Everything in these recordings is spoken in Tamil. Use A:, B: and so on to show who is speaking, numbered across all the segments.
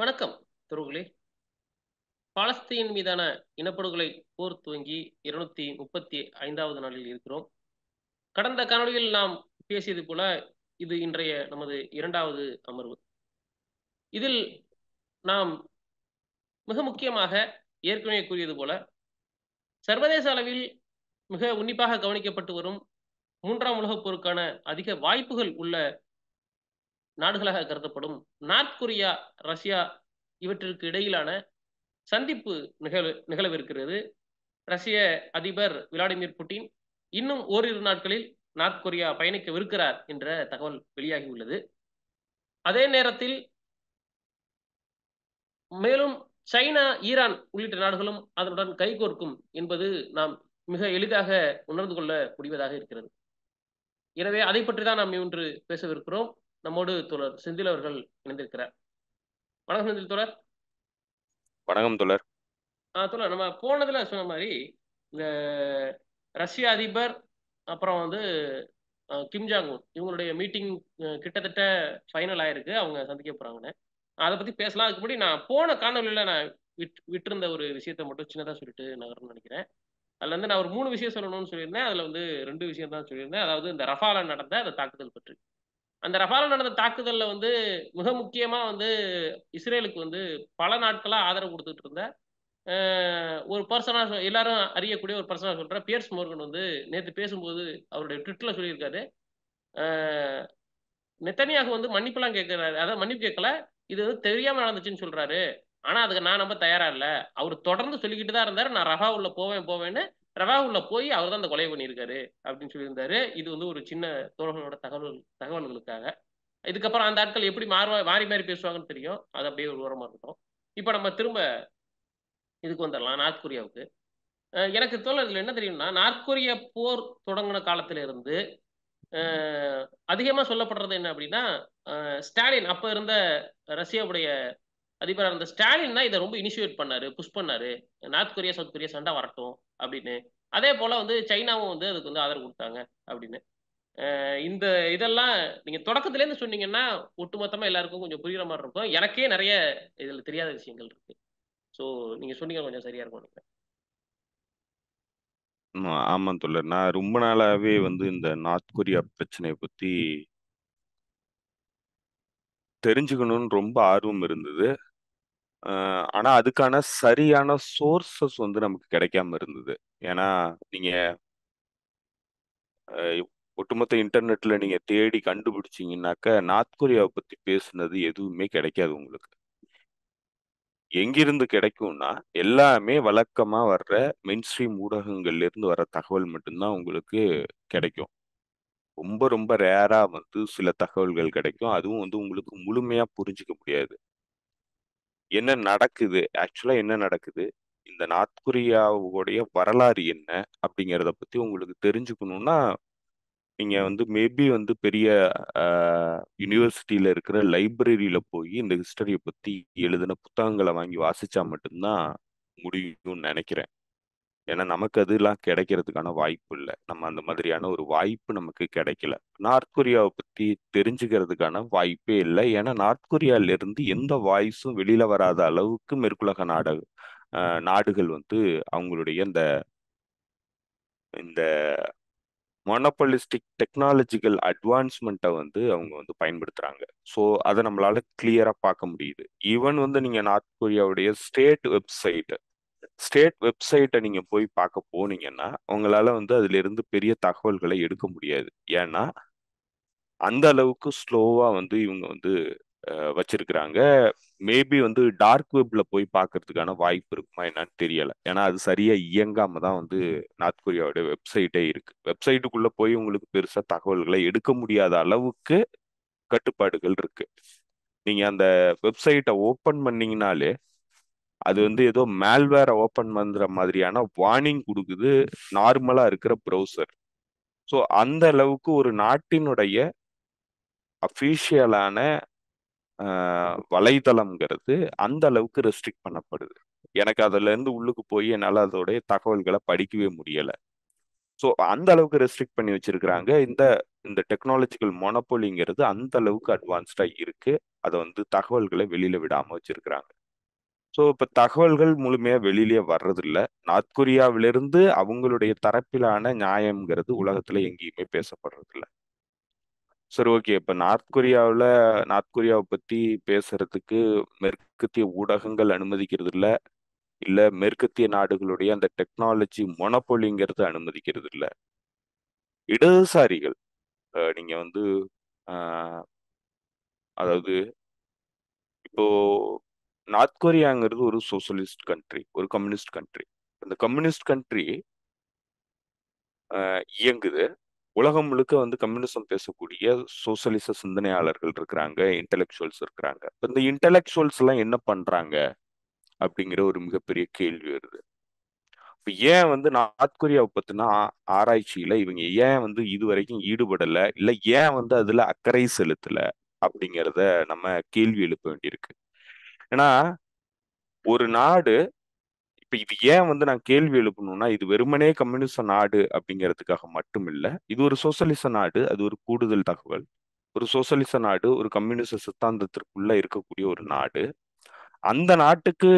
A: வணக்கம் துருகுலே பாலஸ்தீன் மீதான இனப்படுகொலை போர் துவங்கி இருநூத்தி முப்பத்தி ஐந்தாவது நாளில் இருக்கிறோம் கடந்த காணொலியில் நாம் பேசியது போல இது இன்றைய நமது இரண்டாவது அமர்வு இதில் நாம் மிக முக்கியமாக ஏற்கனவே கூறியது போல சர்வதேச அளவில் மிக உன்னிப்பாக கவனிக்கப்பட்டு வரும் மூன்றாம் உலகப் போருக்கான அதிக வாய்ப்புகள் உள்ள நாடுகளாக கருதப்படும் நார்த் கொரியா ரஷ்யா இவற்றிற்கு இடையிலான சந்திப்பு நிகழ நிகழவிருக்கிறது ரஷ்ய அதிபர் விளாடிமிர் புட்டின் இன்னும் ஓரிரு நாட்களில் நார்த் கொரியா பயணிக்கவிருக்கிறார் என்ற தகவல் வெளியாகி உள்ளது அதே நேரத்தில் மேலும் சைனா ஈரான் உள்ளிட்ட நாடுகளும் அதனுடன் கைகோர்க்கும் என்பது நாம் மிக எளிதாக உணர்ந்து கொள்ள முடிவதாக இருக்கிறது எனவே அதை பற்றி தான் நாம் இன்று பேசவிருக்கிறோம் நம்மோடு தோழர் செந்தில் அவர்கள் இணைந்திருக்கிறார் வணக்கம் செந்தில் தோழர் வணக்கம் தோழர் ஆஹ் தோழர் நம்ம போனதுல சொன்ன மாதிரி இந்த ரஷ்ய அதிபர் அப்புறம் வந்து கிம் இவங்களுடைய மீட்டிங் கிட்டத்தட்ட ஃபைனல் ஆயிருக்கு அவங்க சந்திக்க போறாங்கன்னு அதை பத்தி பேசலாம் அதுக்கு முன்னாடி நான் போன காணொலியில நான் விட் விட்டிருந்த ஒரு விஷயத்த மட்டும் சின்னதாக சொல்லிட்டு நகரம்னு நினைக்கிறேன் அதுல இருந்து நான் ஒரு மூணு விஷயம் சொல்லணும்னு சொல்லியிருந்தேன் அதுல வந்து ரெண்டு விஷயம் தான் சொல்லியிருந்தேன் அதாவது இந்த ரஃபால நடந்த அந்த தாக்குதல் பற்றி அந்த ரஃபால நடந்த தாக்குதலில் வந்து மிக முக்கியமாக வந்து இஸ்ரேலுக்கு வந்து பல நாட்களாக ஆதரவு கொடுத்துட்டு இருந்த ஒரு பர்சனாக எல்லாரும் அறியக்கூடிய ஒரு பர்சனாக சொல்கிற பியர்ஸ் மோர்கன் வந்து நேற்று பேசும்போது அவருடைய ட்விட்டில் சொல்லியிருக்காரு நெத்தனியாக வந்து மன்னிப்புலாம் கேட்குறாரு அதாவது மன்னிப்பு கேட்கல இது வந்து தெரியாமல் நடந்துச்சுன்னு சொல்கிறாரு ஆனால் அதுக்கு நான் நம்ம தயாராக இல்லை அவர் தொடர்ந்து சொல்லிக்கிட்டு தான் இருந்தார் நான் ரஃபா உள்ள போவேன் போவேன்னு ரவாகுல்ல போய் அவர் தான் அந்த கொலை பண்ணியிருக்காரு அப்படின்னு சொல்லியிருந்தாரு இது வந்து ஒரு சின்ன தோழர்களோட தகவல் தகவல்களுக்காக இதுக்கப்புறம் அந்த ஆட்கள் எப்படி மாறுவா மாறி மாறி பேசுவாங்கன்னு தெரியும் அது அப்படியே ஒரு ஓரமாக இருக்கட்டும் இப்போ நம்ம திரும்ப இதுக்கு வந்துடலாம் நார்த் கொரியாவுக்கு எனக்கு தோழர்கள் இதில் என்ன தெரியும்னா நார்த் கொரிய போர் தொடங்கின காலத்திலிருந்து அதிகமாக சொல்லப்படுறது என்ன அப்படின்னா ஸ்டாலின் அப்போ இருந்த ரஷ்யாவுடைய அதிபர் அந்த ஸ்டாலின் தான் இதை ரொம்ப இனிஷியேட் பண்ணாரு புஷ் பண்ணாரு நார்த் கொரியா சவுத் கொரியா சண்டை வரட்டும் அப்படின்னு அதே போல வந்து சைனாவும் வந்து அதுக்கு வந்து ஆதரவு கொடுத்தாங்க அப்படின்னு இந்த இதெல்லாம் நீங்க தொடக்கத்துலேருந்து சொன்னீங்கன்னா ஒட்டுமொத்தமா எல்லாருக்கும் கொஞ்சம் புரிகிற மாதிரி இருக்கும் எனக்கே நிறைய இதில் தெரியாத விஷயங்கள் இருக்கு ஸோ நீங்க சொன்னீங்க கொஞ்சம் சரியா இருக்கும் நினைக்கிறேன்
B: ஆமாம் தொல்லர் நான் ரொம்ப நாளாவே வந்து இந்த நார்த் கொரியா பிரச்சனையை பத்தி தெரிஞ்சுக்கணும்னு ரொம்ப ஆர்வம் இருந்தது ஆனா அதுக்கான சரியான சோர்சஸ் வந்து நமக்கு கிடைக்காம இருந்தது ஏன்னா நீங்க ஒட்டுமொத்த இன்டர்நெட்ல நீங்க தேடி கண்டுபிடிச்சிங்கனாக்க நார்த் கொரியாவை பத்தி பேசுனது எதுவுமே கிடைக்காது உங்களுக்கு எங்கிருந்து கிடைக்கும்னா எல்லாமே வழக்கமா வர்ற மெயின் ஸ்ட்ரீம் ஊடகங்கள்ல இருந்து வர தகவல் மட்டும்தான் உங்களுக்கு கிடைக்கும் ரொம்ப ரொம்ப ரேராக வந்து சில தகவல்கள் கிடைக்கும் அதுவும் வந்து உங்களுக்கு முழுமையாக புரிஞ்சுக்க முடியாது என்ன நடக்குது ஆக்சுவலா என்ன நடக்குது இந்த நார்த் கொரியாவுடைய வரலாறு என்ன அப்படிங்கிறத பத்தி உங்களுக்கு தெரிஞ்சுக்கணும்னா நீங்க வந்து மேபி வந்து பெரிய யூனிவர்சிட்டியில இருக்கிற லைப்ரரியில போய் இந்த ஹிஸ்டரியை பத்தி எழுதின புத்தகங்களை வாங்கி வாசிச்சா மட்டும்தான் முடியும்னு நினைக்கிறேன் ஏன்னா நமக்கு அதெல்லாம் கிடைக்கிறதுக்கான வாய்ப்பு இல்லை நம்ம அந்த மாதிரியான ஒரு வாய்ப்பு நமக்கு கிடைக்கல நார்த் கொரியாவை பற்றி தெரிஞ்சுக்கிறதுக்கான வாய்ப்பே இல்லை ஏன்னா நார்த் இருந்து எந்த வாய்ஸும் வெளியில் வராத அளவுக்கு மேற்குலக நாடு நாடுகள் வந்து அவங்களுடைய இந்த இந்த மொனோபலிஸ்டிக் டெக்னாலஜிக்கல் அட்வான்ஸ்மெண்ட்டை வந்து அவங்க வந்து பயன்படுத்துகிறாங்க ஸோ அதை நம்மளால கிளியராக பார்க்க முடியுது ஈவன் வந்து நீங்கள் நார்த் கொரியாவுடைய ஸ்டேட் வெப்சைட்டு ஸ்டேட் வெப்சைட்டை நீங்கள் போய் பார்க்க போனீங்கன்னா அவங்களால வந்து அதுலேருந்து பெரிய தகவல்களை எடுக்க முடியாது ஏன்னா அந்த அளவுக்கு ஸ்லோவா வந்து இவங்க வந்து வச்சிருக்கிறாங்க மேபி வந்து டார்க் வெப்ல போய் பார்க்கறதுக்கான வாய்ப்பு இருக்குமா என்னன்னு தெரியல ஏன்னா அது சரியா இயங்காம தான் வந்து நார்த் கொரியாவுடைய வெப்சைட்டே இருக்கு வெப்சைட்டுக்குள்ள போய் உங்களுக்கு பெருசா தகவல்களை எடுக்க முடியாத அளவுக்கு கட்டுப்பாடுகள் இருக்கு நீங்க அந்த வெப்சைட்டை ஓப்பன் பண்ணீங்கனாலே அது வந்து ஏதோ மேல்வேர ஓப்பன் பண்ணுற மாதிரியான வார்னிங் கொடுக்குது நார்மலாக இருக்கிற ப்ரௌசர் ஸோ அந்த அளவுக்கு ஒரு நாட்டினுடைய அஃபீஷியலான வலைதளம்ங்கிறது அந்த அளவுக்கு ரெஸ்ட்ரிக்ட் பண்ணப்படுது எனக்கு அதுல இருந்து உள்ளுக்கு போய் என்னால் அதோடைய தகவல்களை படிக்கவே முடியலை ஸோ அந்த அளவுக்கு ரெஸ்ட்ரிக்ட் பண்ணி வச்சிருக்கிறாங்க இந்த இந்த டெக்னாலஜிக்கல் மொனப்பொலிங்கிறது அந்த அளவுக்கு அட்வான்ஸ்டா இருக்கு அதை வந்து தகவல்களை வெளியில விடாம வச்சிருக்கிறாங்க ஸோ இப்போ தகவல்கள் முழுமையாக வெளியிலேயே வர்றதில்ல நார்த் கொரியாவிலிருந்து அவங்களுடைய தரப்பிலான நியாயங்கிறது உலகத்தில் எங்கேயுமே பேசப்படுறதில்ல சரி ஓகே இப்போ நார்த் கொரியாவில் நார்த் கொரியாவை பற்றி பேசுறதுக்கு மேற்கத்திய ஊடகங்கள் அனுமதிக்கிறது இல்லை இல்லை மேற்கத்திய நாடுகளுடைய அந்த டெக்னாலஜி மொனப்பொழிங்கிறது அனுமதிக்கிறது இல்லை இடதுசாரிகள் நீங்கள் வந்து அதாவது இப்போ நார்த் கொரியாங்கிறது ஒரு சோசியலிஸ்ட் கண்ட்ரி ஒரு கம்யூனிஸ்ட் கண்ட்ரி அந்த கம்யூனிஸ்ட் கண்ட்ரி இயங்குது உலகம் முழுக்க வந்து கம்யூனிசம் பேசக்கூடிய சோசியலிச சிந்தனையாளர்கள் இருக்கிறாங்க இன்டெலெக்சுவல்ஸ் இருக்கிறாங்க இந்த இன்டலெக்சுவல்ஸ் எல்லாம் என்ன பண்றாங்க அப்படிங்கிற ஒரு மிகப்பெரிய கேள்வி வருது இப்போ ஏன் வந்து நார்த் கொரியாவை பத்தின ஆராய்ச்சியில இவங்க ஏன் வந்து இது வரைக்கும் ஈடுபடல இல்ல ஏன் வந்து அதுல அக்கறை செலுத்தல அப்படிங்கிறத நம்ம கேள்வி எழுப்ப வேண்டியிருக்கு ஏன்னா ஒரு நாடு இது ஏன் வந்து நான் கேள்வி எழுப்பணும்னா இது வெறுமனே கம்யூனிச நாடு அப்படிங்கிறதுக்காக மட்டும் இல்லை இது ஒரு சோசலிச நாடு அது ஒரு கூடுதல் தகவல் ஒரு சோசலிச நாடு ஒரு கம்யூனிச சித்தாந்தத்திற்குள்ள இருக்கக்கூடிய ஒரு நாடு அந்த நாட்டுக்கு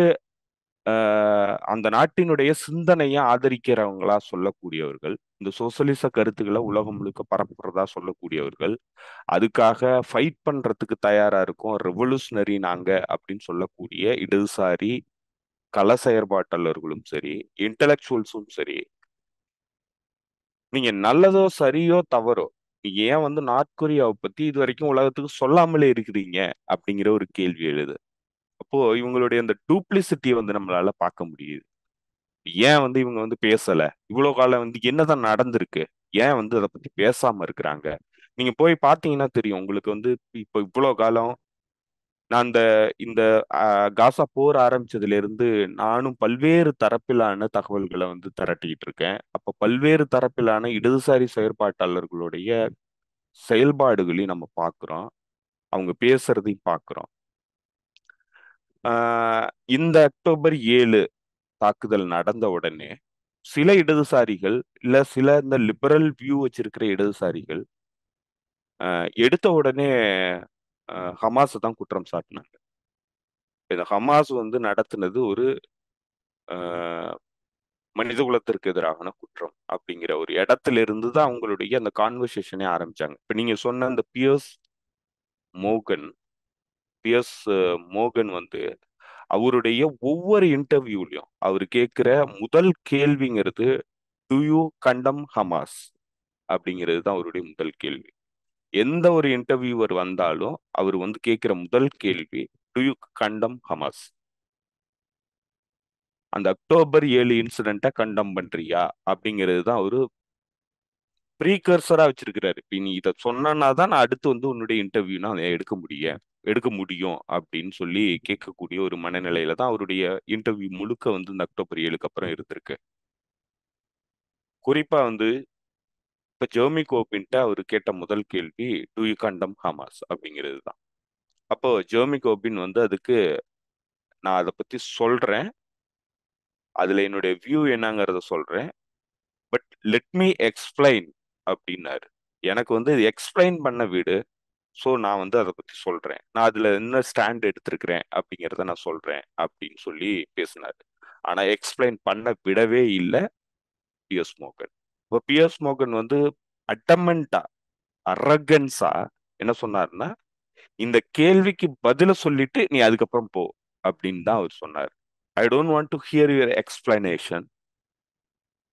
B: அந்த நாட்டினுடைய சிந்தனையை ஆதரிக்கிறவங்களா சொல்லக்கூடியவர்கள் இந்த சோசலிச கருத்துக்களை உலகம் முழுக்க பரப்புறதா சொல்லக்கூடியவர்கள் அதுக்காக ஃபைட் பண்றதுக்கு தயாரா இருக்கும் ரெவல்யூஷனரி நாங்க அப்படின்னு சொல்லக்கூடிய இடதுசாரி கள செயற்பாட்டாளர்களும் சரி இன்டலெக்சுவல்ஸும் சரி நீங்க நல்லதோ சரியோ தவறோ ஏன் வந்து நார்த் கொரியாவை பத்தி இது வரைக்கும் உலகத்துக்கு சொல்லாமலே இருக்கிறீங்க அப்படிங்கிற ஒரு கேள்வி எழுது அப்போ இவங்களுடைய அந்த டூப்ளிசிட்டியை வந்து நம்மளால பார்க்க முடியுது ஏன் வந்து இவங்க வந்து பேசல இவ்வளவு காலம் வந்து என்னதான் நடந்திருக்கு ஏன் வந்து அதை பத்தி பேசாம இருக்கிறாங்க நீங்க போய் பாத்தீங்கன்னா தெரியும் உங்களுக்கு வந்து இப்போ இவ்வளவு காலம் நான் இந்த இந்த காசா போர் ஆரம்பிச்சதுல இருந்து நானும் பல்வேறு தரப்பிலான தகவல்களை வந்து திரட்டிக்கிட்டு இருக்கேன் அப்ப பல்வேறு தரப்பிலான இடதுசாரி செயற்பாட்டாளர்களுடைய செயல்பாடுகளையும் நம்ம பார்க்குறோம் அவங்க பேசுறதையும் பார்க்குறோம் இந்த அக்டோபர் ஏழு தாக்குதல் நடந்த உடனே சில இடதுசாரிகள் இல்ல சில இந்த லிபரல் வியூ வச்சிருக்கிற இடதுசாரிகள் எடுத்த உடனே ஹமாஸ் தான் குற்றம் சாட்டினாங்க இந்த ஹமாஸ் வந்து நடத்தினது ஒரு மனித குலத்திற்கு எதிரான குற்றம் அப்படிங்கிற ஒரு இடத்துல இருந்து தான் அவங்களுடைய அந்த கான்வர்சேஷனே ஆரம்பிச்சாங்க இப்போ நீங்க சொன்ன அந்த பியர்ஸ் மோகன் பியர்ஸ் மோகன் வந்து அவருடைய ஒவ்வொரு இன்டர்வியூலையும் அவர் கேட்குற முதல் கேள்விங்கிறது டு யூ கண்டம் ஹமாஸ் அப்படிங்கிறது தான் அவருடைய முதல் கேள்வி எந்த ஒரு இன்டர்வியூவர் வந்தாலும் அவர் வந்து கேட்கிற முதல் கேள்வி டு யூ கண்டம் ஹமாஸ் அந்த அக்டோபர் ஏழு இன்சிடென்ட்டை கண்டம் பண்றியா அப்படிங்கிறது தான் அவரு ப்ரீகர்சரா வச்சிருக்கிறாரு இப்போ நீ இதை சொன்னா தான் நான் அடுத்து வந்து உன்னுடைய இன்டர்வியூ நான் எடுக்க முடியும் எடுக்க முடியும் அப்படின்னு சொல்லி கேட்கக்கூடிய ஒரு மனநிலையில தான் அவருடைய இன்டர்வியூ முழுக்க வந்து இந்த அக்டோபர் ஏழுக்கு அப்புறம் இருந்திருக்கு குறிப்பா வந்து இப்போ ஜெர்மி கோபின்ட்ட அவர் கேட்ட முதல் கேள்வி டு யூ கண்டம் ஹமாஸ் அப்படிங்கிறது தான் அப்போ ஜெர்மி கோபின் வந்து அதுக்கு நான் அதை பற்றி சொல்கிறேன் அதில் என்னுடைய வியூ என்னங்கிறத சொல்கிறேன் பட் லெட் மீ எக்ஸ்பிளைன் அப்படின்னாரு எனக்கு வந்து இது எக்ஸ்பிளைன் பண்ண வீடு ஸோ நான் வந்து அதை பற்றி சொல்கிறேன் நான் அதில் என்ன ஸ்டாண்ட் எடுத்திருக்கிறேன் அப்படிங்கிறத நான் சொல்கிறேன் அப்படின்னு சொல்லி பேசினார் ஆனால் எக்ஸ்பிளைன் பண்ண விடவே இல்லை டிஎஸ் மோகன் இப்போ பியர்ஸ் மோகன் வந்து அட்டமெண்டா அரகன்ஸா என்ன சொன்னார்னா இந்த கேள்விக்கு பதில சொல்லிட்டு நீ அதுக்கப்புறம் போ அப்படின்னு தான் அவர் சொன்னார் I don't want to hear your explanation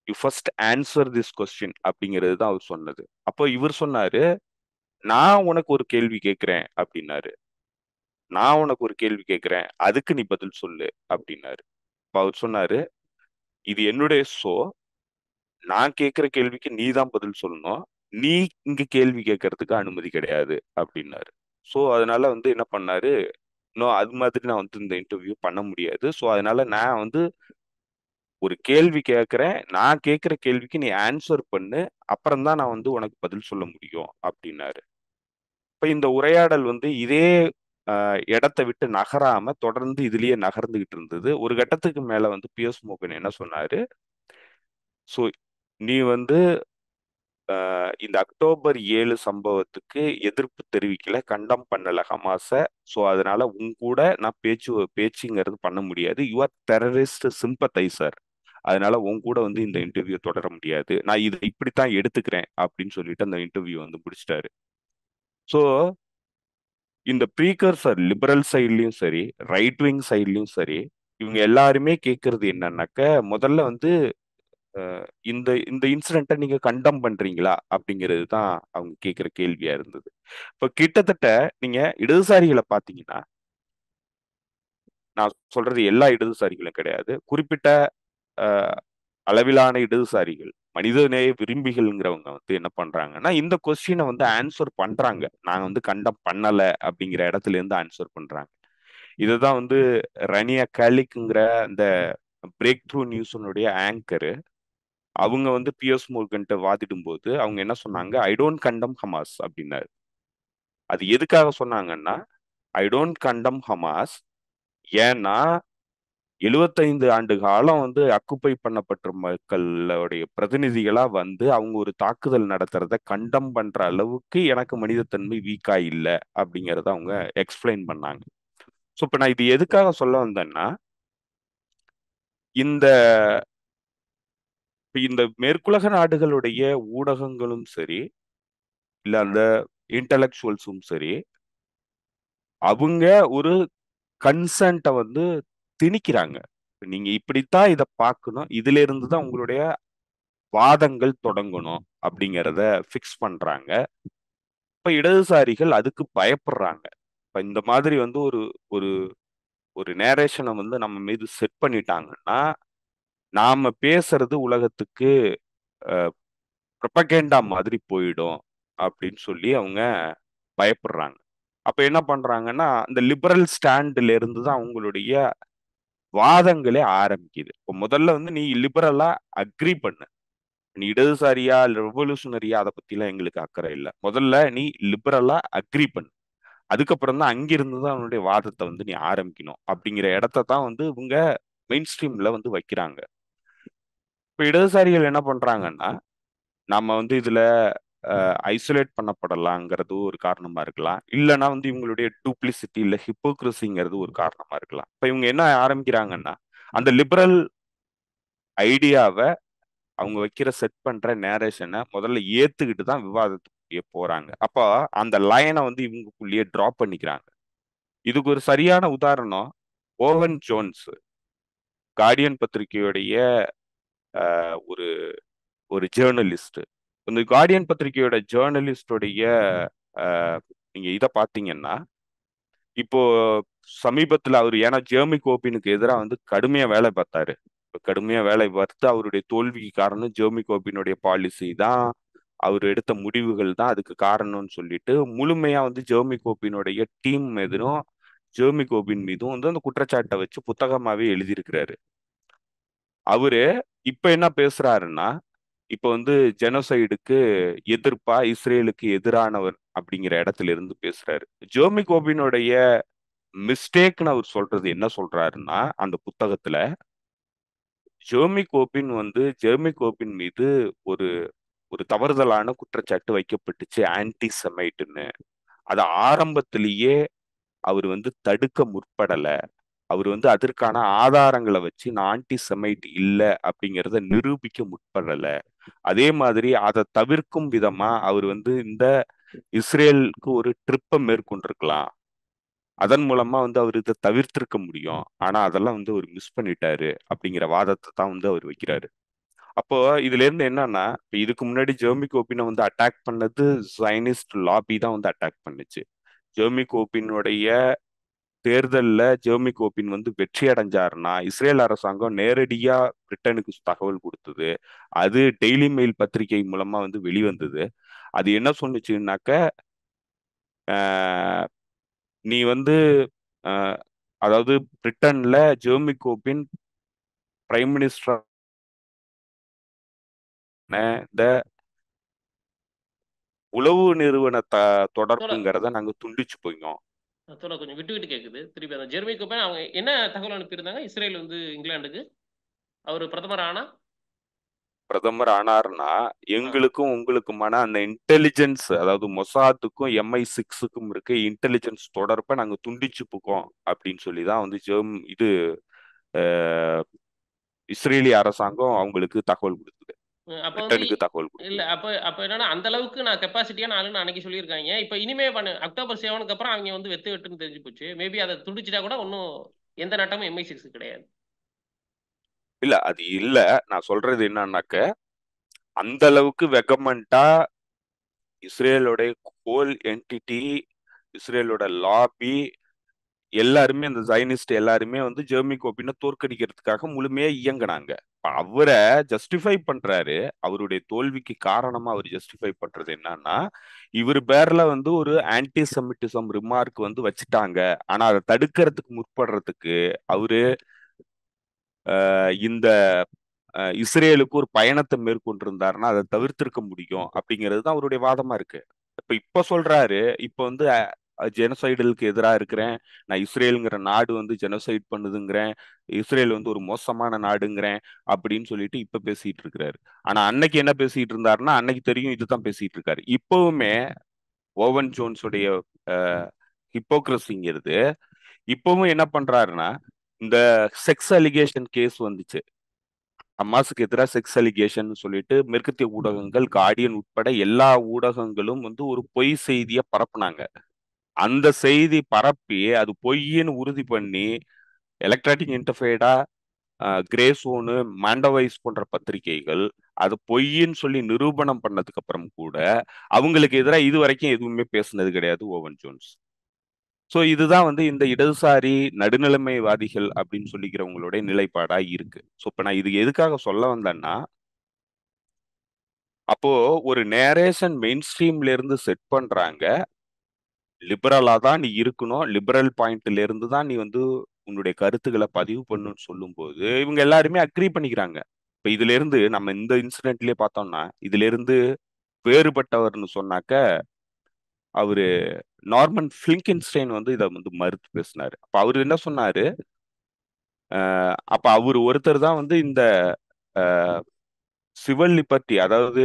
B: you first answer this question அப்படிங்கிறது தான் அவர் சொன்னது அப்போ இவர் சொன்னாரு நான் உனக்கு ஒரு கேள்வி கேட்குறேன் அப்படின்னாரு நான் உனக்கு ஒரு கேள்வி கேட்குறேன் அதுக்கு நீ பதில் சொல்லு அப்படின்னாரு இப்போ அவர் சொன்னாரு இது என்னுடைய ஷோ நான் கேட்குற கேள்விக்கு நீ தான் பதில் சொல்லணும் நீ இங்க கேள்வி கேட்கறதுக்கு அனுமதி கிடையாது அப்படின்னாரு ஸோ அதனால வந்து என்ன பண்ணாரு இன்னும் அது மாதிரி நான் வந்து இந்த இன்டர்வியூ பண்ண முடியாது ஸோ அதனால நான் வந்து ஒரு கேள்வி கேட்குறேன் நான் கேட்குற கேள்விக்கு நீ ஆன்சர் பண்ணு அப்புறம் தான் நான் வந்து உனக்கு பதில் சொல்ல முடியும் அப்படின்னாரு இப்போ இந்த உரையாடல் வந்து இதே இடத்தை விட்டு நகராம தொடர்ந்து இதுலயே நகர்ந்துகிட்டு இருந்தது ஒரு கட்டத்துக்கு மேல வந்து பிஎஸ் மோகன் என்ன சொன்னாரு ஸோ நீ வந்து இந்த அக்டோபர் ஏழு சம்பவத்துக்கு எதிர்ப்பு தெரிவிக்கல கண்டம் பண்ணல ஹமாஸை ஸோ அதனால உங்க கூட நான் பேச்சு பேச்சுங்கிறது பண்ண முடியாது யூ ஆர் டெரரிஸ்ட் சிம்பத்தைசர் அதனால உங்க கூட வந்து இந்த இன்டர்வியூ தொடர முடியாது நான் இதை இப்படித்தான் எடுத்துக்கிறேன் அப்படின்னு சொல்லிட்டு அந்த இன்டர்வியூ வந்து முடிச்சிட்டாரு ஸோ இந்த ப்ரீகர்சர் லிபரல் சைட்லையும் சரி ரைட் விங் சைட்லையும் சரி இவங்க எல்லாருமே கேட்கறது என்னன்னாக்க முதல்ல வந்து இந்த இந்த இன்சிடென்ட்டை நீங்க கண்டம் பண்றீங்களா அப்படிங்கிறது தான் அவங்க கேட்குற கேள்வியா இருந்தது இப்போ கிட்டத்தட்ட நீங்க இடதுசாரிகளை பார்த்தீங்கன்னா நான் சொல்றது எல்லா இடதுசாரிகளும் கிடையாது குறிப்பிட்ட அளவிலான இடதுசாரிகள் மனிதநேய விரும்பிகள்ங்கிறவங்க வந்து என்ன பண்றாங்கன்னா இந்த கொஸ்டினை வந்து ஆன்சர் பண்றாங்க நாங்கள் வந்து கண்டம் பண்ணலை அப்படிங்கிற இடத்துல இருந்து ஆன்சர் பண்றாங்க இதுதான் வந்து ரனியா கேலிக்குங்கிற அந்த பிரேக் த்ரூ நியூஸனுடைய ஆங்கரு அவங்க வந்து பியர்ஸ் முருகன்ட்ட வாதிடும் போது அவங்க என்ன சொன்னாங்க ஐ டோன்ட் கண்டம் ஹமாஸ் அப்படின்னாரு அது எதுக்காக சொன்னாங்கன்னா ஐ டோன்ட் கண்டம் ஹமாஸ் ஏன்னா எழுபத்தைந்து ஆண்டு காலம் வந்து அக்குப்பை பண்ணப்பட்ட மக்களுடைய பிரதிநிதிகளா வந்து அவங்க ஒரு தாக்குதல் நடத்துறத கண்டம் பண்ற அளவுக்கு எனக்கு மனிதத்தன்மை வீக்கா இல்லை அப்படிங்கிறத அவங்க எக்ஸ்பிளைன் பண்ணாங்க ஸோ இப்போ நான் இது எதுக்காக சொல்ல வந்தேன்னா இந்த இப்ப இந்த மேற்குலக நாடுகளுடைய ஊடகங்களும் சரி இல்ல அந்த இன்டலெக்சுவல்ஸும் சரி அவங்க ஒரு கன்சன்ட்டை வந்து திணிக்கிறாங்க நீங்க இப்படித்தான் இதை பார்க்கணும் இதுல தான் உங்களுடைய வாதங்கள் தொடங்கணும் அப்படிங்கிறத ஃபிக்ஸ் பண்றாங்க இப்ப இடதுசாரிகள் அதுக்கு பயப்படுறாங்க இப்ப இந்த மாதிரி வந்து ஒரு ஒரு ஒரு நேரேஷனை வந்து நம்ம மீது செட் பண்ணிட்டாங்கன்னா நாம பேசுறது உலகத்துக்கு ப்ரொபகேண்டா மாதிரி போயிடும் அப்படின்னு சொல்லி அவங்க பயப்படுறாங்க அப்ப என்ன பண்றாங்கன்னா இந்த லிபரல் ஸ்டாண்ட்ல இருந்து தான் அவங்களுடைய வாதங்களே ஆரம்பிக்குது இப்போ முதல்ல வந்து நீ லிபரலா அக்ரி பண்ணு நீ இடதுசாரியா ரெவல்யூஷனரியா அதை பத்திலாம் எங்களுக்கு அக்கறை இல்லை முதல்ல நீ லிபரலா அக்ரி பண்ணு அதுக்கப்புறம் தான் அங்கிருந்து தான் அவனுடைய வாதத்தை வந்து நீ ஆரம்பிக்கணும் அப்படிங்கிற இடத்த தான் வந்து இவங்க மெயின் ஸ்ட்ரீம்ல வந்து வைக்கிறாங்க இப்போ இடதுசாரிகள் என்ன பண்ணுறாங்கன்னா நம்ம வந்து இதில் ஐசோலேட் பண்ணப்படலாங்கிறது ஒரு காரணமாக இருக்கலாம் இல்லைன்னா வந்து இவங்களுடைய டூப்ளிசிட்டி இல்லை ஹிப்போக்ரஸிங்கிறது ஒரு காரணமாக இருக்கலாம் இப்போ இவங்க என்ன ஆரம்பிக்கிறாங்கன்னா அந்த லிபரல் ஐடியாவை அவங்க வைக்கிற செட் பண்ணுற நேரேஷனை முதல்ல ஏற்றுக்கிட்டு தான் விவாதத்துக்குள்ளேயே போகிறாங்க அப்போ அந்த லைனை வந்து இவங்களுக்குள்ளேயே ட்ராப் பண்ணிக்கிறாங்க இதுக்கு ஒரு சரியான உதாரணம் ஓவன் ஜோன்ஸ் கார்டியன் பத்திரிகையுடைய ஒரு ஒரு ஜேர்னலிஸ்ட் இந்த கார்டியன் பத்திரிகையோட ஜேர்னலிஸ்டோடைய நீங்க இதை பார்த்தீங்கன்னா இப்போ சமீபத்துல அவர் ஏன்னா ஜேர்மி கோபினுக்கு எதிராக வந்து கடுமையா வேலை பார்த்தாரு கடுமையா வேலை பார்த்து அவருடைய தோல்விக்கு காரணம் ஜேர்மி கோபினுடைய பாலிசி தான் அவர் எடுத்த முடிவுகள் தான் அதுக்கு காரணம்னு சொல்லிட்டு முழுமையா வந்து ஜேர்மி கோபினுடைய டீம் எதிரும் ஜேர்மி கோபின் மீதும் வந்து அந்த குற்றச்சாட்டை வச்சு புத்தகமாவே எழுதியிருக்கிறாரு அவரு இப்ப என்ன பேசுறாருன்னா இப்ப வந்து ஜெனோசைடுக்கு எதிர்ப்பா இஸ்ரேலுக்கு எதிரானவர் அப்படிங்கிற இடத்துல இருந்து பேசுறாரு ஜோமி கோபினுடைய மிஸ்டேக்னு அவர் சொல்றது என்ன சொல்றாருன்னா அந்த புத்தகத்துல ஜோமி கோபின் வந்து ஜெர்மி கோபின் மீது ஒரு ஒரு தவறுதலான குற்றச்சாட்டு வைக்கப்பட்டுச்சு ஆன்டி செமைட்டுன்னு அதை ஆரம்பத்திலேயே அவர் வந்து தடுக்க முற்படலை அவர் வந்து அதற்கான ஆதாரங்களை வச்சு நான் செமைட் இல்லை அப்படிங்கிறத நிரூபிக்க முற்படலை அதே மாதிரி அதை தவிர்க்கும் விதமா அவர் வந்து இந்த இஸ்ரேலுக்கு ஒரு ட்ரிப்பை மேற்கொண்டிருக்கலாம் அதன் மூலமா வந்து அவர் இதை தவிர்த்திருக்க முடியும் ஆனா அதெல்லாம் வந்து அவர் மிஸ் பண்ணிட்டாரு அப்படிங்கிற வாதத்தை தான் வந்து அவர் வைக்கிறாரு அப்போ இதுல இருந்து என்னன்னா இப்போ இதுக்கு முன்னாடி ஜெர்மி கோபினை வந்து அட்டாக் பண்ணது சைனிஸ்ட் லாபி தான் வந்து அட்டாக் பண்ணுச்சு ஜெர்மி கோபினுடைய தேர்தலில் ஜெர்மி கோபின் வந்து வெற்றி அடைஞ்சாருன்னா இஸ்ரேல் அரசாங்கம் நேரடியாக பிரிட்டனுக்கு தகவல் கொடுத்தது அது டெய்லி மெயில் பத்திரிகை மூலமாக வந்து வெளிவந்தது அது என்ன சொன்னிச்சுனாக்க நீ வந்து அதாவது பிரிட்டனில் ஜெர்மி கோபின் பிரைம் மினிஸ்டர் இந்த உளவு நிறுவன த தொடர்புங்கிறத நாங்கள் துண்டிச்சு போய்க்கோம்
A: தொடர் கொஞ்சம் விட்டு விட்டு கேட்குது திருப்பி அந்த ஜெர்மி கோப்பேன் அவங்க என்ன தகவல் அனுப்பியிருந்தாங்க இஸ்ரேல் வந்து இங்கிலாந்துக்கு அவர் பிரதமர் ஆனா
B: பிரதமர் ஆனார்னா எங்களுக்கும் உங்களுக்குமான அந்த இன்டெலிஜென்ஸ் அதாவது மொசாத்துக்கும் எம்ஐ சிக்ஸுக்கும் இருக்க இன்டெலிஜென்ஸ் தொடர்பை நாங்கள் போக்கோம் அப்படின்னு சொல்லி தான் வந்து ஜெர்ம் இது இஸ்ரேலிய அரசாங்கம் அவங்களுக்கு தகவல் கொடுத்தது
A: அப்ப வந்து இல்ல அப்ப அப்ப என்னன்னா அந்த அளவுக்கு நான் கெப்பாசிட்டியா ஆளுன்னு அன்னைக்கு சொல்லியிருக்காங்க இப்ப இனிமே பண்ணு அக்டோபர் செவனுக்கு அப்புறம் அவங்க வந்து வெத்து வெட்டுன்னு தெரிஞ்சு போச்சு மேபி அதை துடிச்சிட்டா கூட ஒன்னும் எந்த நட்டமும் எம்ஐ சிக்ஸ் கிடையாது
B: இல்ல அது இல்ல நான் சொல்றது என்னன்னாக்க அந்த அளவுக்கு வெகமெண்டா இஸ்ரேலோட ஹோல் என்டிட்டி இஸ்ரேலோட லாபி எல்லாருமே அந்த ஜைனிஸ்ட் எல்லாருமே வந்து ஜெர்மி கோபினை தோற்கடிக்கிறதுக்காக முழுமையா இயங்கினாங்க அவரை ஜஸ்டிஃபை பண்றாரு அவருடைய தோல்விக்கு காரணமா அவர் ஜஸ்டிஃபை பண்றது என்னன்னா இவர் பேர்ல வந்து ஒரு ஆன்டி செமிட்டிசம் ரிமார்க் வந்து வச்சுட்டாங்க ஆனா அதை தடுக்கிறதுக்கு முற்படுறதுக்கு அவரு இந்த இஸ்ரேலுக்கு ஒரு பயணத்தை மேற்கொண்டிருந்தாருன்னா அதை தவிர்த்திருக்க முடியும் அப்படிங்கிறது தான் அவருடைய வாதமா இருக்கு இப்ப இப்ப சொல்றாரு இப்ப வந்து ஜெனசைடலுக்கு எதிராக இருக்கிறேன் நான் இஸ்ரேலுங்கிற நாடு வந்து ஜெனசைட் பண்ணுதுங்கிறேன் இஸ்ரேல் வந்து ஒரு மோசமான நாடுங்கிறேன் அப்படின்னு சொல்லிட்டு இப்ப பேசிட்டு இருக்கிறாரு ஆனா அன்னைக்கு என்ன பேசிட்டு இருந்தாருன்னா அன்னைக்கு தெரியும் இதுதான் பேசிட்டு இருக்காரு இப்பவுமே ஓவன் ஜோன்ஸுடைய ஹிப்போக்ரஸிங்கிறது இப்பவும் என்ன பண்றாருன்னா இந்த செக்ஸ் அலிகேஷன் கேஸ் வந்துச்சு அம்மாஸுக்கு எதிராக செக்ஸ் அலிகேஷன் சொல்லிட்டு மேற்கத்திய ஊடகங்கள் கார்டியன் உட்பட எல்லா ஊடகங்களும் வந்து ஒரு பொய் செய்தியை பரப்புனாங்க அந்த செய்தி பரப்பி அது பொய்யின்னு உறுதி பண்ணி எலக்ட்ரானிக் இன்டர்ஃபைடா கிரேசோனு மாண்டவைஸ் போன்ற பத்திரிகைகள் அது பொய்ன்னு சொல்லி நிரூபணம் பண்ணதுக்கு அப்புறம் கூட அவங்களுக்கு எதிராக இது வரைக்கும் எதுவுமே பேசுனது கிடையாது ஓவன் ஜோன்ஸ் ஸோ இதுதான் வந்து இந்த இடதுசாரி நடுநிலைமைவாதிகள் அப்படின்னு சொல்லிக்கிறவங்களுடைய நிலைப்பாடா இருக்கு ஸோ இப்போ நான் இது எதுக்காக சொல்ல வந்தேன்னா அப்போ ஒரு நேரேஷன் மெயின் ஸ்ட்ரீம்ல இருந்து செட் பண்றாங்க லிபரலாக தான் நீ இருக்கணும் லிபரல் பாயிண்ட்ல இருந்து தான் நீ வந்து உன்னுடைய கருத்துக்களை பதிவு பண்ணுன்னு சொல்லும்போது இவங்க எல்லாருமே அக்ரி பண்ணிக்கிறாங்க இப்போ இதுல இருந்து நம்ம இந்த இன்சிடென்ட்லயே பார்த்தோம்னா இதுல இருந்து வேறுபட்டவர்னு சொன்னாக்க அவரு நார்மன் ஃபிளிங்கின்ஸ்டைன் வந்து இதை வந்து மறுத்து பேசினாரு அப்போ அவர் என்ன சொன்னாரு அப்போ அவர் ஒருத்தர் தான் வந்து இந்த சிவில் லிபர்ட்டி அதாவது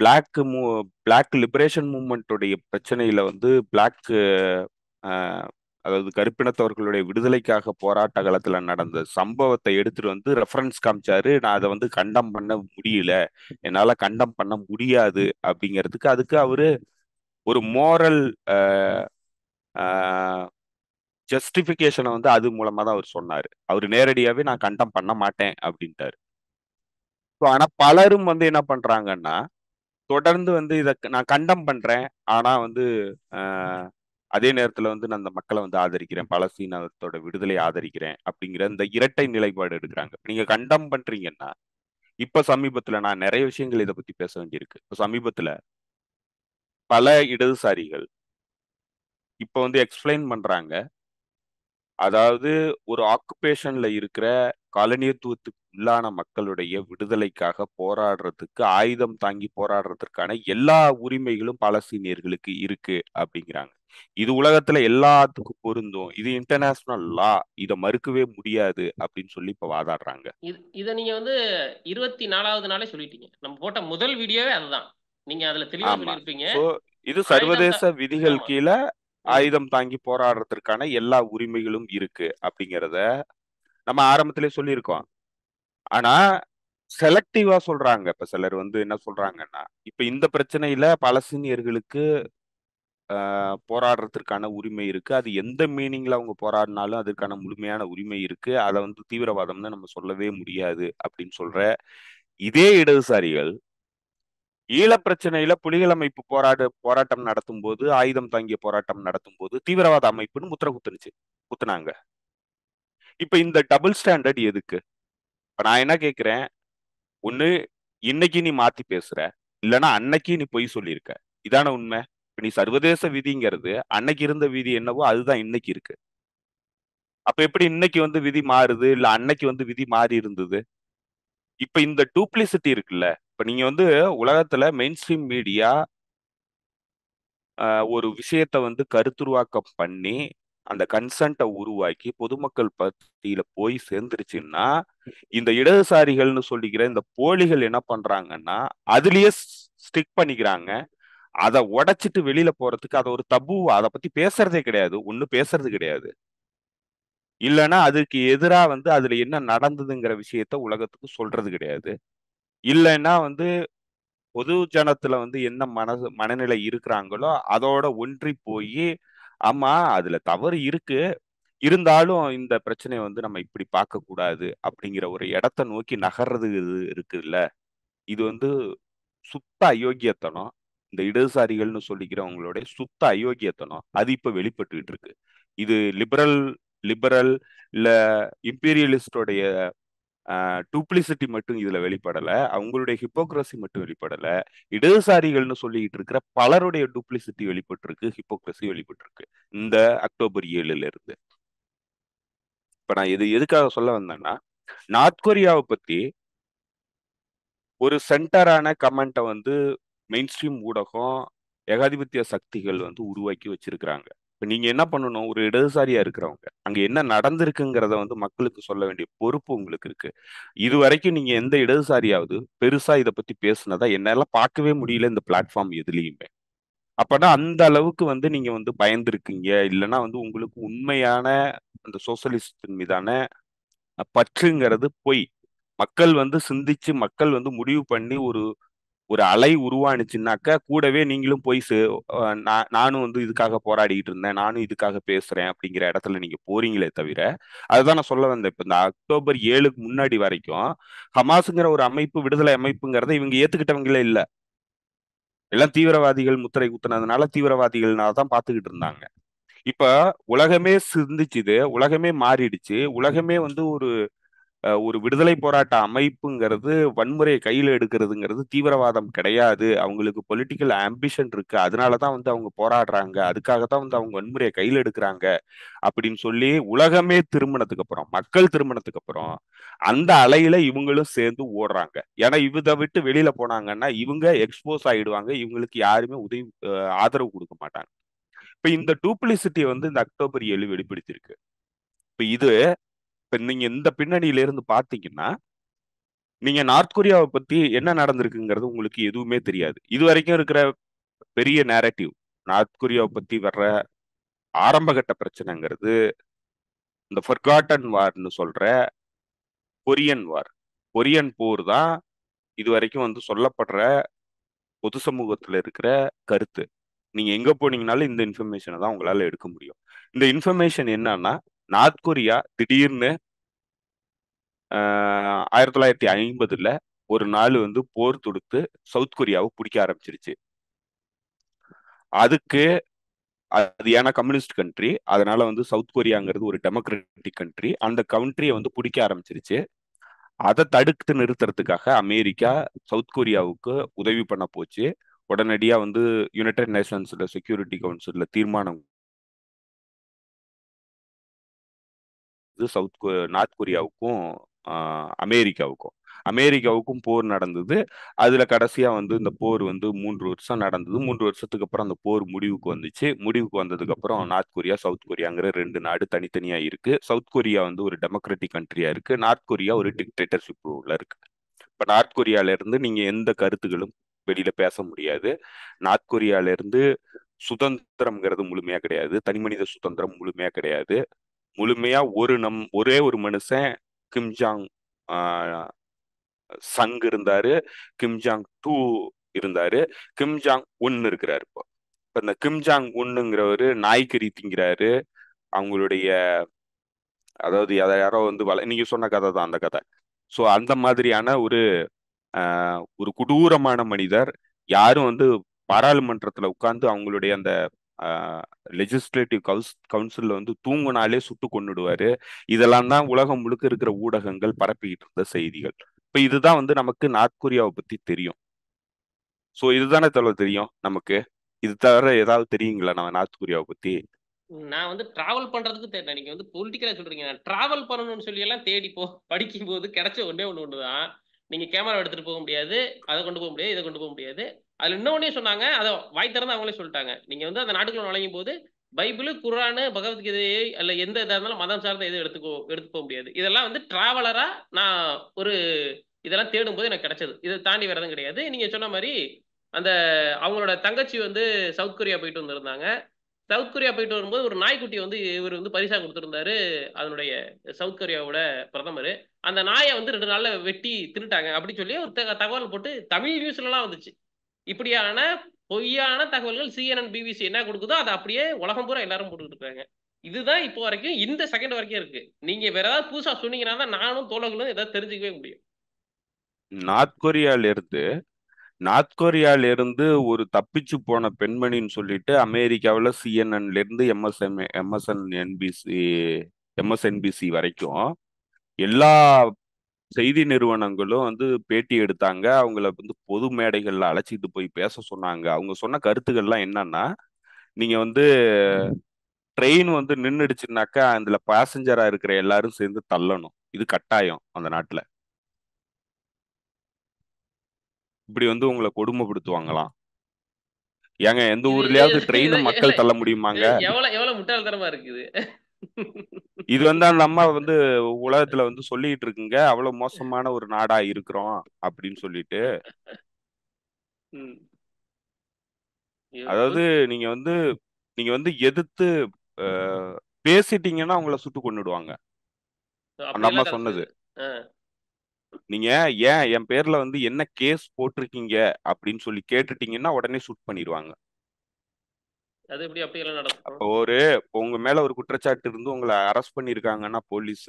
B: பிளாக் மூ பிளாக் லிபரேஷன் மூமெண்ட்டுடைய பிரச்சனையில் வந்து பிளாக் அதாவது கருப்பினத்தவர்களுடைய விடுதலைக்காக போராட்ட காலத்தில் நடந்த சம்பவத்தை எடுத்துகிட்டு வந்து ரெஃபரன்ஸ் காமிச்சாரு நான் அதை வந்து கண்டம் பண்ண முடியல என்னால் கண்டம் பண்ண முடியாது அப்படிங்கிறதுக்கு அதுக்கு அவர் ஒரு மோரல் ஜஸ்டிஃபிகேஷனை வந்து அது மூலமாக தான் அவர் சொன்னார் அவர் நேரடியாகவே நான் கண்டம் பண்ண மாட்டேன் அப்படின்ட்டாரு ஸோ ஆனால் பலரும் வந்து என்ன பண்ணுறாங்கன்னா தொடர்ந்து வந்து இதை நான் கண்டம் பண்றேன் ஆனா வந்து அதே நேரத்துல வந்து நான் அந்த மக்களை வந்து ஆதரிக்கிறேன் பலஸ்தீனத்தோட விடுதலை ஆதரிக்கிறேன் அப்படிங்கிற இந்த இரட்டை நிலைப்பாடு எடுக்கிறாங்க நீங்க கண்டம் பண்றீங்கன்னா இப்ப சமீபத்துல நான் நிறைய விஷயங்கள் இதை பத்தி பேச வேண்டியிருக்கு இப்ப சமீபத்துல பல இடதுசாரிகள் இப்ப வந்து எக்ஸ்பிளைன் பண்றாங்க அதாவது ஒரு ஆக்குபேஷன்ல இருக்கிற காலனியத்துவத்துக்கு உள்ளான மக்களுடைய விடுதலைக்காக போராடுறதுக்கு ஆயுதம் தாங்கி போராடுறதுக்கான எல்லா உரிமைகளும் பாலஸ்தீனியர்களுக்கு இருக்கு அப்படிங்கிறாங்க இது உலகத்துல எல்லாத்துக்கும் பொருந்தும் இது இன்டர்நேஷனல் லா இதை மறுக்கவே முடியாது அப்படின்னு சொல்லி இப்ப வாதாடுறாங்க
A: இதை நீங்க வந்து இருபத்தி நாலாவது நாளே சொல்லிட்டீங்க நம்ம போட்ட முதல் வீடியோவே அதுதான் நீங்க அதுல தெளிவா இது சர்வதேச விதிகள்
B: கீழே ஆயுதம் தாங்கி போராடுறதுக்கான எல்லா உரிமைகளும் இருக்கு அப்படிங்கிறத நம்ம ஆரம்பத்திலே சொல்லியிருக்கோம் ஆனா செலக்டிவா சொல்றாங்க இப்ப சிலர் வந்து என்ன சொல்றாங்கன்னா இப்ப இந்த பிரச்சனையில பலஸ்தீனியர்களுக்கு போராடுறதுக்கான உரிமை இருக்கு அது எந்த மீனிங்ல அவங்க போராடினாலும் அதற்கான முழுமையான உரிமை இருக்கு அதை வந்து தீவிரவாதம்னு நம்ம சொல்லவே முடியாது அப்படின்னு சொல்ற இதே இடதுசாரிகள் ஈழ பிரச்சனையில புலிகள் அமைப்பு போராட போராட்டம் நடத்தும் போது ஆயுதம் தாங்கிய போராட்டம் நடத்தும் போது தீவிரவாத அமைப்புன்னு முத்திர குத்துனுச்சு குத்துனாங்க இப்ப இந்த டபுள் ஸ்டாண்டர்ட் எதுக்கு இப்ப நான் என்ன கேக்குறேன் ஒண்ணு இன்னைக்கு நீ மாத்தி பேசுற இல்லைன்னா அன்னைக்கு நீ பொய் சொல்லியிருக்க இதான உண்மை இப்ப நீ சர்வதேச விதிங்கிறது அன்னைக்கு இருந்த விதி என்னவோ அதுதான் இன்னைக்கு இருக்கு அப்ப எப்படி இன்னைக்கு வந்து விதி மாறுது இல்ல அன்னைக்கு வந்து விதி மாறி இருந்தது இப்ப இந்த டூப்ளிசிட்டி இருக்குல்ல இப்ப நீங்க வந்து உலகத்துல மெயின் ஸ்ட்ரீம் மீடியா ஒரு விஷயத்த வந்து கருத்துருவாக்கம் பண்ணி அந்த கன்சன்ட்டை உருவாக்கி பொதுமக்கள் பத்தியில போய் சேர்ந்துருச்சுன்னா இந்த இடதுசாரிகள்னு சொல்லிக்கிற இந்த போலிகள் என்ன பண்றாங்கன்னா அதுலயே ஸ்டிக் பண்ணிக்கிறாங்க அதை உடைச்சிட்டு வெளியில போறதுக்கு அதை ஒரு தப்பு அதை பத்தி பேசுறதே கிடையாது ஒன்னும் பேசுறது கிடையாது இல்லைன்னா அதுக்கு எதிராக வந்து அதுல என்ன நடந்ததுங்கிற விஷயத்த உலகத்துக்கு சொல்றது கிடையாது இல்லைன்னா வந்து பொது ஜனத்துல வந்து என்ன மனசு மனநிலை இருக்கிறாங்களோ அதோட ஒன்றி போய் ஆமா அதுல தவறு இருக்கு இருந்தாலும் இந்த பிரச்சனையை வந்து நம்ம இப்படி பார்க்க கூடாது அப்படிங்கிற ஒரு இடத்தை நோக்கி நகர்றது இது இருக்குல்ல இது வந்து சுத்த அயோக்கியத்தனம் இந்த இடதுசாரிகள்னு சொல்லிக்கிறவங்களுடைய சுத்த அயோக்கியத்தனம் அது இப்ப வெளிப்பட்டுக்கிட்டு இருக்கு இது லிபரல் லிபரல் இல்ல இம்பீரியலிஸ்டோடைய டூப்ளிசிட்டி மட்டும் இதுல வெளிப்படல அவங்களுடைய ஹிப்போக்ரஸி மட்டும் வெளிப்படல இடதுசாரிகள்னு சொல்லிட்டு இருக்கிற பலருடைய டூப்ளிசிட்டி வெளிப்பட்டு இருக்கு ஹிப்போக்ரஸி வெளிப்பட்டு இருக்கு இந்த அக்டோபர் ஏழுல இருந்து இப்ப நான் இது எதுக்காக சொல்ல வந்தேன்னா நார்த் கொரியாவை பத்தி ஒரு சென்டரான கமெண்ட்டை வந்து மெயின் ஸ்ட்ரீம் ஊடகம் ஏகாதிபத்திய சக்திகள் வந்து உருவாக்கி வச்சிருக்கிறாங்க இப்போ நீங்கள் என்ன பண்ணணும் ஒரு இடதுசாரியாக இருக்கிறவங்க அங்கே என்ன நடந்திருக்குங்கிறத வந்து மக்களுக்கு சொல்ல வேண்டிய பொறுப்பு உங்களுக்கு இருக்கு இது வரைக்கும் நீங்கள் எந்த இடதுசாரியாவது பெருசாக இதை பற்றி பேசுனதா என்னெல்லாம் பார்க்கவே முடியல இந்த பிளாட்ஃபார்ம் எதுலேயுமே அப்போனா அந்த அளவுக்கு வந்து நீங்கள் வந்து பயந்துருக்கீங்க இல்லைன்னா வந்து உங்களுக்கு உண்மையான அந்த சோசியலிஸ்டின் மீதான பற்றுங்கிறது பொய் மக்கள் வந்து சிந்திச்சு மக்கள் வந்து முடிவு பண்ணி ஒரு ஒரு அலை உருவானுச்சுன்னாக்க கூடவே நீங்களும் போய் நானும் வந்து இதுக்காக போராடிக்கிட்டு இருந்தேன் நானும் இதுக்காக பேசுறேன் அப்படிங்கிற இடத்துல நீங்க போறீங்களே தவிர அதுதான் நான் சொல்ல வந்தேன் இப்போ இந்த அக்டோபர் ஏழுக்கு முன்னாடி வரைக்கும் ஹமாஸுங்கிற ஒரு அமைப்பு விடுதலை அமைப்புங்கிறத இவங்க ஏத்துக்கிட்டவங்களே இல்லை எல்லாம் தீவிரவாதிகள் முத்திரை குத்துனதுனால தீவிரவாதிகள்னால தான் பார்த்துக்கிட்டு இருந்தாங்க இப்ப உலகமே சிந்திச்சுது உலகமே மாறிடுச்சு உலகமே வந்து ஒரு ஒரு விடுதலை போராட்ட அமைப்புங்கிறது வன்முறையை கையில் எடுக்கிறதுங்கிறது தீவிரவாதம் கிடையாது அவங்களுக்கு பொலிட்டிக்கல் ஆம்பிஷன் இருக்கு அதனால தான் வந்து அவங்க போராடுறாங்க அதுக்காக தான் வந்து அவங்க வன்முறையை கையில் எடுக்கிறாங்க அப்படின்னு சொல்லி உலகமே திருமணத்துக்கு அப்புறம் மக்கள் திருமணத்துக்கு அப்புறம் அந்த அலையில இவங்களும் சேர்ந்து ஓடுறாங்க ஏன்னா இவத விட்டு வெளியில போனாங்கன்னா இவங்க எக்ஸ்போஸ் ஆயிடுவாங்க இவங்களுக்கு யாருமே உதவி ஆதரவு கொடுக்க மாட்டாங்க இப்ப இந்த டூப்ளிசிட்டி வந்து இந்த அக்டோபர் ஏழு வெளிப்படுத்தியிருக்கு இப்ப இது இப்போ நீங்க இந்த பின்னணியில இருந்து நீங்கள் நீங்க நார்த் கொரியாவை பத்தி என்ன நடந்திருக்குங்கிறது உங்களுக்கு எதுவுமே தெரியாது இது வரைக்கும் இருக்கிற பெரிய நேரட்டிவ் நார்த் கொரியாவை பத்தி வர்ற ஆரம்பகட்ட பிரச்சனைங்கிறது இந்த ஃபர்காட்டன் வார்னு சொல்ற கொரியன் வார் கொரியன் போர் தான் இது வரைக்கும் வந்து சொல்லப்படுற பொது சமூகத்தில் இருக்கிற கருத்து நீங்க எங்க போனீங்கனாலும் இந்த இன்ஃபர்மேஷனை தான் உங்களால் எடுக்க முடியும் இந்த இன்ஃபர்மேஷன் என்னன்னா நார்த் கொரியா திடீர்னு ஆயிரத்தி தொள்ளாயிரத்தி ஐம்பதுல ஒரு நாள் வந்து போர் தொடுத்து சவுத் கொரியாவை பிடிக்க ஆரம்பிச்சிருச்சு அதுக்கு அது ஏன்னா கம்யூனிஸ்ட் கண்ட்ரி அதனால வந்து சவுத் கொரியாங்கிறது ஒரு டெமோக்ராட்டிக் கண்ட்ரி அந்த கவுண்ட்ரியை வந்து பிடிக்க ஆரம்பிச்சிருச்சு அதை தடுத்து நிறுத்துறதுக்காக அமெரிக்கா சவுத் கொரியாவுக்கு உதவி பண்ண போச்சு உடனடியாக வந்து யுனைடெட் நேஷன்ஸில் செக்யூரிட்டி கவுன்சிலில் தீர்மானம் நடந்தது சவுத் நார்த் கொரியாவுக்கும் அமெரிக்காவுக்கும் அமெரிக்காவுக்கும் போர் நடந்தது அதுல கடைசியா வந்து இந்த போர் வந்து மூன்று வருஷம் நடந்தது மூன்று வருஷத்துக்கு அப்புறம் அந்த போர் முடிவுக்கு வந்துச்சு முடிவுக்கு வந்ததுக்கு அப்புறம் நார்த் கொரியா சவுத் கொரியாங்கிற ரெண்டு நாடு தனித்தனியா இருக்கு சவுத் கொரியா வந்து ஒரு டெமோக்ராட்டிக் கண்ட்ரியா இருக்கு நார்த் கொரியா ஒரு டிக்டேட்டர்ஷிப் ரூல்ல இருக்கு இப்ப நார்த் கொரியால இருந்து நீங்க எந்த கருத்துகளும் வெளியில பேச முடியாது நார்த் கொரியால இருந்து சுதந்திரம்ங்கிறது முழுமையா கிடையாது தனி மனித சுதந்திரம் முழுமையா கிடையாது முழுமையா ஒரு நம் ஒரே ஒரு மனுஷன் கிம்ஜாங் சங் இருந்தாரு கிம்ஜாங் டூ இருந்தாரு கிம்ஜாங் ஒன்னு இருக்கிறாரு இப்போ இப்போ இந்த கிம்ஜாங் ஒன்னுங்கிறவர் நாய்க்கறி திங்கிறாரு அவங்களுடைய அதாவது அதை யாரோ வந்து வள நீங்க சொன்ன கதை தான் அந்த கதை ஸோ அந்த மாதிரியான ஒரு ஒரு கொடூரமான மனிதர் யாரும் வந்து பாராளுமன்றத்தில் உட்கார்ந்து அவங்களுடைய அந்த லெஜிஸ்லேட்டிவ் கவுன்ஸ் கவுன்சிலில் வந்து தூங்கினாலே சுட்டு கொண்டுடுவார் இதெல்லாம் தான் உலகம் முழுக்க இருக்கிற ஊடகங்கள் பரப்பிக்கிட்டு இருந்த செய்திகள் இப்போ இதுதான் வந்து நமக்கு நார்த் கொரியாவை பற்றி தெரியும் ஸோ இதுதானே தவிர தெரியும் நமக்கு இது தவிர ஏதாவது தெரியுங்களா நம்ம நார்த் கொரியாவை பற்றி
A: நான் வந்து டிராவல் பண்றதுக்கு தேட நீங்க வந்து பொலிட்டிக்கலா சொல்றீங்க நான் டிராவல் பண்ணணும்னு சொல்லி எல்லாம் தேடி போ படிக்கும் போது கிடைச்ச ஒன்றே ஒன்று ஒன்று தான் நீங்க கேமரா எடுத்துட்டு போக முடியாது அதை கொண்டு போக முடியாது இதை கொண்டு போக முடியாது அதுல இன்னொன்னே சொன்னாங்க அதை வாய் திறந்து அவங்களே சொல்லிட்டாங்க நீங்க வந்து அந்த நாட்டுக்குள்ள நுழையும் போது பைபிள் குரானு பகவத்கீதையை அல்ல எந்த இதாக இருந்தாலும் மதம் சார்ந்த எதுவும் எடுத்துக்கோ எடுத்து போக முடியாது இதெல்லாம் வந்து டிராவலரா நான் ஒரு இதெல்லாம் தேடும் போது எனக்கு கிடைச்சது இதை தாண்டி வரதும் கிடையாது நீங்க சொன்ன மாதிரி அந்த அவங்களோட தங்கச்சி வந்து சவுத் கொரியா போயிட்டு வந்திருந்தாங்க சவுத் கொரியா போயிட்டு வரும்போது ஒரு நாய்க்குட்டி வந்து இவர் வந்து பரிசா கொடுத்துருந்தாரு அதனுடைய சவுத் கொரியாவோட பிரதமர் அந்த நாயை வந்து ரெண்டு நாள்ல வெட்டி திருட்டாங்க அப்படின்னு சொல்லி ஒரு தகவல் போட்டு தமிழ் நியூஸ்லலாம் வந்துச்சு இப்படியான பொய்யான தகவல்கள் சிஎன்என் பிபிசி என்ன கொடுக்குதோ அதை அப்படியே உலகம் பூரா எல்லாரும் போட்டுக்கிட்டு இருக்காங்க இதுதான் இப்போ வரைக்கும் இந்த செகண்ட் வரைக்கும் இருக்கு நீங்க வேற ஏதாவது புதுசா சொன்னீங்கன்னா தான் நானும் தோழர்களும் ஏதாவது தெரிஞ்சுக்கவே முடியும்
B: நார்த் கொரியால இருந்து நார்த் கொரியால இருந்து ஒரு தப்பிச்சு போன பெண்மணின்னு சொல்லிட்டு அமெரிக்காவில் சிஎன்என்ல இருந்து எம்எஸ்எம் எம்எஸ்என் என்பிசி எம்எஸ்என்பிசி வரைக்கும் எல்லா செய்தி நிறுவனங்களும் வந்து பேட்டி எடுத்தாங்க அவங்கள வந்து பொது மேடைகள்ல அழைச்சிட்டு போய் பேச சொன்னாங்க அவங்க சொன்ன கருத்துக்கள்லாம் என்னன்னா நீங்க வந்து ட்ரெயின் வந்து நின்றுடுச்சுனாக்கா அதுல பேசஞ்சரா இருக்கிற எல்லாரும் சேர்ந்து தள்ளணும் இது கட்டாயம் அந்த நாட்டுல இப்படி வந்து உங்களை கொடுமைப்படுத்துவாங்களாம் ஏங்க எந்த ஊர்லயாவது ட்ரெயின் மக்கள் தள்ள முடியுமாங்க
A: எவ்வளவு எவ்வளவு இருக்குது
B: இது வந்து அந்த அம்மா வந்து உலகத்துல வந்து சொல்லிட்டு இருக்குங்க அவ்வளவு மோசமான ஒரு நாடா இருக்கிறோம் அப்படின்னு சொல்லிட்டு அதாவது நீங்க வந்து நீங்க வந்து எதிர்த்து பேசிட்டீங்கன்னா அவங்கள சுட்டு கொண்டுடுவாங்க
A: அந்த அம்மா சொன்னது
B: நீங்க ஏன் என் பேர்ல வந்து என்ன கேஸ் போட்டிருக்கீங்க அப்படின்னு சொல்லி கேட்டுட்டீங்கன்னா உடனே சுட் பண்ணிடுவாங்க
A: அது எப்படி அப்படி எல்லாம் நடக்கும்
B: ஒரு உங்க மேல ஒரு குற்றச்சாட்டு இருந்து உங்களை அரெஸ்ட் பண்ணிருக்காங்கன்னா போலீஸ்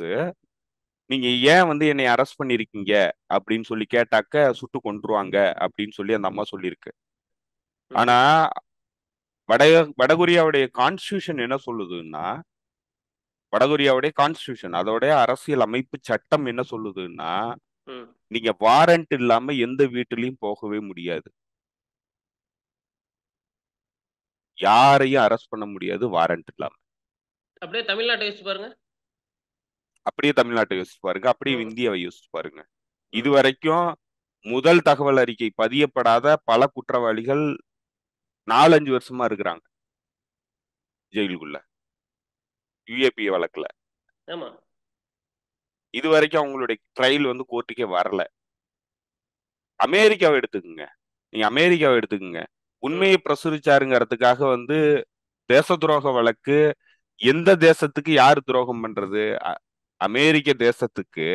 B: நீங்க ஏன் வந்து என்னை அரெஸ்ட் பண்ணிருக்கீங்க அப்படின்னு சொல்லி கேட்டாக்க சுட்டு கொண்டுருவாங்க அப்படின்னு சொல்லி அந்த அம்மா சொல்லியிருக்கு ஆனா வட வடகொரியாவுடைய கான்ஸ்டியூஷன் என்ன சொல்லுதுன்னா வடகொரியாவுடைய கான்ஸ்டியூஷன் அதோடைய அரசியல் அமைப்பு சட்டம் என்ன சொல்லுதுன்னா நீங்க வாரண்ட் இல்லாம எந்த வீட்டுலயும் போகவே முடியாது யாரையும் அரெஸ்ட் பண்ண முடியாது வாரண்ட் இல்லாம
A: அப்படியே தமிழ்நாட்டை யோசிச்சு பாருங்க
B: அப்படியே தமிழ்நாட்டை யோசிச்சு பாருங்க அப்படியே இந்தியாவை யோசிச்சு பாருங்க இது வரைக்கும் முதல் தகவல் அறிக்கை பதியப்படாத பல குற்றவாளிகள் நாலஞ்சு வருஷமா இருக்கிறாங்க ஜெயிலுக்குள்ள யுஏபி வழக்குல இது வரைக்கும் அவங்களுடைய ட்ரையல் வந்து கோர்ட்டுக்கே வரல அமெரிக்காவை எடுத்துக்கோங்க நீங்க அமெரிக்காவை எடுத்துக்கோங்க உண்மையை பிரசுரிச்சாருங்கிறதுக்காக வந்து தேச துரோக வழக்கு எந்த தேசத்துக்கு யார் துரோகம் பண்றது அமெரிக்க தேசத்துக்கு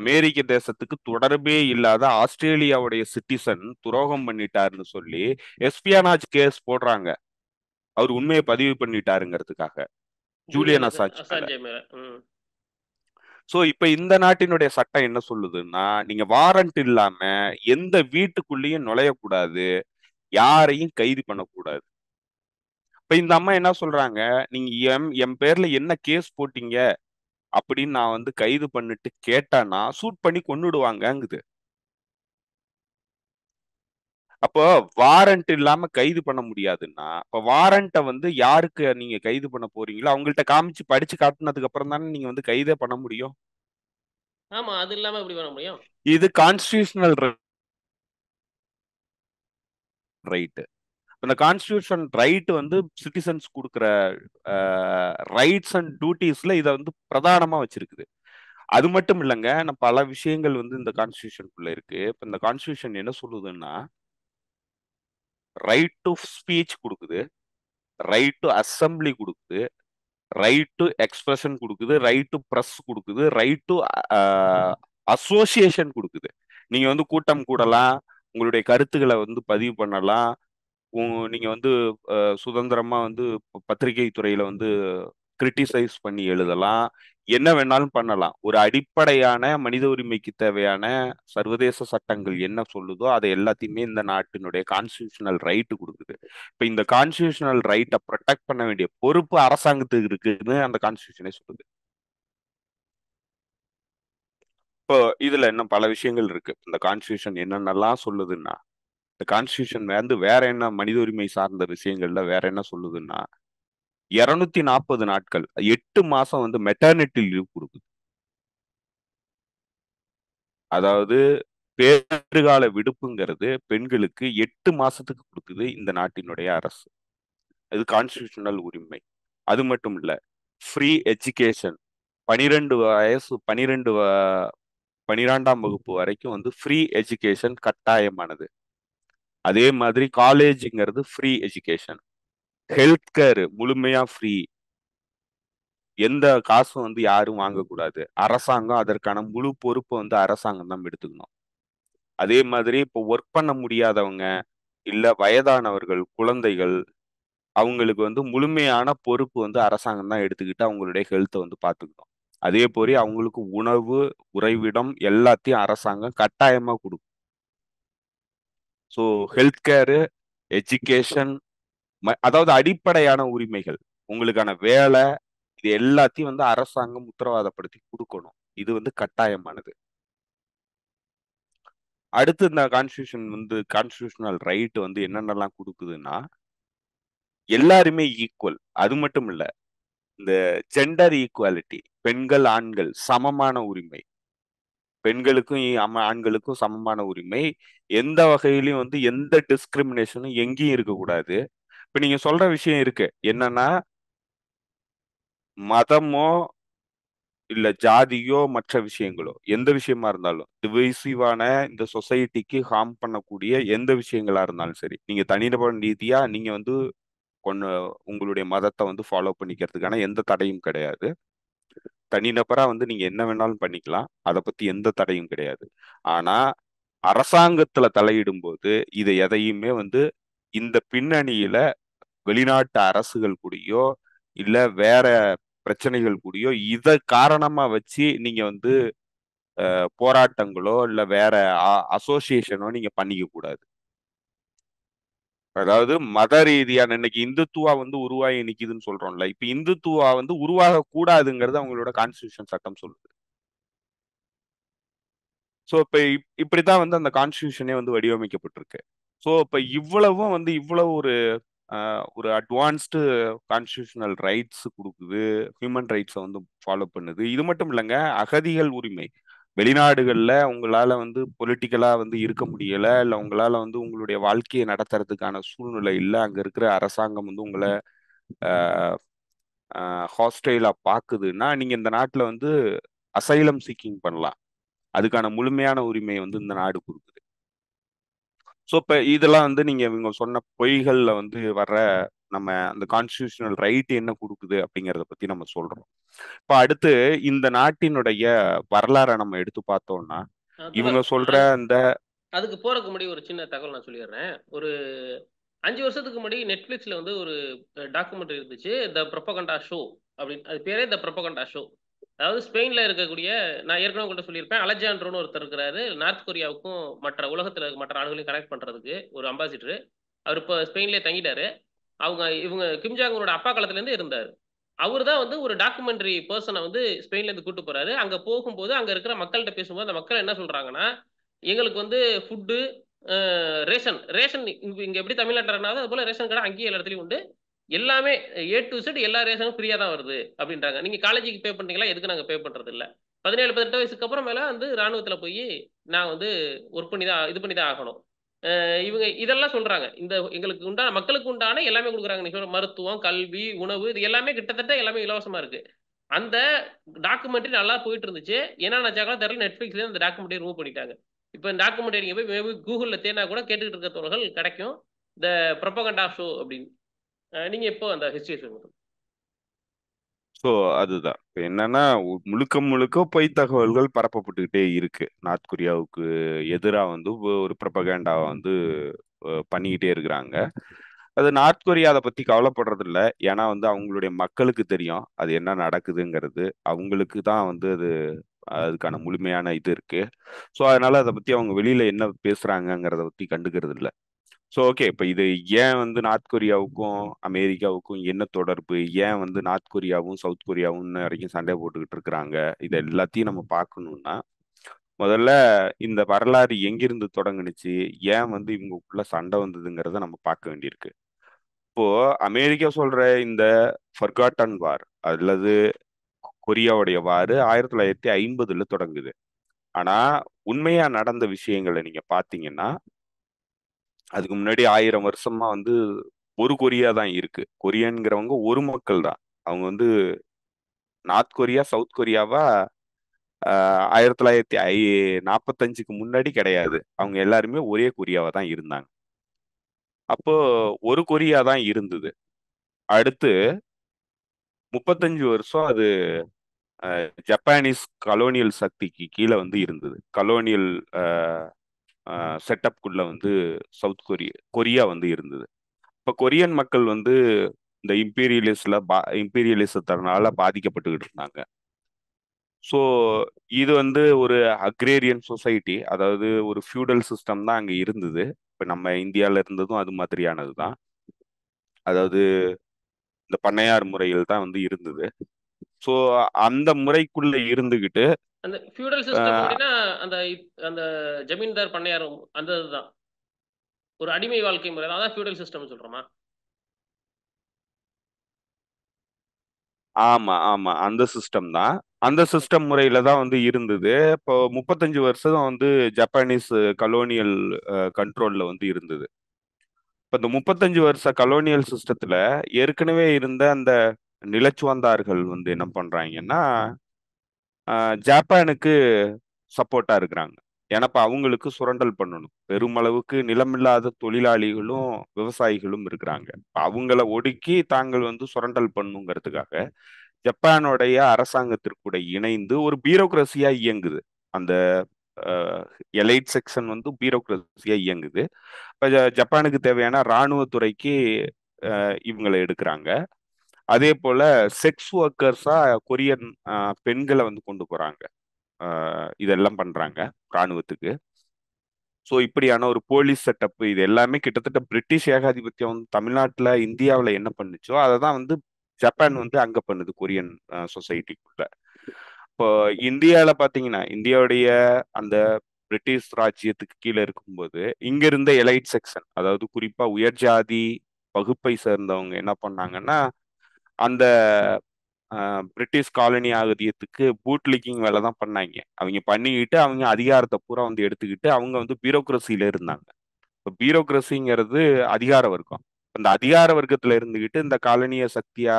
B: அமெரிக்க தேசத்துக்கு தொடர்பே இல்லாத ஆஸ்திரேலியாவுடைய சிட்டிசன் துரோகம் பண்ணிட்டாருன்னு சொல்லி எஸ்பியானாஜ் கேஸ் போடுறாங்க அவர் உண்மையை பதிவு பண்ணிட்டாருங்கிறதுக்காக ஜூலியன் அசாஜ் சோ இப்ப இந்த நாட்டினுடைய சட்டம் என்ன சொல்லுதுன்னா நீங்க வாரண்ட் இல்லாம எந்த வீட்டுக்குள்ளேயும் நுழையக்கூடாது யாரையும் கைது பண்ணக்கூடாது இப்ப இந்த அம்மா என்ன சொல்றாங்க நீங்க எம் என் பேர்ல என்ன கேஸ் போட்டீங்க அப்படின்னு நான் வந்து கைது பண்ணிட்டு கேட்டானா சூட் பண்ணி கொண்டுடுவாங்கங்குது அப்போ வாரண்ட் இல்லாம கைது பண்ண முடியாதுன்னா இப்ப வாரண்ட்டை வந்து யாருக்கு நீங்க கைது பண்ண போறீங்களோ அவங்கள்ட்ட காமிச்சு படிச்சு காட்டினதுக்கு அப்புறம் தானே நீங்க வந்து கைதே பண்ண முடியும்
A: ஆமா அது இல்லாம எப்படி பண்ண முடியும்
B: இது கான்ஸ்டியூஷனல் ரைட்டு இந்த கான்ஸ்டியூஷன் ரைட் வந்து சிட்டிசன்ஸ் கொடுக்குற ரைட்ஸ் அண்ட் டியூட்டிஸில் இதை வந்து பிரதானமாக வச்சிருக்குது அது மட்டும் இல்லைங்க நான் பல விஷயங்கள் வந்து இந்த கான்ஸ்டியூஷனுக்குள்ள இருக்கு இப்போ இந்த கான்ஸ்டியூஷன் என்ன சொல்லுதுன்னா ரைட் டு ஸ்பீச் கொடுக்குது ரைட் டு அசம்பிளி கொடுக்குது ரைட் டு எக்ஸ்பிரஷன் கொடுக்குது ரைட் டு ப்ரெஸ் கொடுக்குது ரைட் டு அசோசியேஷன் கொடுக்குது நீங்க வந்து கூட்டம் கூடலாம் உங்களுடைய கருத்துக்களை வந்து பதிவு பண்ணலாம் நீங்கள் வந்து சுதந்திரமாக வந்து பத்திரிகை துறையில் வந்து கிரிட்டிசைஸ் பண்ணி எழுதலாம் என்ன வேணாலும் பண்ணலாம் ஒரு அடிப்படையான மனித உரிமைக்கு தேவையான சர்வதேச சட்டங்கள் என்ன சொல்லுதோ அதை எல்லாத்தையுமே இந்த நாட்டினுடைய கான்ஸ்டியூஷனல் ரைட்டு கொடுக்குது இப்போ இந்த கான்ஸ்டியூஷனல் ரைட்டை ப்ரொடெக்ட் பண்ண வேண்டிய பொறுப்பு அரசாங்கத்துக்கு இருக்குதுன்னு அந்த கான்ஸ்டியூஷனே சொல்லுது இப்போ இதுல இன்னும் பல விஷயங்கள் இருக்கு இந்த கான்ஸ்டியூஷன் என்னென்னலாம் சொல்லுதுன்னா இந்த கான்ஸ்டியூஷன் வந்து வேற என்ன மனித உரிமை சார்ந்த விஷயங்கள்ல வேற என்ன சொல்லுதுன்னா இருநூத்தி நாற்பது நாட்கள் எட்டு மாசம் வந்து மெட்டர்னிட்டி லீவ் கொடுக்குது அதாவது பேருகால விடுப்புங்கிறது பெண்களுக்கு எட்டு மாசத்துக்கு கொடுக்குது இந்த நாட்டினுடைய அரசு இது கான்ஸ்டியூஷனல் உரிமை அது மட்டும் இல்ல ஃப்ரீ எஜுகேஷன் பனிரெண்டு வயசு பனிரெண்டு பனிரெண்டாம் வகுப்பு வரைக்கும் வந்து ஃப்ரீ எஜுகேஷன் கட்டாயமானது அதே மாதிரி காலேஜுங்கிறது ஃப்ரீ எஜுகேஷன் ஹெல்த் கேர் முழுமையா ஃப்ரீ எந்த காசும் வந்து யாரும் வாங்கக்கூடாது அரசாங்கம் அதற்கான முழு பொறுப்பை வந்து அரசாங்கம் தான் எடுத்துக்கணும் அதே மாதிரி இப்போ ஒர்க் பண்ண முடியாதவங்க இல்லை வயதானவர்கள் குழந்தைகள் அவங்களுக்கு வந்து முழுமையான பொறுப்பு வந்து அரசாங்கம் தான் எடுத்துக்கிட்டு அவங்களுடைய ஹெல்த்தை வந்து பார்த்துக்கணும் அதே போய் அவங்களுக்கு உணவு உறைவிடம் எல்லாத்தையும் அரசாங்கம் கட்டாயமாக கொடுக்கும் ஸோ ஹெல்த் கேரு எஜுகேஷன் அதாவது அடிப்படையான உரிமைகள் உங்களுக்கான வேலை இது எல்லாத்தையும் வந்து அரசாங்கம் உத்தரவாதப்படுத்தி கொடுக்கணும் இது வந்து கட்டாயமானது அடுத்து இந்த கான்ஸ்டியூஷன் வந்து கான்ஸ்டியூஷனல் ரைட் வந்து என்னென்னலாம் கொடுக்குதுன்னா எல்லாருமே ஈக்குவல் அது மட்டும் இல்லை இந்த ஜெண்டர் ஈக்குவாலிட்டி பெண்கள் ஆண்கள் சமமான உரிமை பெண்களுக்கும் ஆண்களுக்கும் சமமான உரிமை எந்த வகையிலையும் வந்து எந்த டிஸ்கிரிமினேஷனும் எங்கேயும் இருக்கக்கூடாது இப்ப நீங்க சொல்ற விஷயம் இருக்கு என்னன்னா மதமோ இல்ல ஜாதியோ மற்ற விஷயங்களோ எந்த விஷயமா இருந்தாலும் டிவைசிவான இந்த சொசைட்டிக்கு ஹார்ம் பண்ணக்கூடிய எந்த விஷயங்களா இருந்தாலும் சரி நீங்க தனிநபர் ரீதியா நீங்க வந்து கொண்டு உங்களுடைய மதத்தை வந்து ஃபாலோ பண்ணிக்கிறதுக்கான எந்த தடையும் கிடையாது தனிநபராக வந்து நீங்கள் என்ன வேணாலும் பண்ணிக்கலாம் அதை பற்றி எந்த தடையும் கிடையாது ஆனால் அரசாங்கத்தில் தலையிடும்போது இதை எதையுமே வந்து இந்த பின்னணியில் வெளிநாட்டு அரசுகள் கூடயோ இல்லை வேற பிரச்சனைகள் கூடயோ இதை காரணமாக வச்சு நீங்கள் வந்து போராட்டங்களோ இல்லை வேற அசோசியேஷனோ நீங்கள் பண்ணிக்க கூடாது அதாவது மத ரீதியான இன்னைக்கு இந்துத்துவா வந்து உருவாகி நிக்குதுன்னு சொல்றோம்ல இப்ப இந்துத்துவா வந்து உருவாக கூடாதுங்கிறது அவங்களோட கான்ஸ்டியூஷன் சட்டம் சொல்லுது சோ இப்ப இப்படிதான் வந்து அந்த கான்ஸ்டியூஷனே வந்து வடிவமைக்கப்பட்டிருக்கு சோ இப்போ இவ்வளவும் வந்து இவ்வளவு ஒரு ஒரு அட்வான்ஸ்டு கான்ஸ்டியூஷனல் ரைட்ஸ் கொடுக்குது ஹியூமன் ரைட்ஸை வந்து ஃபாலோ பண்ணுது இது மட்டும் இல்லைங்க அகதிகள் உரிமை வெளிநாடுகளில் உங்களால் வந்து பொலிட்டிக்கலாக வந்து இருக்க முடியலை இல்லை உங்களால் வந்து உங்களுடைய வாழ்க்கையை நடத்துறதுக்கான சூழ்நிலை இல்லை அங்கே இருக்கிற அரசாங்கம் வந்து உங்களை ஹாஸ்டைலாக பார்க்குதுன்னா நீங்கள் இந்த நாட்டில் வந்து அசைலம் சீக்கிங் பண்ணலாம் அதுக்கான முழுமையான உரிமையை வந்து இந்த நாடு கொடுக்குது ஸோ இப்போ இதெல்லாம் வந்து நீங்கள் இவங்க சொன்ன பொய்களில் வந்து வர்ற நம்ம அந்த கான்ஸ்டியூஷனல் ரைட் என்ன கொடுக்குது அப்படிங்கிறத பத்தி நம்ம சொல்றோம் இப்ப அடுத்து இந்த நாட்டினுடைய வரலாறை நம்ம எடுத்து பார்த்தோம்னா இவங்க சொல்ற அந்த
A: அதுக்கு போறதுக்கு முன்னாடி ஒரு சின்ன தகவல் நான் சொல்லிடுறேன் ஒரு அஞ்சு வருஷத்துக்கு முன்னாடி நெட்ஃபிளிக்ஸ்ல வந்து ஒரு டாக்குமெண்ட்ரி இருந்துச்சு த ப்ரொபகண்டா ஷோ அப்படின்னு அது பேரே த ப்ரொபகண்டா ஷோ அதாவது ஸ்பெயின்ல இருக்கக்கூடிய நான் ஏற்கனவே உங்கள்கிட்ட சொல்லியிருப்பேன் அலெக்சாண்ட்ரோன்னு ஒருத்தர் இருக்கிறாரு நார்த் கொரியாவுக்கும் மற்ற உலகத்துல மற்ற நாடுகளையும் கனெக்ட் பண்றதுக்கு ஒரு அம்பாசிடர் அவர் இப்போ ஸ்பெயின்லேயே தங்கிட்டாரு அவங்க இவங்க கிம்ஜாங்கனோட அப்பா காலத்துலேருந்து இருந்தார் அவர் தான் வந்து ஒரு டாக்குமெண்ட்ரி பர்சனை வந்து ஸ்பெயின்லேருந்து கூட்டு போகிறாரு அங்கே போகும்போது அங்கே இருக்கிற மக்கள்கிட்ட பேசும்போது அந்த மக்கள் என்ன சொல்கிறாங்கன்னா எங்களுக்கு வந்து ஃபுட்டு ரேஷன் ரேஷன் இங்கே இங்கே எப்படி தமிழ்நாட்டில் அது போல் ரேஷன் கடை அங்கேயும் எல்லா இடத்துலையும் உண்டு எல்லாமே ஏ டு செட் எல்லா ரேஷனும் ஃப்ரீயாக தான் வருது அப்படின்றாங்க நீங்கள் காலேஜுக்கு பே பண்ணீங்களா எதுக்கு நாங்கள் பே பண்ணுறது இல்லை பதினேழு பதினெட்டு வயசுக்கு அப்புறம் மேலே வந்து இராணுவத்தில் போய் நான் வந்து ஒர்க் பண்ணி தான் இது பண்ணி தான் ஆகணும் இவங்க இதெல்லாம் சொல்றாங்க இந்த எங்களுக்கு உண்டான மக்களுக்கு உண்டான எல்லாமே கொடுக்குறாங்க மருத்துவம் கல்வி உணவு இது எல்லாமே கிட்டத்தட்ட எல்லாமே இலவசமா இருக்கு அந்த டாக்குமெண்ட்ரி நல்லா போயிட்டு இருந்துச்சு ஏன்னா நான் தெரியல நெட்ஃபிளிக்ஸ்ல அந்த டாக்குமெண்ட்ரி ரிமூவ் பண்ணிட்டாங்க இப்போ இந்த டாக்குமெண்ட்ரி நீங்க போய் மேபி கூகுளில் தேனா கூட கேட்டுக்கிட்டு இருக்க தோழர்கள் கிடைக்கும் இந்த ப்ரொபகண்டா ஷோ அப்படின்னு நீங்க எப்போ அந்த ஹிஸ்டரி சொல்லுங்க
B: ஸோ அதுதான் இப்போ என்னன்னா முழுக்க முழுக்க பொய் தகவல்கள் பரப்பப்பட்டுக்கிட்டே இருக்கு நார்த் கொரியாவுக்கு எதிராக வந்து ஒரு ப்ரப்பகேண்டாவை வந்து பண்ணிக்கிட்டே இருக்கிறாங்க அது நார்த் கொரியா அதை பத்தி கவலைப்படுறது இல்லை ஏன்னா வந்து அவங்களுடைய மக்களுக்கு தெரியும் அது என்ன நடக்குதுங்கிறது அவங்களுக்கு தான் வந்து அது அதுக்கான முழுமையான இது இருக்கு ஸோ அதனால அதை பத்தி அவங்க வெளியில என்ன பேசுறாங்கங்கிறத பத்தி கண்டுக்கிறது இல்லை ஸோ ஓகே இப்போ இது ஏன் வந்து நார்த் கொரியாவுக்கும் அமெரிக்காவுக்கும் என்ன தொடர்பு ஏன் வந்து நார்த் கொரியாவும் சவுத் கொரியாவும் வரைக்கும் சண்டை போட்டுக்கிட்டு இருக்கிறாங்க இது எல்லாத்தையும் நம்ம பார்க்கணுன்னா முதல்ல இந்த வரலாறு எங்கிருந்து தொடங்கினுச்சு ஏன் வந்து இவங்களுக்குள்ள சண்டை வந்ததுங்கிறத நம்ம பார்க்க வேண்டியிருக்கு இப்போ அமெரிக்கா சொல்ற இந்த ஃபர்காட்டன் வார் அல்லது கொரியாவுடைய வார் ஆயிரத்தி தொள்ளாயிரத்தி ஐம்பதுல தொடங்குது ஆனா உண்மையா நடந்த விஷயங்களை நீங்க பாத்தீங்கன்னா அதுக்கு முன்னாடி ஆயிரம் வருஷமா வந்து ஒரு கொரியா தான் இருக்கு கொரியன்கிறவங்க ஒரு மக்கள் தான் அவங்க வந்து நார்த் கொரியா சவுத் கொரியாவா ஆயிரத்தி தொள்ளாயிரத்தி ஐ நாற்பத்தஞ்சுக்கு முன்னாடி கிடையாது அவங்க எல்லாருமே ஒரே கொரியாவா தான் இருந்தாங்க அப்போ ஒரு கொரியா தான் இருந்தது அடுத்து முப்பத்தஞ்சு வருஷம் அது ஜப்பானீஸ் கலோனியல் சக்திக்கு கீழே வந்து இருந்தது கலோனியல் செட்டப்குள்ளே வந்து சவுத் கொரியா கொரியா வந்து இருந்தது இப்போ கொரியன் மக்கள் வந்து இந்த இம்பீரியலிஸ்டில் பா இம்பீரியலிசத்தினால பாதிக்கப்பட்டுக்கிட்டு இருந்தாங்க ஸோ இது வந்து ஒரு அக்ரேரியன் சொசைட்டி அதாவது ஒரு ஃபியூடல் சிஸ்டம் தான் அங்கே இருந்தது இப்போ நம்ம இந்தியாவில் இருந்ததும் அது மாதிரியானது தான் அதாவது இந்த பண்ணையார் முறையில் தான் வந்து இருந்தது ஸோ அந்த முறைக்குள்ளே இருந்துக்கிட்டு
A: அந்த ஃபியூடல் சிஸ்டம் அப்படின்னா அந்த அந்த ஜமீன்தார் பண்ணையார் அந்த இதுதான் ஒரு அடிமை வாழ்க்கை முறை அதான் ஃபியூடல் சிஸ்டம் சொல்றோமா
B: ஆமா ஆமா அந்த சிஸ்டம் தான் அந்த சிஸ்டம் முறையில தான் வந்து இருந்தது இப்போ முப்பத்தஞ்சு வருஷம் வந்து ஜப்பானீஸ் கலோனியல் கண்ட்ரோல்ல வந்து இருந்தது இப்போ இந்த முப்பத்தஞ்சு வருஷ கலோனியல் சிஸ்டத்துல ஏற்கனவே இருந்த அந்த நிலச்சுவந்தார்கள் வந்து என்ன பண்றாங்கன்னா ஜப்பானுக்கு சப்போர்ட்டாக இருக்கிறாங்க ஏன்னாப்பா அவங்களுக்கு சுரண்டல் பண்ணணும் பெருமளவுக்கு நிலமில்லாத தொழிலாளிகளும் விவசாயிகளும் இருக்கிறாங்க அவங்கள ஒடுக்கி தாங்கள் வந்து சுரண்டல் பண்ணுங்கிறதுக்காக ஜப்பானுடைய அரசாங்கத்திற்கூட இணைந்து ஒரு பியூரோக்ரஸியா இயங்குது அந்த எலைட் செக்ஷன் வந்து பியூரோக்ரஸியா இயங்குது இப்போ ஜப்பானுக்கு தேவையான இராணுவத்துறைக்கு இவங்களை எடுக்கிறாங்க அதே போல செக்ஸ் ஒர்க்கர்ஸா கொரியன் பெண்களை வந்து கொண்டு போறாங்க இதெல்லாம் பண்றாங்க இராணுவத்துக்கு ஸோ இப்படியான ஒரு போலீஸ் செட்டப் இது எல்லாமே கிட்டத்தட்ட பிரிட்டிஷ் ஏகாதிபத்தியம் வந்து தமிழ்நாட்டில் இந்தியாவில் என்ன பண்ணுச்சோ அதை தான் வந்து ஜப்பான் வந்து அங்கே பண்ணுது கொரியன் சொசைட்டிக்குள்ள இப்போ இந்தியாவில் பார்த்தீங்கன்னா இந்தியாவுடைய அந்த பிரிட்டிஷ் ராஜ்யத்துக்கு கீழே இருக்கும்போது இங்க இருந்த எலைட் செக்ஷன் அதாவது குறிப்பா உயர்ஜாதி வகுப்பை சேர்ந்தவங்க என்ன பண்ணாங்கன்னா அந்த பிரிட்டிஷ் காலனி ஆகுதியத்துக்கு பூட்லிக்கிங் வேலை தான் பண்ணாங்க அவங்க பண்ணிக்கிட்டு அவங்க அதிகாரத்தை பூரா வந்து எடுத்துக்கிட்டு அவங்க வந்து பியூரோக்ரஸியில இருந்தாங்க இப்போ பியூரோக்ரஸிங்கிறது அதிகார வர்க்கம் அந்த அதிகார வர்க்கத்துல இருந்துகிட்டு இந்த காலனிய சக்தியா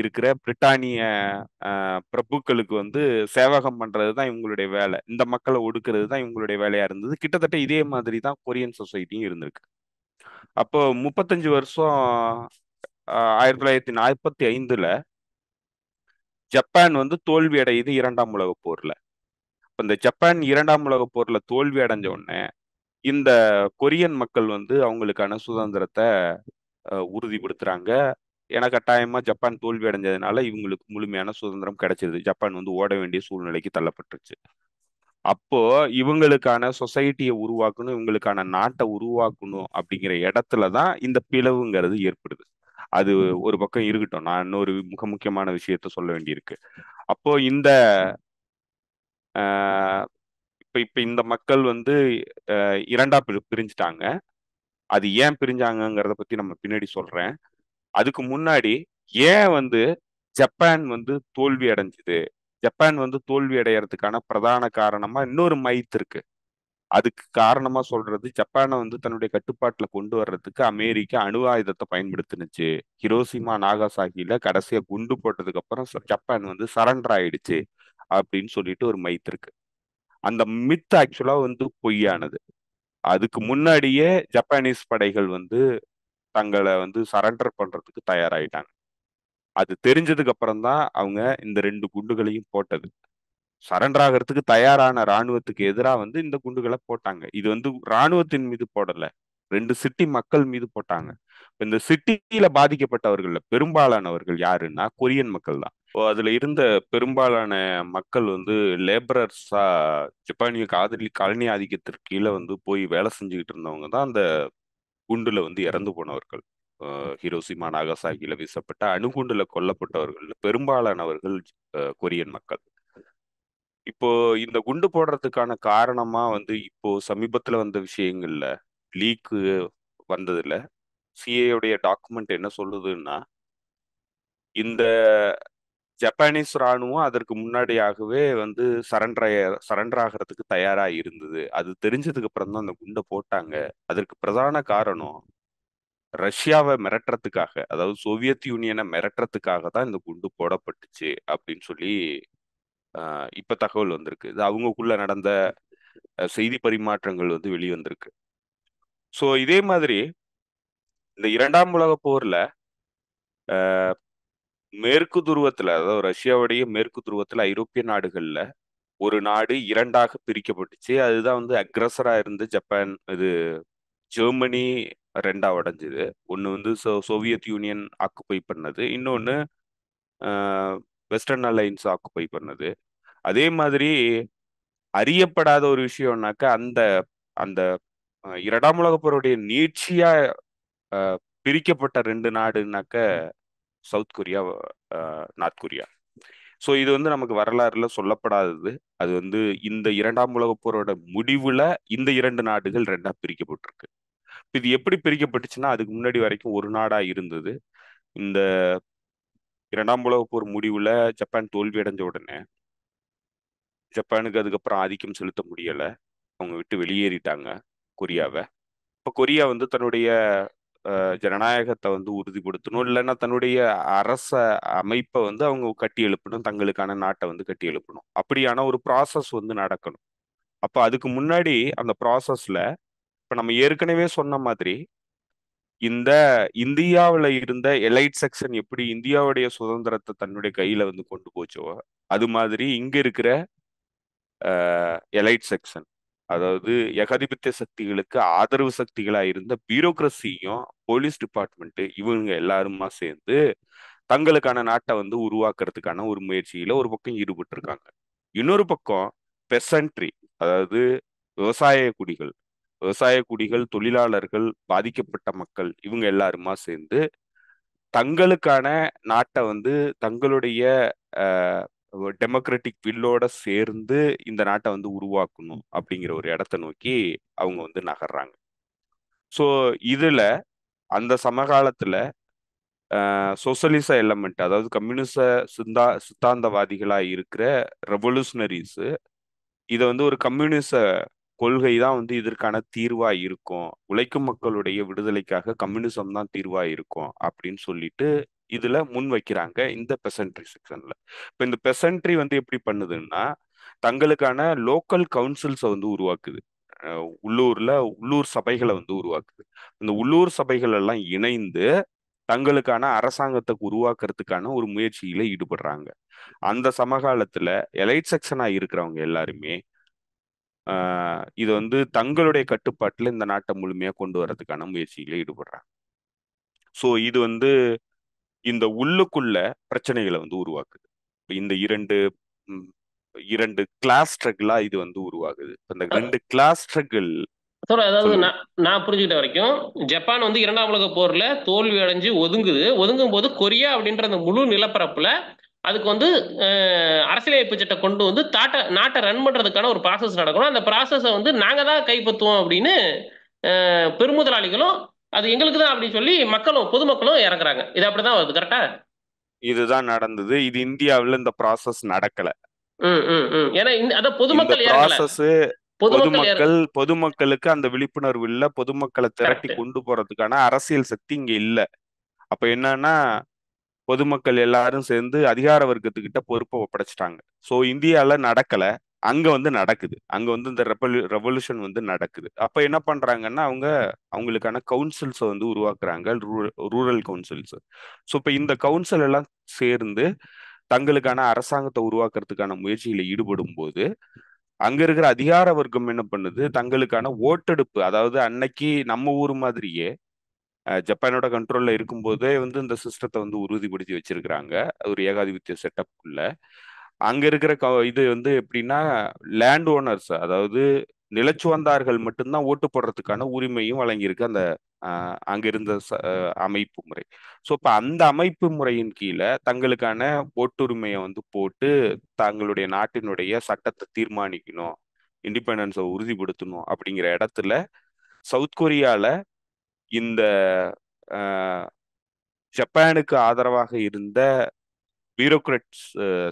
B: இருக்கிற பிரிட்டானிய பிரபுக்களுக்கு வந்து சேவகம் பண்றது தான் இவங்களுடைய வேலை இந்த மக்களை ஒடுக்கிறது தான் இவங்களுடைய வேலையா இருந்தது கிட்டத்தட்ட இதே மாதிரி தான் கொரியன் சொசைட்டியும் இருந்திருக்கு அப்போ முப்பத்தஞ்சு வருஷம் ஆயிரத்தி தொள்ளாயிரத்தி நாற்பத்தி ஐந்துல ஜப்பான் வந்து தோல்வி அடையுது இரண்டாம் உலக போர்ல இந்த ஜப்பான் இரண்டாம் உலக போர்ல தோல்வி அடைஞ்ச உடனே இந்த கொரியன் மக்கள் வந்து அவங்களுக்கான சுதந்திரத்தை உறுதிப்படுத்துறாங்க ஏன்னா கட்டாயமா ஜப்பான் தோல்வி அடைஞ்சதுனால இவங்களுக்கு முழுமையான சுதந்திரம் கிடைச்சிது ஜப்பான் வந்து ஓட வேண்டிய சூழ்நிலைக்கு தள்ளப்பட்டுருச்சு அப்போ இவங்களுக்கான சொசைட்டியை உருவாக்கணும் இவங்களுக்கான நாட்டை உருவாக்கணும் அப்படிங்கிற இடத்துல தான் இந்த பிளவுங்கிறது ஏற்படுது அது ஒரு பக்கம் இருக்கட்டும் நான் இன்னொரு மிக முக்கியமான விஷயத்த சொல்ல வேண்டியிருக்கு அப்போ இந்த இப்போ இப்போ இந்த மக்கள் வந்து இரண்டா பிரிஞ்சிட்டாங்க பிரிஞ்சுட்டாங்க அது ஏன் பிரிஞ்சாங்கிறத பத்தி நம்ம பின்னாடி சொல்றேன் அதுக்கு முன்னாடி ஏன் வந்து ஜப்பான் வந்து தோல்வி அடைஞ்சுது ஜப்பான் வந்து தோல்வி அடையறதுக்கான பிரதான காரணமா இன்னொரு மைத் இருக்கு அதுக்கு காரணமா சொல்றது ஜப்பானை வந்து தன்னுடைய கட்டுப்பாட்டுல கொண்டு வர்றதுக்கு அமெரிக்கா அணு ஆயுதத்தை பயன்படுத்தினுச்சு ஹிரோசிமா நாகாசாகில கடைசியா குண்டு போட்டதுக்கு அப்புறம் ஜப்பான் வந்து சரண்டர் ஆயிடுச்சு அப்படின்னு சொல்லிட்டு ஒரு மைத் இருக்கு அந்த மித் ஆக்சுவலா வந்து பொய்யானது அதுக்கு முன்னாடியே ஜப்பானீஸ் படைகள் வந்து தங்களை வந்து சரண்டர் பண்றதுக்கு தயாராயிட்டாங்க அது தெரிஞ்சதுக்கு அப்புறம் தான் அவங்க இந்த ரெண்டு குண்டுகளையும் போட்டது சரண்டர் ஆகிறதுக்கு தயாரான ராணுவத்துக்கு எதிராக வந்து இந்த குண்டுகளை போட்டாங்க இது வந்து ராணுவத்தின் மீது போடல ரெண்டு சிட்டி மக்கள் மீது போட்டாங்க இந்த சிட்டியில பாதிக்கப்பட்டவர்கள்ல பெரும்பாலானவர்கள் யாருன்னா கொரியன் மக்கள் தான் அதுல இருந்த பெரும்பாலான மக்கள் வந்து லேபரர்ஸா ஜப்பானிய காதலி காலனி ஆதிக்கத்திற்கு கீழே வந்து போய் வேலை செஞ்சுக்கிட்டு இருந்தவங்க தான் அந்த குண்டுல வந்து இறந்து போனவர்கள் ஹிரோசிமா நாகசாகியில வீசப்பட்ட அணுகுண்டுல கொல்லப்பட்டவர்கள் பெரும்பாலானவர்கள் கொரியன் மக்கள் இப்போ இந்த குண்டு போடுறதுக்கான காரணமா வந்து இப்போ சமீபத்துல வந்த விஷயங்கள்ல லீக்கு வந்ததுல சிஏயுடைய டாக்குமெண்ட் என்ன சொல்லுதுன்னா இந்த ஜப்பானீஸ் ராணுவம் அதற்கு முன்னாடியாகவே வந்து சரண்டர் சரண்டர் ஆகிறதுக்கு தயாரா இருந்தது அது தெரிஞ்சதுக்கு அப்புறம் தான் அந்த குண்டை போட்டாங்க அதற்கு பிரதான காரணம் ரஷ்யாவை மிரட்டுறதுக்காக அதாவது சோவியத் யூனியனை மிரட்டுறதுக்காக தான் இந்த குண்டு போடப்பட்டுச்சு அப்படின்னு சொல்லி இப்ப தகவல் வந்திருக்கு இது அவங்கக்குள்ள நடந்த செய்தி பரிமாற்றங்கள் வந்து வெளிவந்திருக்கு ஸோ இதே மாதிரி இந்த இரண்டாம் உலக போர்ல மேற்கு துருவத்துல அதாவது ரஷ்யாவுடைய மேற்கு துருவத்துல ஐரோப்பிய நாடுகள்ல ஒரு நாடு இரண்டாக பிரிக்கப்பட்டுச்சு அதுதான் வந்து அக்ரஸரா இருந்து ஜப்பான் இது ஜெர்மனி ரெண்டா உடஞ்சிது ஒன்று வந்து சோ சோவியத் யூனியன் ஆக்குப்பை பண்ணது இன்னொன்று வெஸ்டர்ன் அலைன்ஸ் ஆக்குப்பை பண்ணது அதே மாதிரி அறியப்படாத ஒரு விஷயம்னாக்க அந்த அந்த இரண்டாம் உலக போருடைய நீட்சியா பிரிக்கப்பட்ட ரெண்டு நாடுனாக்க South Korea North Korea so இது வந்து நமக்கு வரலாறுல சொல்லப்படாதது அது வந்து இந்த இரண்டாம் உலக போரோட முடிவுல இந்த இரண்டு நாடுகள் ரெண்டா பிரிக்கப்பட்டிருக்கு இது எப்படி பிரிக்கப்பட்டுச்சுன்னா அதுக்கு முன்னாடி வரைக்கும் ஒரு நாடா இருந்தது இந்த இரண்டாம் உலக போர் முடிவுல ஜப்பான் தோல்வி அடைஞ்ச உடனே ஜப்பானுக்கு அதுக்கப்புறம் ஆதிக்கம் செலுத்த முடியலை அவங்க விட்டு வெளியேறிட்டாங்க கொரியாவை இப்போ கொரியா வந்து தன்னுடைய ஜனநாயகத்தை வந்து உறுதிப்படுத்தணும் இல்லைன்னா தன்னுடைய அரச அமைப்பை வந்து அவங்க கட்டி எழுப்பணும் தங்களுக்கான நாட்டை வந்து கட்டி எழுப்பணும் அப்படியான ஒரு ப்ராசஸ் வந்து நடக்கணும் அப்போ அதுக்கு முன்னாடி அந்த ப்ராசஸில் இப்போ நம்ம ஏற்கனவே சொன்ன மாதிரி இந்த இந்தியாவில் இருந்த எலைட் செக்ஷன் எப்படி இந்தியாவுடைய சுதந்திரத்தை தன்னுடைய கையில் வந்து கொண்டு போச்சோ அது மாதிரி இங்கே இருக்கிற எலைட் செக்ஷன் அதாவது ஏகாதிபத்திய சக்திகளுக்கு ஆதரவு சக்திகளாக இருந்த பியூரோக்ரஸியும் போலீஸ் டிபார்ட்மெண்ட்டு இவங்க எல்லாருமா சேர்ந்து தங்களுக்கான நாட்டை வந்து உருவாக்குறதுக்கான ஒரு முயற்சியில ஒரு பக்கம் ஈடுபட்டு இருக்காங்க இன்னொரு பக்கம் பெசன்ட்ரி அதாவது விவசாய குடிகள் விவசாய குடிகள் தொழிலாளர்கள் பாதிக்கப்பட்ட மக்கள் இவங்க எல்லாருமா சேர்ந்து தங்களுக்கான நாட்டை வந்து தங்களுடைய டெமோக்ராட்டிக் வில்லோட சேர்ந்து இந்த நாட்டை வந்து உருவாக்கணும் அப்படிங்கிற ஒரு இடத்த நோக்கி அவங்க வந்து நகர்றாங்க ஸோ இதில் அந்த சமகாலத்தில் சோசலிச எலமெண்ட் அதாவது கம்யூனிச சிந்தா சித்தாந்தவாதிகளாக இருக்கிற ரெவல்யூஷனரிஸு இதை வந்து ஒரு கம்யூனிச கொள்கை தான் வந்து இதற்கான தீர்வா இருக்கும் உழைக்கும் மக்களுடைய விடுதலைக்காக கம்யூனிசம் தான் தீர்வா இருக்கும் அப்படின்னு சொல்லிட்டு இதுல முன் வைக்கிறாங்க இந்த பெசன்ட்ரி செக்ஷன்ல இப்போ இந்த பெசன்ட்ரி வந்து எப்படி பண்ணுதுன்னா தங்களுக்கான லோக்கல் கவுன்சில்ஸை வந்து உருவாக்குது உள்ளூர்ல உள்ளூர் சபைகளை வந்து உருவாக்குது இந்த உள்ளூர் சபைகள் எல்லாம் இணைந்து தங்களுக்கான அரசாங்கத்தை உருவாக்குறதுக்கான ஒரு முயற்சியில ஈடுபடுறாங்க அந்த சமகாலத்துல எலைட் செக்ஷனா இருக்கிறவங்க எல்லாருமே இது வந்து தங்களுடைய கட்டுப்பாட்டில் இந்த நாட்டை முழுமையாக கொண்டு வரதுக்கான முயற்சியில ஈடுபடுறாங்க ஸோ இது வந்து இந்த உள்ளுக்குள்ள பிரச்சனைகளை வந்து உருவாக்குது இந்த இரண்டு இரண்டு கிளாஸ் ஸ்ட்ரகிளா இது வந்து உருவாகுது அந்த ரெண்டு கிளாஸ் ஸ்ட்ரகிள்
A: அதாவது நான் புரிஞ்சுக்கிட்ட வரைக்கும் ஜப்பான் வந்து இரண்டாம் உலக போர்ல தோல்வி அடைஞ்சு ஒதுங்குது ஒதுங்கும் போது கொரியா அப்படின்ற அந்த முழு நிலப்பரப்புல அதுக்கு வந்து அரசியலமைப்பு சட்டம் கொண்டு வந்து தாட்டை நாட்டை ரன் பண்றதுக்கான ஒரு ப்ராசஸ் நடக்கணும் அந்த ப்ராசஸை வந்து நாங்க தான் கைப்பற்றுவோம் அப்படின்னு பெருமுதலாளிகளும் அது எங்களுக்கு தான் அப்படின்னு சொல்லி மக்களும் பொதுமக்களும் இறங்குறாங்க இது அப்படிதான் வருது கரெக்டா
B: இதுதான் நடந்தது இது இந்தியாவில் இந்த ப்ராசஸ் நடக்கல
A: பொதுமக்கள் ப்ராசஸ்
B: பொதுமக்கள் பொதுமக்களுக்கு அந்த விழிப்புணர்வு இல்ல பொதுமக்களை திரட்டி கொண்டு போறதுக்கான அரசியல் சக்தி இங்க இல்ல அப்ப என்னன்னா பொதுமக்கள் எல்லாரும் சேர்ந்து அதிகார வர்க்கத்துக்கிட்ட பொறுப்பை ஒப்படைச்சிட்டாங்க சோ இந்தியால நடக்கல அங்க வந்து நடக்குது அங்க வந்து இந்த ரெபல் ரெவல்யூஷன் வந்து நடக்குது அப்ப என்ன பண்றாங்கன்னா அவங்க அவங்களுக்கான கவுன்சில்ஸ் வந்து உருவாக்குறாங்க ரூரல் கவுன்சில்ஸ் ஸோ இப்ப இந்த கவுன்சில் எல்லாம் சேர்ந்து தங்களுக்கான அரசாங்கத்தை உருவாக்குறதுக்கான முயற்சியில ஈடுபடும் போது அங்க இருக்கிற அதிகார வர்க்கம் என்ன பண்ணுது தங்களுக்கான ஓட்டெடுப்பு அதாவது அன்னைக்கு நம்ம ஊர் மாதிரியே ஜப்பானோட கண்ட்ரோல்ல இருக்கும்போதே வந்து இந்த சிஸ்டத்தை வந்து உறுதிப்படுத்தி வச்சிருக்கிறாங்க ஒரு ஏகாதிபத்திய செட்டப் உள்ள அங்க இருக்கிற க இது வந்து எப்படின்னா லேண்ட் ஓனர்ஸ் அதாவது நிலச்சுவந்தார்கள் மட்டும்தான் ஓட்டு போடுறதுக்கான உரிமையும் வழங்கியிருக்கு அந்த அங்க இருந்த அமைப்பு முறை ஸோ இப்போ அந்த அமைப்பு முறையின் கீழே தங்களுக்கான ஓட்டுரிமையை வந்து போட்டு தங்களுடைய நாட்டினுடைய சட்டத்தை தீர்மானிக்கணும் இண்டிபெண்டன்ஸை உறுதிப்படுத்தணும் அப்படிங்கிற இடத்துல சவுத் கொரியாவில் இந்த ஜப்பானுக்கு ஆதரவாக இருந்த பியூரோக்ரட்ஸ்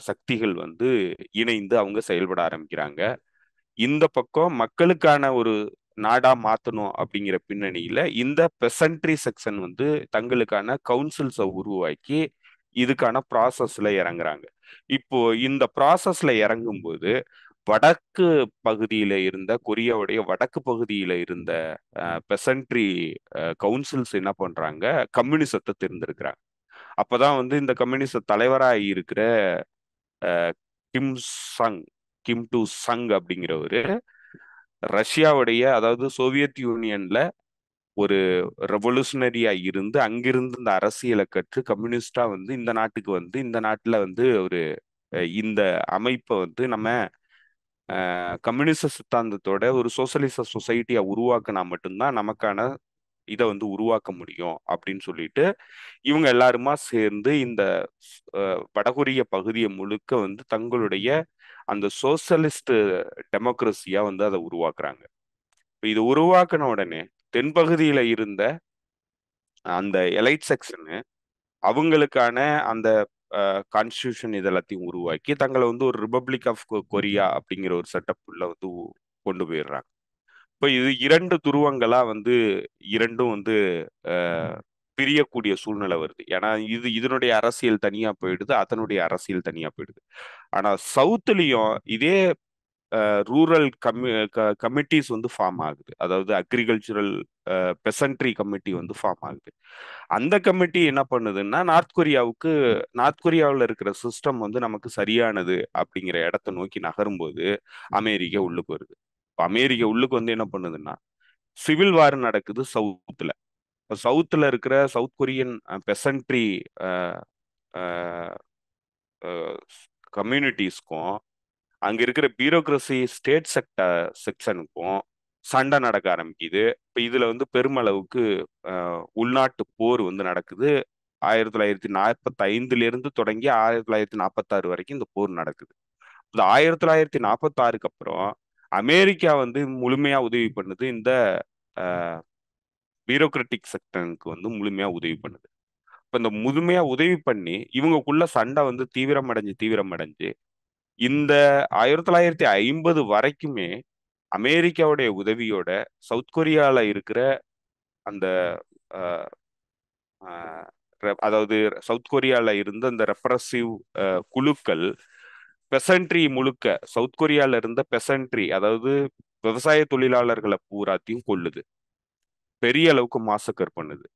B: சக்திகள் வந்து இணைந்து அவங்க செயல்பட ஆரம்பிக்கிறாங்க இந்த பக்கம் மக்களுக்கான ஒரு நாடா மாத்தணும் அப்படிங்கிற பின்னணியில இந்த பெசன்ட்ரி செக்ஷன் வந்து தங்களுக்கான கவுன்சில்ஸை உருவாக்கி இதுக்கான ப்ராசஸ்ல இறங்குறாங்க இப்போ இந்த ப்ராசஸ்ல இறங்கும்போது வடக்கு பகுதியில இருந்த கொரியாவுடைய வடக்கு பகுதியில இருந்த பெசன்ட்ரி கவுன்சில்ஸ் என்ன பண்றாங்க கம்யூனிசத்தை தெரிந்திருக்கிறாங்க அப்பதான் வந்து இந்த கம்யூனிஸ்ட் தலைவராக இருக்கிற Kim Sung Kim Du Sung அப்படிங்கிறவரு ரஷ்யாவுடைய அதாவது சோவியத் யூனியன்ல ஒரு ரெவல்யூஷனரியா இருந்து அங்கிருந்து இந்த அரசியலை கற்று கம்யூனிஸ்டா வந்து இந்த நாட்டுக்கு வந்து இந்த நாட்டில் வந்து ஒரு இந்த அமைப்பை வந்து நம்ம கம்யூனிச சித்தாந்தத்தோட ஒரு சோசியலிச சொசைட்டியா உருவாக்கினா மட்டும்தான் நமக்கான இதை வந்து உருவாக்க முடியும் அப்படின்னு சொல்லிட்டு இவங்க எல்லாருமா சேர்ந்து இந்த வடகொரிய பகுதியை முழுக்க வந்து தங்களுடைய அந்த சோசலிஸ்ட் டெமோக்ரஸியா வந்து அதை உருவாக்குறாங்க இப்போ இது உருவாக்கின உடனே தென்பகுதியில இருந்த அந்த எலைட் செக்ஷனு அவங்களுக்கான அந்த கான்ஸ்டியூஷன் இது எல்லாத்தையும் உருவாக்கி தங்களை வந்து ஒரு ரிபப்ளிக் ஆஃப் கொரியா அப்படிங்கிற ஒரு செட்டப் உள்ள வந்து கொண்டு போயிடுறாங்க இப்போ இது இரண்டு துருவங்களாக வந்து இரண்டும் வந்து பிரியக்கூடிய சூழ்நிலை வருது ஏன்னா இது இதனுடைய அரசியல் தனியாக போயிடுது அதனுடைய அரசியல் தனியாக போயிடுது ஆனால் சவுத்துலேயும் இதே ரூரல் கம்மி கமிட்டிஸ் வந்து ஃபார்ம் ஆகுது அதாவது அக்ரிகல்ச்சுரல் பெசன்ட்ரி கமிட்டி வந்து ஃபார்ம் ஆகுது அந்த கமிட்டி என்ன பண்ணுதுன்னா நார்த் கொரியாவுக்கு நார்த் கொரியாவில் இருக்கிற சிஸ்டம் வந்து நமக்கு சரியானது அப்படிங்கிற இடத்த நோக்கி நகரும்போது அமெரிக்கா உள்ளுக்கு வருது அமெரிக்க உள்ளுக்கு வந்து என்ன பண்ணுதுன்னா சிவில் வார் நடக்குது சவுத்துல இப்போ சவுத்தில் இருக்கிற சவுத் கொரியன் பெசன்ட்ரி கம்யூனிட்டிஸ்க்கும் அங்கே இருக்கிற பியூரோக்ரஸி ஸ்டேட் செக்டர் செக்ஷனுக்கும் சண்டை நடக்க ஆரம்பிக்குது இப்போ இதில் வந்து பெருமளவுக்கு உள்நாட்டு போர் வந்து நடக்குது ஆயிரத்தி தொள்ளாயிரத்தி நாற்பத்தைந்துலேருந்து தொடங்கி ஆயிரத்தி தொள்ளாயிரத்தி நாற்பத்தாறு வரைக்கும் இந்த போர் நடக்குது இந்த ஆயிரத்தி தொள்ளாயிரத்தி நாற்பத்தாறுக்கு அப்புறம் அமெரிக்கா வந்து முழுமையா உதவி பண்ணுது இந்த பியூரோக்ராட்டிக் செக்டருக்கு வந்து முழுமையா உதவி பண்ணுது இப்போ இந்த முழுமையா உதவி பண்ணி இவங்கக்குள்ள சண்டை வந்து தீவிரம் அடைஞ்சு தீவிரம் அடைஞ்சு இந்த ஆயிரத்தி தொள்ளாயிரத்தி ஐம்பது வரைக்குமே அமெரிக்காவுடைய உதவியோட சவுத் கொரியாவில் இருக்கிற அந்த அதாவது சவுத் கொரியாவில் இருந்த அந்த ரெப்ரஸிவ் குழுக்கள் பெசன்ட்ரி முழுக்க சவுத் கொரியால இருந்த பெசன்ட்ரி அதாவது விவசாய தொழிலாளர்களை பூராத்தையும் கொள்ளுது பெரிய அளவுக்கு மாசக்கர் பண்ணுது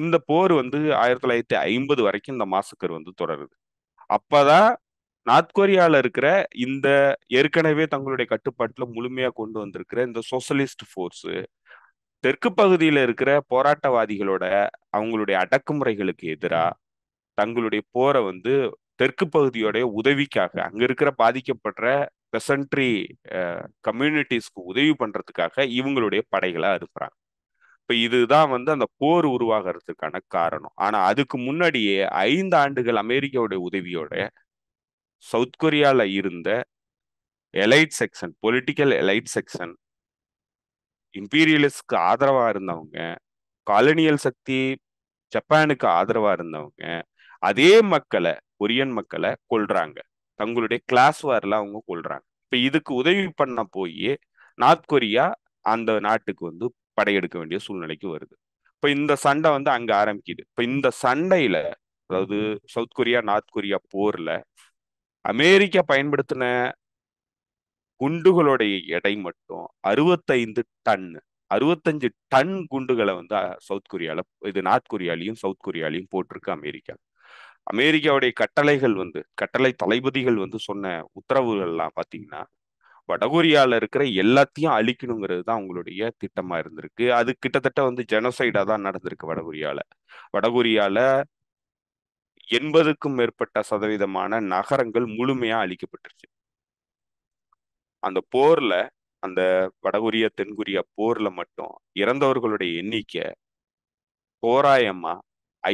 B: இந்த போர் வந்து ஆயிரத்தி தொள்ளாயிரத்தி ஐம்பது வரைக்கும் இந்த மாசக்கர் வந்து தொடருது அப்பதான் நார்த் கொரியால இருக்கிற இந்த ஏற்கனவே தங்களுடைய கட்டுப்பாட்டுல முழுமையா கொண்டு வந்திருக்கிற இந்த சோசலிஸ்ட் ஃபோர்ஸு தெற்கு பகுதியில இருக்கிற போராட்டவாதிகளோட அவங்களுடைய அடக்குமுறைகளுக்கு எதிராக தங்களுடைய போரை வந்து தெற்கு பகுதியோடைய உதவிக்காக அங்க இருக்கிற பாதிக்கப்படுற பெசன்ட்ரி கம்யூனிட்டிஸ்க்கு உதவி பண்றதுக்காக இவங்களுடைய படைகளை அனுப்புறாங்க இப்ப இதுதான் வந்து அந்த போர் உருவாகிறதுக்கான காரணம் ஆனா அதுக்கு முன்னாடியே ஐந்து ஆண்டுகள் அமெரிக்காவுடைய உதவியோட சவுத் கொரியால இருந்த elite section political elite section இம்பீரியலிஸ்ட்க்கு ஆதரவா இருந்தவங்க காலனியல் சக்தி ஜப்பானுக்கு ஆதரவா இருந்தவங்க அதே மக்களை கொரியன் மக்களை கொள்றாங்க தங்களுடைய கிளாஸ் வாரில் அவங்க கொள்றாங்க இப்ப இதுக்கு உதவி பண்ண போய் நார்த் கொரியா அந்த நாட்டுக்கு வந்து படையெடுக்க வேண்டிய சூழ்நிலைக்கு வருது இப்ப இந்த சண்டை வந்து அங்க ஆரம்பிக்குது இப்ப இந்த சண்டையில அதாவது சவுத் கொரியா நார்த் கொரியா போர்ல அமெரிக்கா பயன்படுத்தின குண்டுகளுடைய எடை மட்டும் அறுபத்தைந்து டன் அறுபத்தஞ்சு டன் குண்டுகளை வந்து சவுத் கொரியால இது நார்த் கொரியாலையும் சவுத் கொரியாலையும் போட்டிருக்கு அமெரிக்கா அமெரிக்காவுடைய கட்டளைகள் வந்து கட்டளை தளபதிகள் வந்து சொன்ன உத்தரவுகள்லாம் பார்த்தீங்கன்னா வடகொரியாவில் இருக்கிற எல்லாத்தையும் அழிக்கணுங்கிறது தான் அவங்களுடைய திட்டமா இருந்திருக்கு அது கிட்டத்தட்ட வந்து ஜெனசைடா தான் நடந்திருக்கு வடகொரியால வடகொரியால எண்பதுக்கும் மேற்பட்ட சதவீதமான நகரங்கள் முழுமையா அழிக்கப்பட்டுருச்சு அந்த போர்ல அந்த வடகொரியா தென்கொரியா போர்ல மட்டும் இறந்தவர்களுடைய எண்ணிக்கை தோராயமா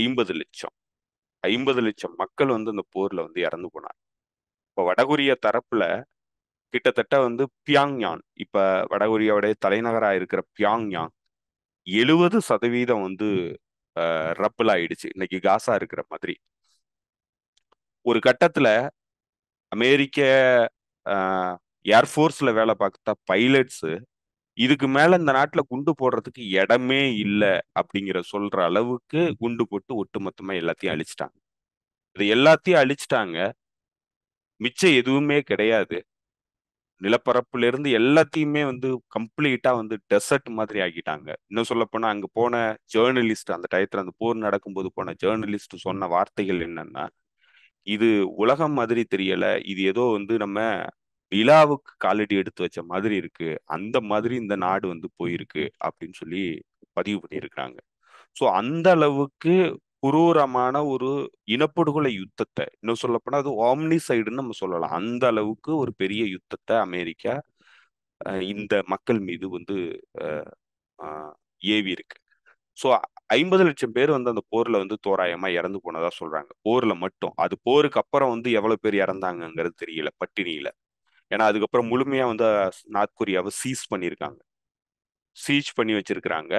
B: ஐம்பது லட்சம் ஐம்பது லட்சம் மக்கள் வந்து அந்த போர்ல வந்து இறந்து போனார் இப்போ வடகொரிய தரப்புல கிட்டத்தட்ட வந்து பியாங் யான் இப்ப வடகொரியாவுடைய தலைநகராக இருக்கிற பியாங் யான் எழுவது சதவீதம் வந்து ரப்பல் ஆயிடுச்சு இன்னைக்கு காசா இருக்கிற மாதிரி ஒரு கட்டத்துல அமெரிக்க ஏர்ஃபோர்ஸ்ல வேலை பார்த்தா பைலட்ஸு இதுக்கு மேல இந்த நாட்டுல குண்டு போடுறதுக்கு இடமே இல்லை அப்படிங்கிற சொல்ற அளவுக்கு குண்டு போட்டு ஒட்டுமொத்தமா எல்லாத்தையும் அழிச்சிட்டாங்க இது எல்லாத்தையும் அழிச்சிட்டாங்க மிச்சம் எதுவுமே கிடையாது நிலப்பரப்புல இருந்து எல்லாத்தையுமே வந்து கம்ப்ளீட்டா வந்து டெசர்ட் மாதிரி ஆக்கிட்டாங்க இன்னும் சொல்ல போனா அங்க போன ஜேர்னலிஸ்ட் அந்த டயத்துல அந்த போர் நடக்கும்போது போன ஜேர்னலிஸ்ட் சொன்ன வார்த்தைகள் என்னன்னா இது உலகம் மாதிரி தெரியல இது ஏதோ வந்து நம்ம நிலாவுக்கு காலடி எடுத்து வச்ச மாதிரி இருக்கு அந்த மாதிரி இந்த நாடு வந்து போயிருக்கு அப்படின்னு சொல்லி பதிவு பண்ணியிருக்கிறாங்க ஸோ அந்த அளவுக்கு குரூரமான ஒரு இனப்படுகொலை யுத்தத்தை இன்னும் சொல்லப்போனா அது ஓம்னி சைடுன்னு நம்ம சொல்லலாம் அந்த அளவுக்கு ஒரு பெரிய யுத்தத்தை அமெரிக்கா இந்த மக்கள் மீது வந்து ஏவி இருக்கு ஸோ ஐம்பது லட்சம் பேர் வந்து அந்த போர்ல வந்து தோராயமா இறந்து போனதா சொல்றாங்க போர்ல மட்டும் அது போருக்கு அப்புறம் வந்து எவ்வளவு பேர் இறந்தாங்கங்கிறது தெரியல பட்டினியில ஏன்னா அதுக்கப்புறம் முழுமையாக வந்து நார்த் கொரியாவை சீஸ் பண்ணியிருக்காங்க சீச் பண்ணி வச்சிருக்கிறாங்க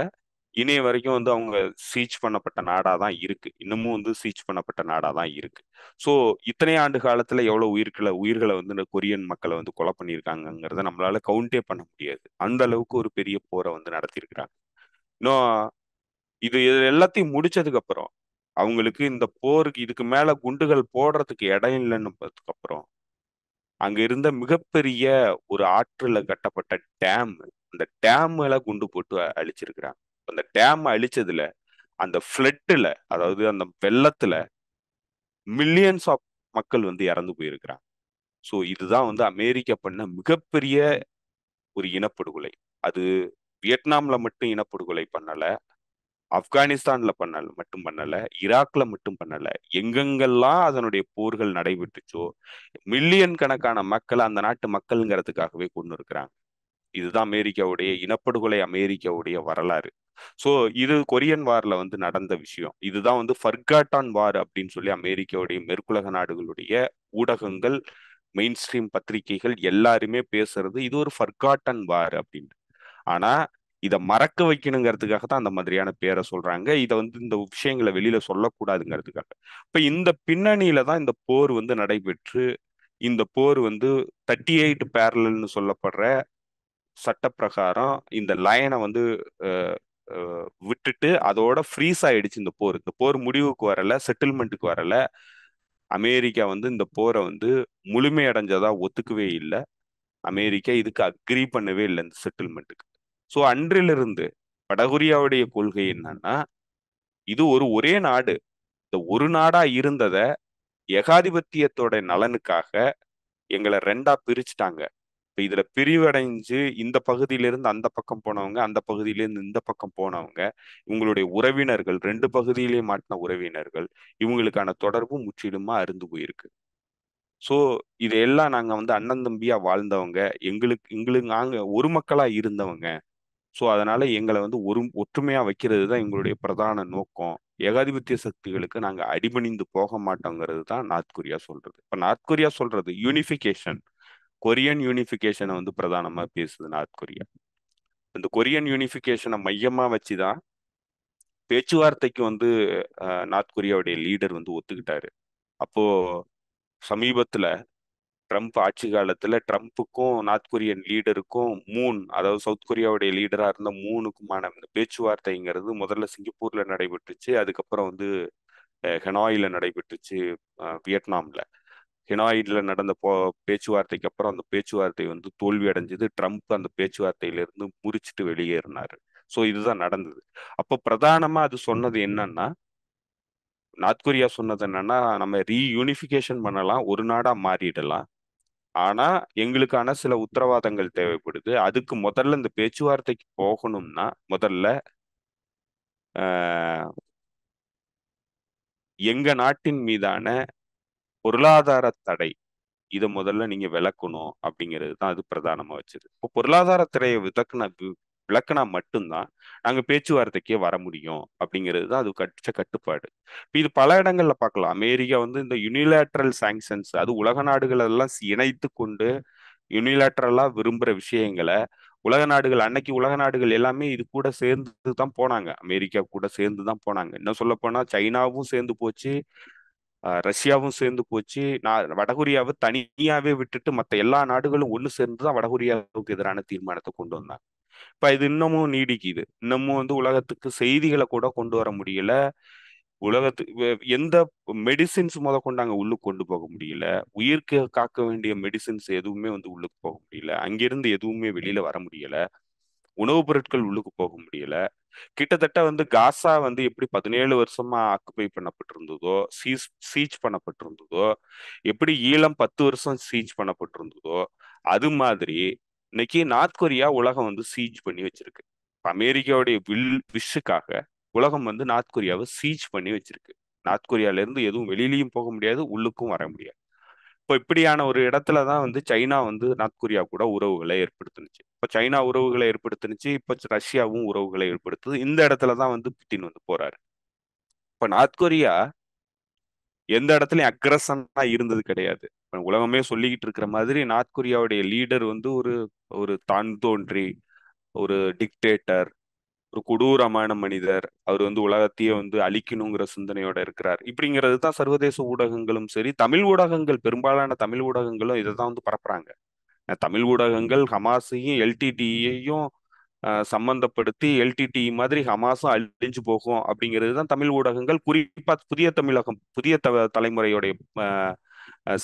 B: இணைய வரைக்கும் வந்து அவங்க சீச் பண்ணப்பட்ட நாடாக தான் இருக்கு இன்னமும் வந்து சீச் பண்ணப்பட்ட நாடாக தான் இருக்கு ஸோ இத்தனை ஆண்டு காலத்தில் எவ்வளோ உயிர்களை உயிர்களை வந்து இந்த கொரியன் மக்களை வந்து கொலை பண்ணியிருக்காங்கிறத நம்மளால கவுண்டே பண்ண முடியாது அந்த அளவுக்கு ஒரு பெரிய போரை வந்து நடத்தியிருக்கிறாங்க இன்னும் இது இது எல்லாத்தையும் முடிச்சதுக்கப்புறம் அவங்களுக்கு இந்த போருக்கு இதுக்கு மேலே குண்டுகள் போடுறதுக்கு இடம் இல்லைன்னு பார்த்ததுக்கப்புறம் அங்க இருந்த மிகப்பெரிய ஒரு ஆற்றில் கட்டப்பட்ட டேம் அந்த டேம்ல குண்டு போட்டு அழிச்சிருக்கிறாங்க அந்த டேம் அழிச்சதுல அந்த ஃப்ளட்டுல அதாவது அந்த வெள்ளத்துல மில்லியன்ஸ் ஆஃப் மக்கள் வந்து இறந்து போயிருக்கிறாங்க ஸோ இதுதான் வந்து அமெரிக்கா பண்ண மிகப்பெரிய ஒரு இனப்படுகொலை அது வியட்நாமில் மட்டும் இனப்படுகொலை பண்ணலை ஆப்கானிஸ்தான்ல பண்ணல மட்டும் பண்ணல ஈராக்ல மட்டும் பண்ணல எங்கெங்கெல்லாம் அதனுடைய போர்கள் நடைபெற்றுச்சோ மில்லியன் கணக்கான மக்கள் அந்த நாட்டு மக்கள்ங்கிறதுக்காகவே கொண்டு இருக்கிறாங்க இதுதான் அமெரிக்காவுடைய இனப்படுகொலை அமெரிக்காவுடைய வரலாறு ஸோ இது கொரியன் வார்ல வந்து நடந்த விஷயம் இதுதான் வந்து ஃபர்காட்டான் வார் அப்படின்னு சொல்லி அமெரிக்காவுடைய மேற்குலக நாடுகளுடைய ஊடகங்கள் மெயின் ஸ்ட்ரீம் பத்திரிகைகள் எல்லாருமே பேசுறது இது ஒரு ஃபர்காட்டன் வார் அப்படின்னு ஆனா இதை மறக்க வைக்கணுங்கிறதுக்காக தான் அந்த மாதிரியான பேரை சொல்றாங்க இதை வந்து இந்த விஷயங்களை வெளியில சொல்லக்கூடாதுங்கிறதுக்காக இப்ப இந்த பின்னணியில தான் இந்த போர் வந்து நடைபெற்று இந்த போர் வந்து தேர்ட்டி எயிட் பேரலல்னு சொல்லப்படுற சட்டப்பிரகாரம் இந்த லயனை வந்து விட்டுட்டு அதோட ஃப்ரீஸ் ஆயிடுச்சு இந்த போர் இந்த போர் முடிவுக்கு வரல செட்டில்மெண்ட்டுக்கு வரல அமெரிக்கா வந்து இந்த போரை வந்து முழுமையடைஞ்சதா ஒத்துக்கவே இல்லை அமெரிக்கா இதுக்கு அக்ரி பண்ணவே இல்லை இந்த செட்டில்மெண்ட்டுக்கு ஸோ அன்றிலிருந்து வடகொரியாவுடைய கொள்கை என்னன்னா இது ஒரு ஒரே நாடு இந்த ஒரு நாடா இருந்தத ஏகாதிபத்தியத்தோட நலனுக்காக எங்களை ரெண்டா பிரிச்சுட்டாங்க இப்போ இதுல பிரிவடைஞ்சு இந்த பகுதியிலிருந்து அந்த பக்கம் போனவங்க அந்த பகுதியிலிருந்து இந்த பக்கம் போனவங்க இவங்களுடைய உறவினர்கள் ரெண்டு பகுதியிலேயே மாட்டின உறவினர்கள் இவங்களுக்கான தொடர்பு முற்றிலுமா அருந்து போயிருக்கு ஸோ இதையெல்லாம் நாங்கள் வந்து அண்ணன் தம்பியா வாழ்ந்தவங்க எங்களுக்கு எங்களுக்கு நாங்கள் ஒரு மக்களா இருந்தவங்க ஸோ அதனால் எங்களை வந்து ஒரு ஒற்றுமையாக வைக்கிறது தான் எங்களுடைய பிரதான நோக்கம் ஏகாதிபத்திய சக்திகளுக்கு நாங்கள் அடிபணிந்து போக மாட்டோங்கிறது தான் நார்த் கொரியா சொல்கிறது இப்போ நார்த் கொரியா சொல்கிறது யூனிஃபிகேஷன் கொரியன் யூனிஃபிகேஷனை வந்து பிரதானமாக பேசுது நார்த் கொரியா இந்த கொரியன் யூனிஃபிகேஷனை மையமாக வச்சு தான் பேச்சுவார்த்தைக்கு வந்து நார்த் கொரியாவுடைய லீடர் வந்து ஒத்துக்கிட்டாரு அப்போ சமீபத்தில் ட்ரம்ப் ஆட்சி காலத்தில் ட்ரம்ப்புக்கும் நார்த் கொரியன் லீடருக்கும் மூன் அதாவது சவுத் கொரியாவுடைய லீடராக இருந்த மூனுக்குமான இந்த பேச்சுவார்த்தைங்கிறது முதல்ல சிங்கப்பூரில் நடைபெற்றுச்சு அதுக்கப்புறம் வந்து ஹெனாயில் நடைபெற்றுச்சு வியட்நாமில் ஹெனாயிடில் நடந்த போ பேச்சுவார்த்தைக்கு அப்புறம் அந்த பேச்சுவார்த்தை வந்து தோல்வி அடைஞ்சது ட்ரம்ப் அந்த பேச்சுவார்த்தையிலிருந்து முறிச்சிட்டு வெளியேறினார் ஸோ இதுதான் நடந்தது அப்போ பிரதானமாக அது சொன்னது என்னன்னா நார்த் கொரியா சொன்னது என்னன்னா நம்ம ரீயூனிஃபிகேஷன் பண்ணலாம் ஒரு நாடா மாறிடலாம் ஆனா எங்களுக்கான சில உத்தரவாதங்கள் தேவைப்படுது அதுக்கு முதல்ல இந்த பேச்சுவார்த்தைக்கு போகணும்னா முதல்ல எங்க நாட்டின் மீதான பொருளாதார தடை இதை முதல்ல நீங்க விளக்கணும் அப்படிங்கிறது தான் அது பிரதானமா வச்சது இப்போ பொருளாதார தடையை விதக்குன விளக்குனா மட்டும்தான் நாங்கள் பேச்சுவார்த்தைக்கே வர முடியும் அப்படிங்கிறது தான் அது கட்ச கட்டுப்பாடு இப்போ இது பல இடங்களில் பார்க்கலாம் அமெரிக்கா வந்து இந்த யூனிலேட்ரல் சாங்ஷன்ஸ் அது உலக நாடுகள் எல்லாம் இணைத்து கொண்டு யூனிலேட்ரலாக விரும்புகிற விஷயங்களை உலக நாடுகள் அன்னைக்கு உலக நாடுகள் எல்லாமே இது கூட சேர்ந்து தான் போனாங்க அமெரிக்கா கூட சேர்ந்து தான் போனாங்க இன்னும் சொல்ல சைனாவும் சேர்ந்து போச்சு ரஷ்யாவும் சேர்ந்து போச்சு நான் வடகொரியாவை தனியாவே விட்டுட்டு மற்ற எல்லா நாடுகளும் ஒன்று சேர்ந்து தான் வடகொரியாவுக்கு எதிரான தீர்மானத்தை கொண்டு வந்தாங்க இப்போ இது இன்னமும் நீடிக்குது இன்னமும் வந்து உலகத்துக்கு செய்திகளை கூட கொண்டு வர முடியல உலகத்துக்கு எந்த மெடிசின்ஸ் முத கொண்டு அங்க உள்ளுக்கு கொண்டு போக முடியல உயிர்க்கு காக்க வேண்டிய மெடிசின்ஸ் எதுவுமே வந்து உள்ளுக்கு போக முடியல அங்கிருந்து எதுவுமே வெளியில வர முடியல உணவுப் பொருட்கள் உள்ளுக்கு போக முடியல கிட்டத்தட்ட வந்து காசா வந்து எப்படி பதினேழு வருஷமா ஆக்குபை பண்ணப்பட்டிருந்ததோ சீஸ் சீச் பண்ணப்பட்டிருந்ததோ எப்படி ஈழம் பத்து வருஷம் சீச் பண்ணப்பட்டிருந்ததோ அது மாதிரி இன்னைக்கு நார்த் கொரியா உலகம் வந்து சீஜ் பண்ணி வச்சிருக்கு அமெரிக்காவுடைய வில் விஷுக்காக உலகம் வந்து நார்த் கொரியாவை சீஜ் பண்ணி வச்சிருக்கு நார்த் கொரியால இருந்து எதுவும் வெளியிலயும் போக முடியாது உள்ளுக்கும் வர முடியாது இப்போ இப்படியான ஒரு இடத்துல தான் வந்து சைனா வந்து நார்த் கொரியா கூட உறவுகளை ஏற்படுத்துனுச்சு இப்போ சைனா உறவுகளை ஏற்படுத்துனுச்சு இப்போ ரஷ்யாவும் உறவுகளை ஏற்படுத்துது இந்த இடத்துல தான் வந்து புட்டின் வந்து போறாரு இப்போ நார்த் கொரியா எந்த இடத்துலயும் அக்ரஸனா இருந்தது கிடையாது உலகமே சொல்லிக்கிட்டு இருக்கிற மாதிரி நார்த் கொரியாவுடைய லீடர் வந்து ஒரு ஒரு தான் தோன்றி ஒரு டிக்டேட்டர் ஒரு கொடூரமான மனிதர் அவர் வந்து உலகத்தையே வந்து அழிக்கணுங்கிற சிந்தனையோட இருக்கிறார் இப்படிங்கிறது தான் சர்வதேச ஊடகங்களும் சரி தமிழ் ஊடகங்கள் பெரும்பாலான தமிழ் ஊடகங்களும் இதை தான் வந்து பரப்புறாங்க தமிழ் ஊடகங்கள் ஹமாஸையும் எல்டிடியையும் சம்பந்தப்படுத்தி எல்டிடி மாதிரி ஹமாஸும் அழிஞ்சு போகும் அப்படிங்கிறது தான் தமிழ் ஊடகங்கள் குறிப்பா புதிய தமிழகம் புதிய த தலைமுறையுடைய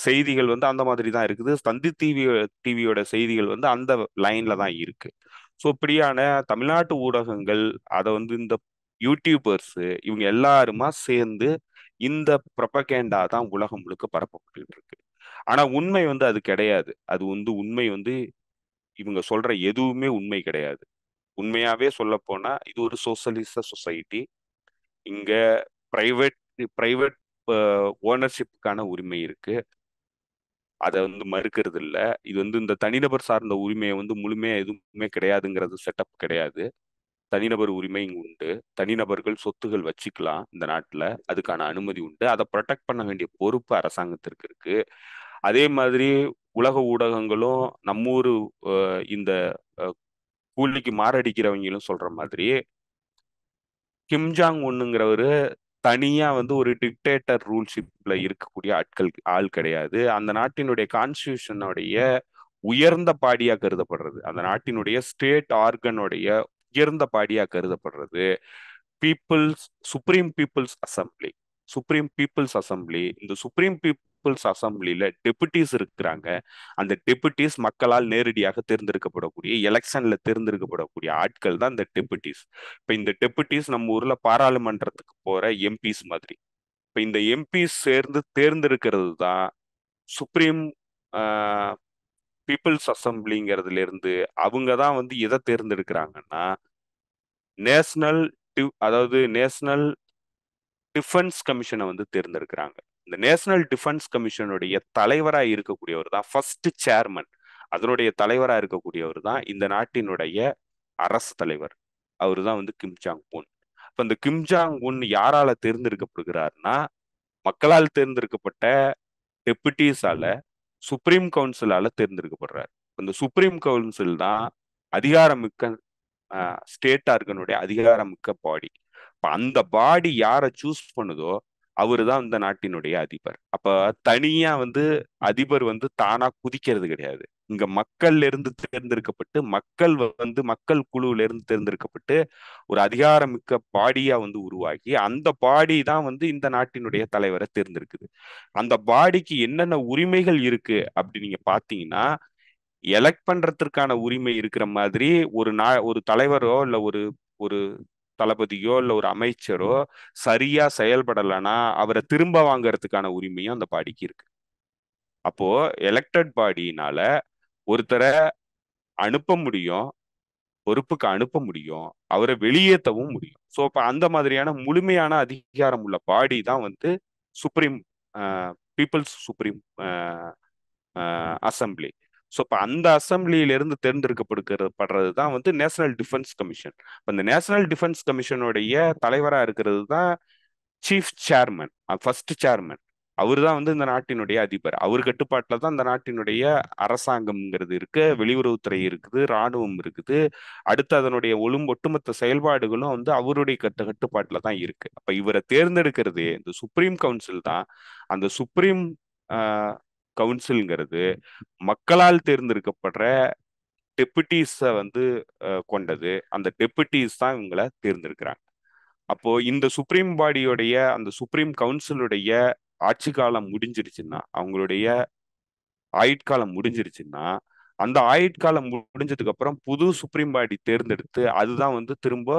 B: செய்திகள் வந்து அந்த மாதிரி தான் இருக்குது தந்தி டிவி டிவியோட செய்திகள் வந்து அந்த லைன்ல தான் இருக்கு ஸோ இப்படியான தமிழ்நாட்டு ஊடகங்கள் அதை வந்து இந்த யூடியூபர்ஸ் இவங்க எல்லாருமா சேர்ந்து இந்த ப்ரொபகேண்டா தான் உலகம் முழுக்க பரப்பப்பட்டு இருக்கு ஆனா உண்மை வந்து அது கிடையாது அது வந்து உண்மை வந்து இவங்க சொல்ற எதுவுமே உண்மை கிடையாது உண்மையாவே சொல்ல போனா இது ஒரு சோசலிச சொசைட்டி இங்க பிரைவேட் பிரைவேட் ஓனர்ஷிப்புக்கான உரிமை இருக்கு அதை வந்து மறுக்கிறது இல்லை இது வந்து இந்த தனிநபர் சார்ந்த உரிமையை வந்து முழுமையாக எதுவுமே கிடையாதுங்கிறது செட்டப் கிடையாது தனிநபர் உரிமை உண்டு தனிநபர்கள் சொத்துகள் வச்சுக்கலாம் இந்த நாட்டில் அதுக்கான அனுமதி உண்டு அதை ப்ரொடெக்ட் பண்ண வேண்டிய பொறுப்பு அரசாங்கத்திற்கு இருக்கு அதே மாதிரி உலக ஊடகங்களும் நம்மூர் இந்த கூலிக்கு மாரடிக்கிறவங்களும் சொல்ற மாதிரி கிம்ஜாங் ஒன்னுங்கிறவரு தனியா வந்து ஒரு டிக்டேட்டர் ரூல்ஷிப்ல இருக்கக்கூடிய ஆட்கள் ஆள் கிடையாது அந்த நாட்டினுடைய கான்ஸ்டியூஷனுடைய உயர்ந்த பாடியா கருதப்படுறது அந்த நாட்டினுடைய ஸ்டேட் ஆர்கனுடைய உயர்ந்த பாடியா கருதப்படுறது people's supreme people's assembly supreme people's assembly இந்த சுப்ரீம் பீப் பீப்புள்ஸ் அசம்பிளியில டெபுட்டிஸ் இருக்கிறாங்க அந்த டெபுட்டிஸ் மக்களால் நேரடியாக தேர்ந்தெடுக்கப்படக்கூடிய எலெக்ஷன்ல தேர்ந்தெடுக்கப்படக்கூடிய ஆட்கள் தான் இந்த டெபுட்டிஸ் இப்ப இந்த டெபுட்டிஸ் நம்ம ஊர்ல பாராளுமன்றத்துக்கு போற எம்பிஸ் மாதிரி இப்ப இந்த எம்பிஸ் சேர்ந்து தேர்ந்தெடுக்கிறது தான் சுப்ரீம் பீப்புள்ஸ் அசம்பிளிங்கிறதுல இருந்து அவங்க தான் வந்து எதை தேர்ந்தெடுக்கிறாங்கன்னா நேஷனல் அதாவது நேஷனல் டிஃபென்ஸ் கமிஷனை வந்து தேர்ந்தெடுக்கிறாங்க இந்த நேஷனல் டிஃபென்ஸ் கமிஷனுடைய தலைவராக இருக்கக்கூடியவர் தான் ஃபர்ஸ்ட் சேர்மன் அதனுடைய தலைவராக இருக்கக்கூடியவர் தான் இந்த நாட்டினுடைய அரசு தலைவர் அவரு தான் வந்து கிம்ஜாங் உன் இப்போ இந்த கிம்ஜாங் உன் யாரால தேர்ந்தெடுக்கப்படுகிறார்னா மக்களால் தேர்ந்தெடுக்கப்பட்ட டெப்புட்டிஸால சுப்ரீம் கவுன்சிலால தேர்ந்தெடுக்கப்படுறாரு இந்த சுப்ரீம் கவுன்சில் தான் அதிகாரமிக்க ஸ்டேட்டாக இருக்கனுடைய அதிகாரமிக்க பாடி இப்போ அந்த பாடி யாரை சூஸ் பண்ணுதோ அவரு தான் இந்த நாட்டினுடைய அதிபர் அப்ப தனியா வந்து அதிபர் வந்து தானா குதிக்கிறது கிடையாது இங்க மக்கள்ல இருந்து தேர்ந்தெடுக்கப்பட்டு மக்கள் வந்து மக்கள் குழுவுல இருந்து தேர்ந்தெடுக்கப்பட்டு ஒரு அதிகாரமிக்க பாடியா வந்து உருவாகி அந்த பாடி தான் வந்து இந்த நாட்டினுடைய தலைவரை தேர்ந்தெடுக்குது அந்த பாடிக்கு என்னென்ன உரிமைகள் இருக்கு அப்படி நீங்க பாத்தீங்கன்னா எலக்ட் பண்றதுக்கான உரிமை இருக்கிற மாதிரி ஒரு நா ஒரு தலைவரோ இல்ல ஒரு ஒரு தளபதியோ இல்லை ஒரு அமைச்சரோ சரியா செயல்படலைன்னா அவரை திரும்ப வாங்கறதுக்கான உரிமையும் அந்த பாடிக்கு இருக்கு அப்போ எலெக்டட் பாடினால ஒருத்தரை அனுப்ப முடியும் பொறுப்புக்கு அனுப்ப முடியும் அவரை வெளியேற்றவும் முடியும் ஸோ இப்போ அந்த மாதிரியான முழுமையான அதிகாரம் உள்ள பாடி தான் வந்து supreme people's supreme assembly so இப்போ அந்த அசம்பிளியிலிருந்து தேர்ந்தெடுக்கப்படுக்கிறது படுறது தான் வந்து நேஷனல் டிஃபென்ஸ் கமிஷன் இந்த நேஷனல் டிஃபென்ஸ் கமிஷனுடைய தலைவராக இருக்கிறது தான் சீஃப் சேர்மன் ஃபர்ஸ்ட் சேர்மன் அவர் தான் வந்து இந்த நாட்டினுடைய அதிபர் அவர் கட்டுப்பாட்டில் தான் இந்த நாட்டினுடைய அரசாங்கம்ங்கிறது இருக்கு வெளியுறவுத்துறை இருக்குது இராணுவம் இருக்குது அடுத்து அதனுடைய ஒழுங்கு ஒட்டுமொத்த செயல்பாடுகளும் வந்து அவருடைய கட்டு கட்டுப்பாட்டில் தான் இருக்கு அப்போ இவரை தேர்ந்தெடுக்கிறது இந்த சுப்ரீம் கவுன்சில் தான் அந்த சுப்ரீம் கவுன்சில்ங்கிறது மக்களால் தேர்ந்தெடுக்கப்படுற டெப்புட்டிஸை வந்து கொண்டது அந்த டெப்புட்டிஸ் தான் இவங்களை தேர்ந்தெடுக்கிறாங்க அப்போ இந்த சுப்ரீம் பாடியோடைய அந்த சுப்ரீம் கவுன்சிலுடைய ஆட்சி காலம் முடிஞ்சிருச்சுன்னா அவங்களுடைய ஆயுட்காலம் முடிஞ்சிருச்சுன்னா அந்த ஆயுட்காலம் முடிஞ்சதுக்கு அப்புறம் புது சுப்ரீம் பாடி தேர்ந்தெடுத்து அதுதான் வந்து திரும்ப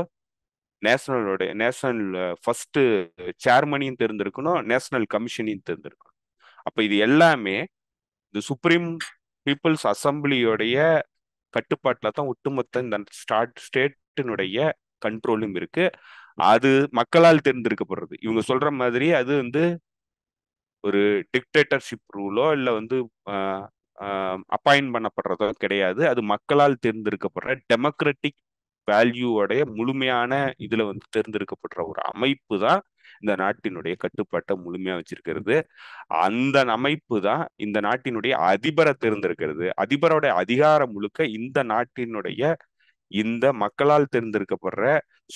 B: நேஷனலோட நேஷனல் ஃபர்ஸ்ட் சேர்மனையும் தேர்ந்தெடுக்கணும் நேஷனல் கமிஷனையும் தேர்ந்தெடுக்கணும் அப்ப இது எல்லாமே இந்த சுப்ரீம் பீப்புள்ஸ் அசம்பிளியோடைய கட்டுப்பாட்டில் தான் ஒட்டுமொத்த இந்த ஸ்டார்ட் ஸ்டேட்டினுடைய கண்ட்ரோலும் இருக்கு அது மக்களால் தேர்ந்தெடுக்கப்படுறது இவங்க சொல்ற மாதிரி அது வந்து ஒரு டிக்டேட்டர்ஷிப் ரூலோ இல்லை வந்து அப்பாயின் பண்ணப்படுறதோ கிடையாது அது மக்களால் தேர்ந்தெடுக்கப்படுற டெமோக்ராட்டிக் வேல்யூவோடைய முழுமையான இதுல வந்து தேர்ந்தெடுக்கப்படுற ஒரு அமைப்பு தான் இந்த நாட்டினுடைய கட்டுப்பாட்டை முழுமையா வச்சிருக்கிறது அந்த அமைப்பு தான் இந்த நாட்டினுடைய அதிபரை தேர்ந்தெடுக்கிறது அதிபரோட அதிகாரம் முழுக்க இந்த நாட்டினுடைய இந்த மக்களால் தேர்ந்தெடுக்கப்படுற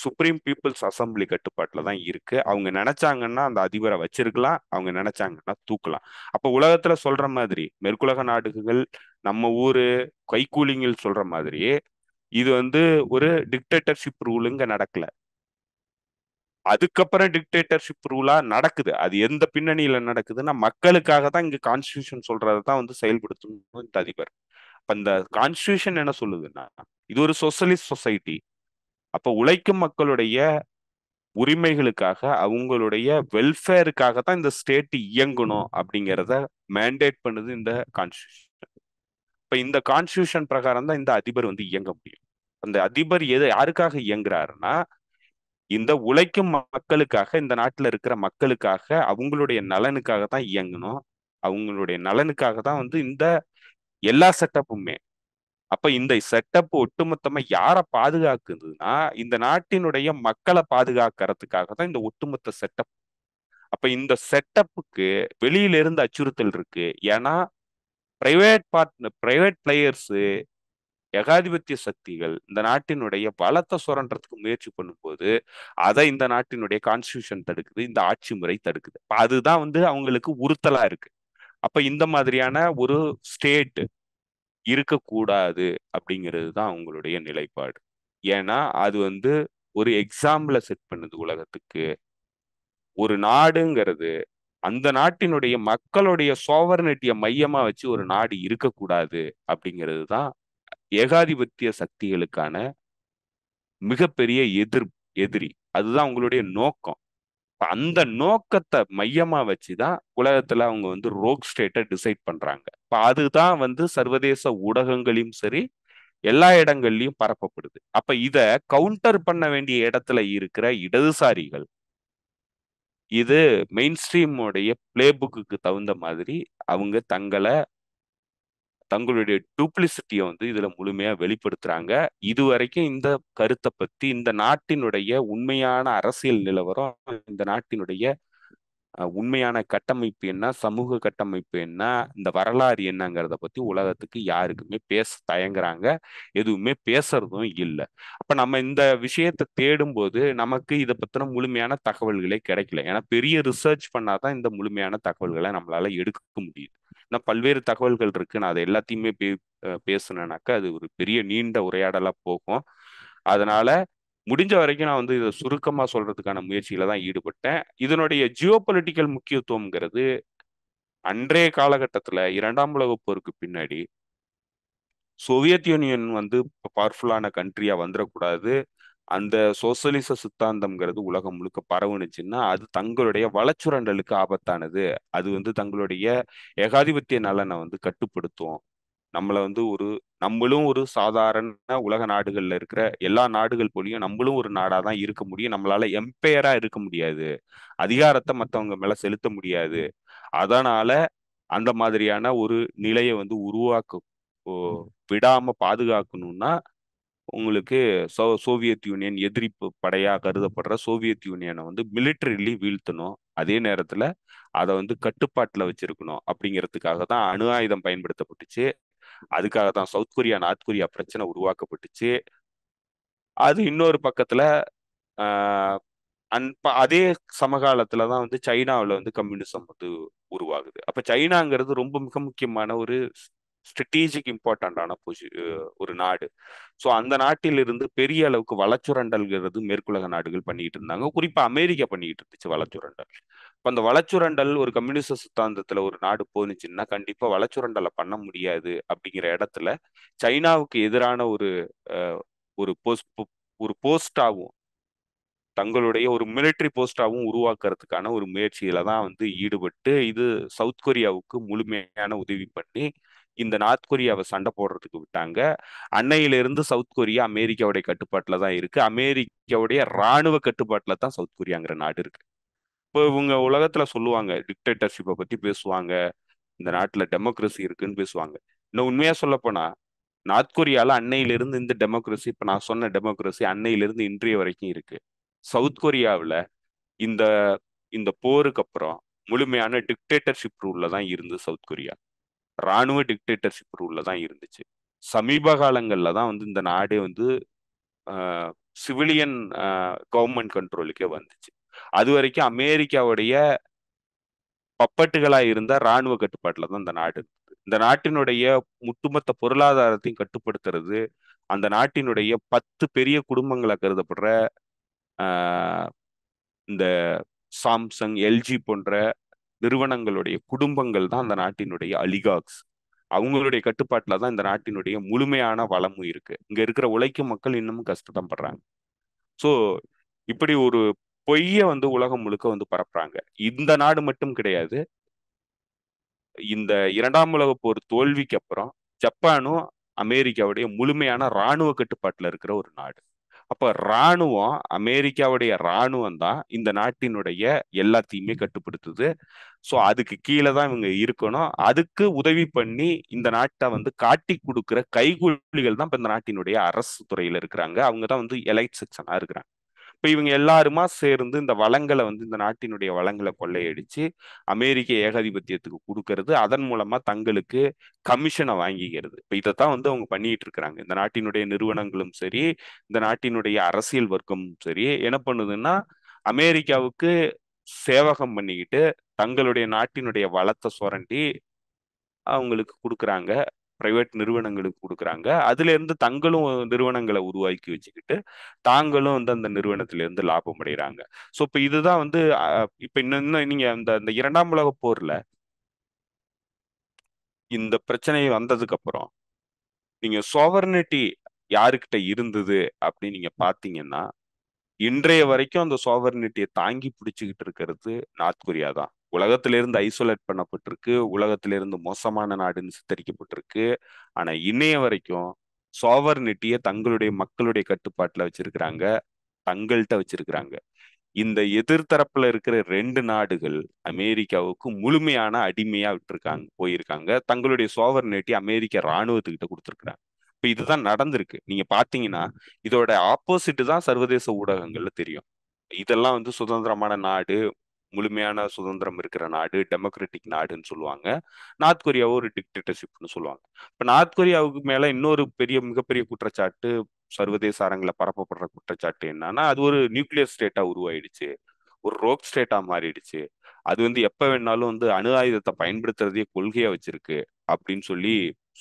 B: சுப்ரீம் பீப்புள்ஸ் அசம்பிளி கட்டுப்பாட்டில் தான் இருக்கு அவங்க நினைச்சாங்கன்னா அந்த அதிபரை வச்சிருக்கலாம் அவங்க நினைச்சாங்கன்னா தூக்கலாம் அப்போ உலகத்துல சொல்ற மாதிரி மேற்குலக நாடுகள் நம்ம ஊரு கைகூலிங்கில் சொல்ற மாதிரி இது வந்து ஒரு டிக்டேட்டர்ஷிப் ரூலுங்க நடக்கல அதுக்கப்புறம் டிக்டேட்டர்ஷிப் ரூலா நடக்குது அது எந்த பின்னணியில நடக்குதுன்னா மக்களுக்காக தான் இங்க கான்ஸ்டியூஷன் சொல்றதான் வந்து செயல்படுத்தும் இந்த அதிபர் அப்ப இந்த கான்ஸ்டியூஷன் என்ன சொல்லுதுன்னா இது ஒரு சொசலிஸ்ட் சொசைட்டி அப்ப உழைக்கும் மக்களுடைய உரிமைகளுக்காக அவங்களுடைய வெல்ஃபேருக்காக தான் இந்த ஸ்டேட் இயங்கணும் அப்படிங்கிறத மேண்டேட் பண்ணுது இந்த கான்ஸ்டியூஷன் இப்ப இந்த கான்ஸ்டியூஷன் பிரகாரம் தான் இந்த அதிபர் வந்து இயங்க முடியும் அந்த அதிபர் எது யாருக்காக இயங்குறாருன்னா இந்த உழைக்கும் மக்களுக்காக இந்த நாட்டில் இருக்கிற மக்களுக்காக அவங்களுடைய நலனுக்காக தான் இயங்கணும் அவங்களுடைய நலனுக்காக தான் வந்து இந்த எல்லா செட்டப்புமே அப்ப இந்த செட்டப் ஒட்டுமொத்தமா யாரை பாதுகாக்குதுன்னா இந்த நாட்டினுடைய மக்களை பாதுகாக்கிறதுக்காக தான் இந்த ஒட்டுமொத்த செட்டப் அப்ப இந்த செட்டப்புக்கு வெளியிலிருந்து இருந்து அச்சுறுத்தல் இருக்கு ஏன்னா பிரைவேட் பார்ட் பிரைவேட் பிளேயர்ஸு ஏகாதிபத்திய சக்திகள் இந்த நாட்டினுடைய பலத்தை சுரண்டதுக்கு முயற்சி பண்ணும்போது அதை இந்த நாட்டினுடைய கான்ஸ்டியூஷன் தடுக்குது இந்த ஆட்சி முறை தடுக்குது அதுதான் வந்து அவங்களுக்கு உறுத்தலா இருக்கு அப்ப இந்த மாதிரியான ஒரு ஸ்டேட் இருக்கக்கூடாது அப்படிங்கிறது தான் அவங்களுடைய நிலைப்பாடு ஏன்னா அது வந்து ஒரு எக்ஸாம்பிள செட் பண்ணுது உலகத்துக்கு ஒரு நாடுங்கிறது அந்த நாட்டினுடைய மக்களுடைய சோவர்னிட்டியை மையமா வச்சு ஒரு நாடு இருக்கக்கூடாது அப்படிங்கிறது தான் ஏகாதிபத்திய சக்திகளுக்கான மிகப்பெரிய எதிர் எதிரி அதுதான் அவங்களுடைய நோக்கம் அந்த நோக்கத்தை மையமா வச்சுதான் உலகத்துல அவங்க வந்து ரோக் ஸ்டேட்டை டிசைட் பண்றாங்க இப்ப அதுதான் வந்து சர்வதேச ஊடகங்களையும் சரி எல்லா இடங்கள்லயும் பரப்பப்படுது அப்ப இத கவுண்டர் பண்ண வேண்டிய இடத்துல இருக்கிற இடதுசாரிகள் இது மெயின் ஸ்ட்ரீமோடைய பிளே புக்கு தகுந்த மாதிரி அவங்க தங்களை தங்களுடைய டூப்ளிசிட்டியை வந்து இதுல முழுமையா வெளிப்படுத்துறாங்க இதுவரைக்கும் இந்த கருத்தை பத்தி இந்த நாட்டினுடைய உண்மையான அரசியல் நிலவரம் இந்த நாட்டினுடைய உண்மையான கட்டமைப்பு என்ன சமூக கட்டமைப்பு என்ன இந்த வரலாறு என்னங்கிறத பத்தி உலகத்துக்கு யாருக்குமே பேச தயங்குறாங்க எதுவுமே பேசுறதும் இல்லை அப்ப நம்ம இந்த விஷயத்தை தேடும்போது நமக்கு இதை பத்தின முழுமையான தகவல்களே கிடைக்கல ஏன்னா பெரிய ரிசர்ச் பண்ணாதான் இந்த முழுமையான தகவல்களை நம்மளால எடுக்க முடியுது நான் பல்வேறு தகவல்கள் இருக்கு நான் அது எல்லாத்தையுமே பே பேசுனேனாக்கா அது ஒரு பெரிய நீண்ட உரையாடலாக போகும் அதனால முடிஞ்ச வரைக்கும் நான் வந்து இதை சுருக்கமாக சொல்றதுக்கான முயற்சியில தான் ஈடுபட்டேன் இதனுடைய ஜியோ பொலிட்டிக்கல் முக்கியத்துவம்ங்கிறது அன்றைய காலகட்டத்தில் இரண்டாம் உலக போருக்கு பின்னாடி சோவியத் யூனியன் வந்து பவர்ஃபுல்லான கண்ட்ரியாக வந்துடக்கூடாது அந்த சோசியலிச சித்தாந்தம்ங்கிறது உலகம் முழுக்க பரவுனுச்சுன்னா அது தங்களுடைய வளச்சுரண்டலுக்கு ஆபத்தானது அது வந்து தங்களுடைய ஏகாதிபத்திய நலனை வந்து கட்டுப்படுத்தும் நம்மளை வந்து ஒரு நம்மளும் ஒரு சாதாரண உலக நாடுகள்ல இருக்கிற எல்லா நாடுகள் போலியும் நம்மளும் ஒரு நாடா தான் இருக்க முடியும் நம்மளால எம்பையரா இருக்க முடியாது அதிகாரத்தை மற்றவங்க மேல செலுத்த முடியாது அதனால அந்த மாதிரியான ஒரு நிலையை வந்து உருவாக்க விடாம பாதுகாக்கணும்னா உங்களுக்கு சோ சோவியத் யூனியன் எதிரிப்பு படையாக கருதப்படுற சோவியத் யூனியனை வந்து மிலிட்டரிலி வீழ்த்தணும் அதே நேரத்தில் அதை வந்து கட்டுப்பாட்டில் வச்சிருக்கணும் அப்படிங்கிறதுக்காக தான் அணு ஆயுதம் பயன்படுத்தப்பட்டுச்சு அதுக்காக தான் சவுத் கொரியா நார்த் கொரியா பிரச்சனை உருவாக்கப்பட்டுச்சு அது இன்னொரு பக்கத்தில் அந் அதே சமகாலத்தில் தான் வந்து சைனாவில் வந்து கம்யூனிசம் வந்து உருவாகுது அப்போ சைனாங்கிறது ரொம்ப மிக முக்கியமான ஒரு ஸ்ட்ராட்டஜிக் இம்பார்ட்டண்டான பொசி ஒரு நாடு ஸோ அந்த நாட்டிலிருந்து பெரிய அளவுக்கு வளச்சுரண்டல்கிறது மேற்குலக நாடுகள் பண்ணிட்டு இருந்தாங்க குறிப்பாக அமெரிக்கா பண்ணிட்டு இருந்துச்சு வளச்சுரண்டல் இப்போ அந்த வளச்சுரண்டல் ஒரு கம்யூனிச சித்தாந்தத்தில் ஒரு நாடு போனுச்சுன்னா கண்டிப்பாக வளச்சுரண்டலை பண்ண முடியாது அப்படிங்கிற இடத்துல சைனாவுக்கு எதிரான ஒரு ஒரு போஸ்ட் ஒரு போஸ்டாகவும் தங்களுடைய ஒரு மிலிட்ரி போஸ்டாகவும் உருவாக்குறதுக்கான ஒரு முயற்சியில தான் வந்து ஈடுபட்டு இது சவுத் கொரியாவுக்கு முழுமையான உதவி பண்ணி இந்த நார்த் கொரியாவை சண்டை போடுறதுக்கு விட்டாங்க அன்னையிலிருந்து சவுத் கொரியா அமெரிக்காவுடைய கட்டுப்பாட்டில் தான் இருக்கு அமெரிக்காவுடைய இராணுவ கட்டுப்பாட்டில் தான் சவுத் கொரியாங்கிற நாடு இருக்கு இப்போ இவங்க உலகத்துல சொல்லுவாங்க டிக்டேட்டர்ஷிப்பை பத்தி பேசுவாங்க இந்த நாட்டில் டெமோக்ரஸி இருக்குன்னு பேசுவாங்க இன்னும் உண்மையா சொல்லப்போனா நார்த் கொரியால அன்னையிலிருந்து இந்த டெமோக்ரஸி இப்போ நான் சொன்ன டெமோக்ரஸி அன்னையிலிருந்து இன்றைய வரைக்கும் இருக்கு சவுத் கொரியாவில் இந்த இந்த போருக்கு அப்புறம் முழுமையான டிக்டேட்டர்ஷிப் ரூல்ல தான் இருந்து சவுத் கொரியா இராணுவ டிக்டேட்டர்ஷிப் ரூல்ல தான் இருந்துச்சு சமீப காலங்களில் தான் வந்து இந்த நாடே வந்து சிவிலியன் கவர்மெண்ட் கண்ட்ரோலுக்கே வந்துச்சு அது வரைக்கும் அமெரிக்காவுடைய பப்பட்டுகளாக இருந்தால் இராணுவ கட்டுப்பாட்டில் தான் இந்த நாடு இருந்தது இந்த நாட்டினுடைய முட்டுமொத்த பொருளாதாரத்தையும் கட்டுப்படுத்துறது அந்த நாட்டினுடைய பத்து பெரிய குடும்பங்களை கருதப்படுற இந்த சாம்சங் எல்ஜி போன்ற நிறுவனங்களுடைய குடும்பங்கள் தான் அந்த நாட்டினுடைய அலிகாக்ஸ் அவங்களுடைய கட்டுப்பாட்டில் தான் இந்த நாட்டினுடைய முழுமையான வளமும் இருக்கு இங்க இருக்கிற உழைக்கும் மக்கள் இன்னமும் கஷ்டத்தான் படுறாங்க ஸோ இப்படி ஒரு பொய்ய வந்து உலகம் முழுக்க வந்து பரப்புறாங்க இந்த நாடு மட்டும் கிடையாது இந்த இரண்டாம் உலக போர் தோல்விக்கு அப்புறம் ஜப்பானும் அமெரிக்காவுடைய முழுமையான இராணுவ கட்டுப்பாட்டில் இருக்கிற ஒரு நாடு அப்ப ராணுவம் அமெரிக்காவுடைய ராணுவம் தான் இந்த நாட்டினுடைய எல்லாத்தையுமே கட்டுப்படுத்துது ஸோ அதுக்கு கீழே தான் இவங்க இருக்கணும் அதுக்கு உதவி பண்ணி இந்த நாட்டை வந்து காட்டி கொடுக்குற கைகூலிகள் தான் இப்போ இந்த நாட்டினுடைய அரசு துறையில் இருக்கிறாங்க அவங்க தான் வந்து எலைட் செக்ஷனாக இருக்கிறாங்க இப்போ இவங்க எல்லாருமா சேர்ந்து இந்த வளங்களை வந்து இந்த நாட்டினுடைய வளங்களை கொள்ளையடிச்சு அமெரிக்க ஏகாதிபத்தியத்துக்கு கொடுக்கறது அதன் மூலமா தங்களுக்கு கமிஷனை வாங்கிக்கிறது இப்போ இதைத்தான் வந்து அவங்க பண்ணிட்டு இருக்கிறாங்க இந்த நாட்டினுடைய நிறுவனங்களும் சரி இந்த நாட்டினுடைய அரசியல் வர்க்கமும் சரி என்ன பண்ணுதுன்னா அமெரிக்காவுக்கு சேவகம் பண்ணிக்கிட்டு தங்களுடைய நாட்டினுடைய வளத்தை சுரண்டி அவங்களுக்கு கொடுக்குறாங்க பிரைவேட் நிறுவனங்களுக்கு கொடுக்குறாங்க அதுலேருந்து தங்களும் நிறுவனங்களை உருவாக்கி வச்சுக்கிட்டு தாங்களும் வந்து அந்த நிறுவனத்திலேருந்து லாபம் அடைகிறாங்க ஸோ இப்போ இதுதான் வந்து இப்போ இன்னும் நீங்கள் அந்த அந்த இரண்டாம் உலக போரில் இந்த பிரச்சனை வந்ததுக்கு அப்புறம் நீங்க சோவர்னிட்டி யாருக்கிட்ட இருந்தது அப்படின்னு நீங்க பாத்தீங்கன்னா இன்றைய வரைக்கும் அந்த சோவர்னிட்டியை தாங்கி பிடிச்சுக்கிட்டு இருக்கிறது நார்த் கொரியா தான் உலகத்திலிருந்து ஐசோலேட் பண்ணப்பட்டிருக்கு உலகத்திலிருந்து மோசமான நாடுன்னு சித்தரிக்கப்பட்டிருக்கு ஆனா இன்னைய வரைக்கும் சோவர்னிட்டியை தங்களுடைய மக்களுடைய கட்டுப்பாட்டுல வச்சிருக்கிறாங்க தங்கள்கிட்ட வச்சிருக்கிறாங்க இந்த எதிர்த்தரப்புல இருக்கிற ரெண்டு நாடுகள் அமெரிக்காவுக்கு முழுமையான அடிமையா விட்டுருக்காங்க போயிருக்காங்க தங்களுடைய சோவர்னிட்டி அமெரிக்க இராணுவத்துக்கிட்ட கொடுத்துருக்குறாங்க இப்ப இதுதான் நடந்திருக்கு நீங்க பாத்தீங்கன்னா இதோட ஆப்போசிட் தான் சர்வதேச ஊடகங்கள்ல தெரியும் இதெல்லாம் வந்து சுதந்திரமான நாடு முழுமையான சுதந்திரம் இருக்கிற நாடு டெமோக்ராட்டிக் நாடுன்னு சொல்லுவாங்க நார்த் கொரியாவும் ஒரு டிக்டேட்டர்ஷிப்னு சொல்லுவாங்க இப்போ நார்த் கொரியாவுக்கு மேலே இன்னொரு பெரிய மிகப்பெரிய குற்றச்சாட்டு சர்வதேச அரங்கில் பரப்பப்படுற குற்றச்சாட்டு என்னன்னா அது ஒரு நியூக்ளியர் ஸ்டேட்டாக உருவாயிடுச்சு ஒரு ரோக் ஸ்டேட்டாக மாறிடுச்சு அது வந்து எப்போ வேணாலும் வந்து அணு ஆயுதத்தை பயன்படுத்துறதே கொள்கையாக வச்சிருக்கு அப்படின்னு சொல்லி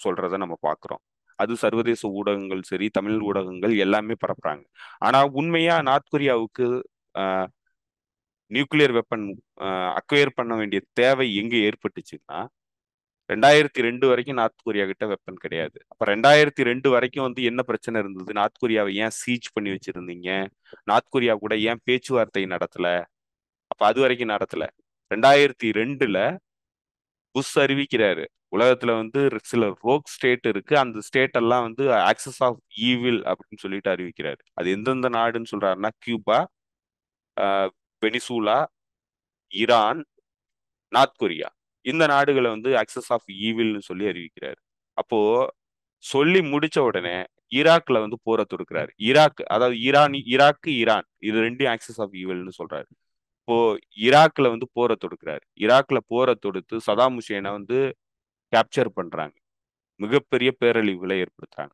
B: சொல்றத நம்ம பார்க்குறோம் அது சர்வதேச ஊடகங்கள் சரி தமிழ் ஊடகங்கள் எல்லாமே பரப்புறாங்க ஆனா உண்மையா நார்த் கொரியாவுக்கு நியூக்ளியர் வெப்பன் அக்வயர் பண்ண வேண்டிய தேவை எங்கே ஏற்பட்டுச்சுன்னா ரெண்டாயிரத்தி ரெண்டு வரைக்கும் நார்த் கொரியா கிட்ட வெப்பன் கிடையாது அப்ப ரெண்டாயிரத்தி ரெண்டு வரைக்கும் வந்து என்ன பிரச்சனை இருந்தது நார்த் கொரியாவை ஏன் சீச் பண்ணி வச்சிருந்தீங்க நார்த் கொரியா கூட ஏன் பேச்சுவார்த்தை நடத்தல அப்ப அது வரைக்கும் நடத்தல ரெண்டாயிரத்தி ரெண்டுல புஷ் அறிவிக்கிறாரு உலகத்துல வந்து சில ரோக் ஸ்டேட் இருக்கு அந்த ஸ்டேட் எல்லாம் வந்து ஆக்சஸ் ஆஃப் ஈவில் அப்படின்னு சொல்லிட்டு அறிவிக்கிறாரு அது எந்தெந்த நாடுன்னு சொல்றாருன்னா Cuba Venezuela Iran North Korea இந்த நாடுகளை வந்து ஆக்சஸ் ஆஃப் ஈவில்னு சொல்லி அறிவிக்கிறார் அப்போ சொல்லி முடிச்ச உடனே ஈராக்ல வந்து போரை தொடுக்கிறார் ஈராக் அதாவது ஈரான் ஈராக்கு ஈரான் இது ரெண்டையும் ஆக்சஸ் ஆஃப் ஈவல்னு சொல்றாரு இப்போ ஈராக்ல வந்து போரை தொடுக்கிறார் ஈராக்ல போரை தொடுத்து சதாம் ஹுசேனை வந்து கேப்சர் பண்றாங்க மிகப்பெரிய பேரழிவுகளை ஏற்படுத்துறாங்க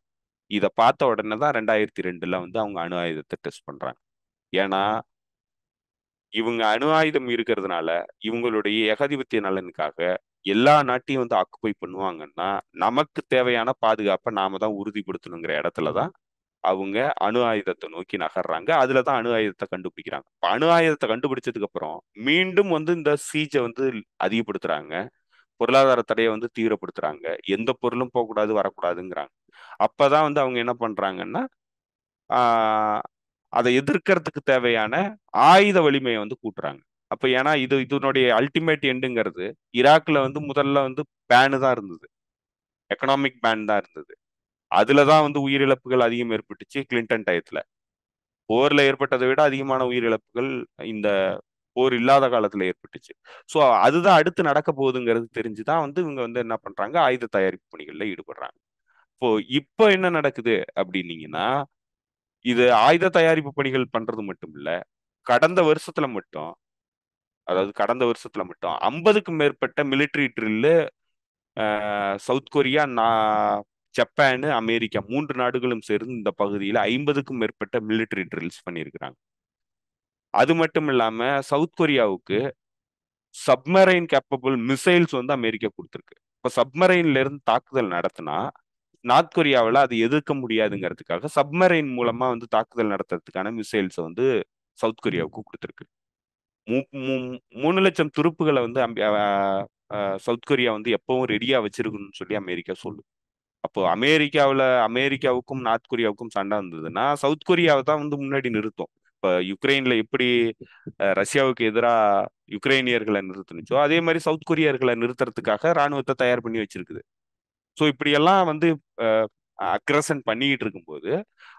B: இதை பார்த்த உடனே தான் ரெண்டாயிரத்தி ரெண்டுல வந்து அவங்க அணு ஆயுதத்தை டெஸ்ட் பண்றாங்க ஏன்னா இவங்க அணு ஆயுதம் இருக்கிறதுனால இவங்களுடைய ஏகாதிபத்திய நலனுக்காக எல்லா நாட்டையும் வந்து ஆக்குப்பை பண்ணுவாங்கன்னா நமக்கு தேவையான பாதுகாப்பை நாம தான் உறுதிப்படுத்தணுங்கிற இடத்துல தான் அவங்க அணு ஆயுதத்தை நோக்கி நகர்றாங்க அதுல தான் அணு ஆயுதத்தை கண்டுபிடிக்கிறாங்க இப்போ அணு ஆயுதத்தை கண்டுபிடிச்சதுக்கு அப்புறம் மீண்டும் வந்து இந்த சீஜை வந்து அதிகப்படுத்துறாங்க பொருளாதார தடையை வந்து தீவிரப்படுத்துறாங்க எந்த பொருளும் போகக்கூடாது வரக்கூடாதுங்கிறாங்க அப்பதான் வந்து அவங்க என்ன பண்றாங்கன்னா அதை எதிர்க்கிறதுக்கு தேவையான ஆயுத வலிமையை வந்து கூட்டுறாங்க அப்ப ஏன்னா இது இதனுடைய அல்டிமேட் எண்டுங்கிறது ஈராக்ல வந்து முதல்ல வந்து பேனு தான் இருந்தது எக்கனாமிக் பேன் தான் இருந்தது அதுல தான் வந்து உயிரிழப்புகள் அதிகம் ஏற்பட்டுச்சு கிளின்டன் டயத்துல போர்ல ஏற்பட்டதை விட அதிகமான உயிரிழப்புகள் இந்த போர் இல்லாத காலத்துல ஏற்பட்டுச்சு ஸோ அதுதான் அடுத்து நடக்க போகுதுங்கிறது தெரிஞ்சுதான் வந்து இவங்க வந்து என்ன பண்றாங்க ஆயுத தயாரிப்பு பணிகள்ல ஈடுபடுறாங்க இப்போ இப்போ என்ன நடக்குது அப்படின்னீங்கன்னா இது ஆயுத தயாரிப்பு பணிகள் பண்றது மட்டும் இல்ல கடந்த வருஷத்துல மட்டும் அதாவது கடந்த வருஷத்துல மட்டும் ஐம்பதுக்கும் மேற்பட்ட மிலிட்ரி ட்ரில்லு சவுத் கொரியா நான் அமெரிக்கா மூன்று நாடுகளும் சேர்ந்து இந்த பகுதியில் ஐம்பதுக்கும் மேற்பட்ட மிலிட்ரி ட்ரில்ஸ் பண்ணியிருக்கிறாங்க அது மட்டும் இல்லாம சவுத் கொரியாவுக்கு சப்மரைன் கேப்பபிள் மிசைல்ஸ் வந்து அமெரிக்கா கொடுத்துருக்கு இப்போ சப்மரைன்ல இருந்து தாக்குதல் நடத்தினா நார்த் கொரியாவில் அது எதிர்க்க முடியாதுங்கிறதுக்காக சப்மரைன் மூலமா வந்து தாக்குதல் நடத்துறதுக்கான மிசைல்ஸை வந்து சவுத் கொரியாவுக்கு கொடுத்துருக்கு மூணு லட்சம் துருப்புகளை வந்து சவுத் கொரியா வந்து எப்பவும் ரெடியா வச்சிருக்கணும்னு சொல்லி அமெரிக்கா சொல்லும் அப்போ அமெரிக்காவில் அமெரிக்காவுக்கும் நார்த் கொரியாவுக்கும் சண்டை வந்ததுன்னா சவுத் கொரியாவை தான் வந்து முன்னாடி நிறுத்தும் இப்போ யுக்ரைனில் எப்படி ரஷ்யாவுக்கு எதிராக யுக்ரைனியர்களை நிறுத்துனுச்சோ அதே மாதிரி சவுத் கொரியர்களை நிறுத்துறதுக்காக ராணுவத்தை தயார் பண்ணி வச்சிருக்குது ஸோ இப்படியெல்லாம் வந்து அக்ரசன் பண்ணிக்கிட்டு இருக்கும்போது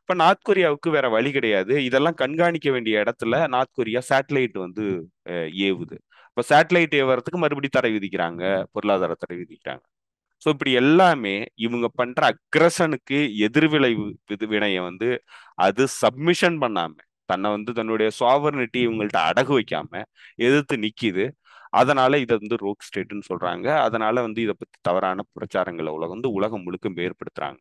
B: இப்போ நார்த் கொரியாவுக்கு வேற வழி கிடையாது இதெல்லாம் கண்காணிக்க வேண்டிய இடத்துல நார்த் கொரியா சேட்டலைட் வந்து ஏவுது இப்போ சேட்டலைட் ஏவுறதுக்கு மறுபடியும் தடை விதிக்கிறாங்க பொருளாதார தடை விதிக்கிறாங்க ஸோ இப்படி எல்லாமே இவங்க பண்ற அக்ரஷனுக்கு எதிர்விளைவு இது வினையை வந்து அது சப்மிஷன் பண்ணாம தன்னை வந்து தன்னுடைய சாவர்னிட்டி இவங்கள்ட்ட அடகு வைக்காம எதிர்த்து நிக்கிது அதனால இதை வந்து ரோக் ஸ்டேட்டுன்னு சொல்றாங்க அதனால வந்து இதை பத்தி தவறான பிரச்சாரங்களை உலகம் வந்து உலகம் முழுக்க ஏற்படுத்துறாங்க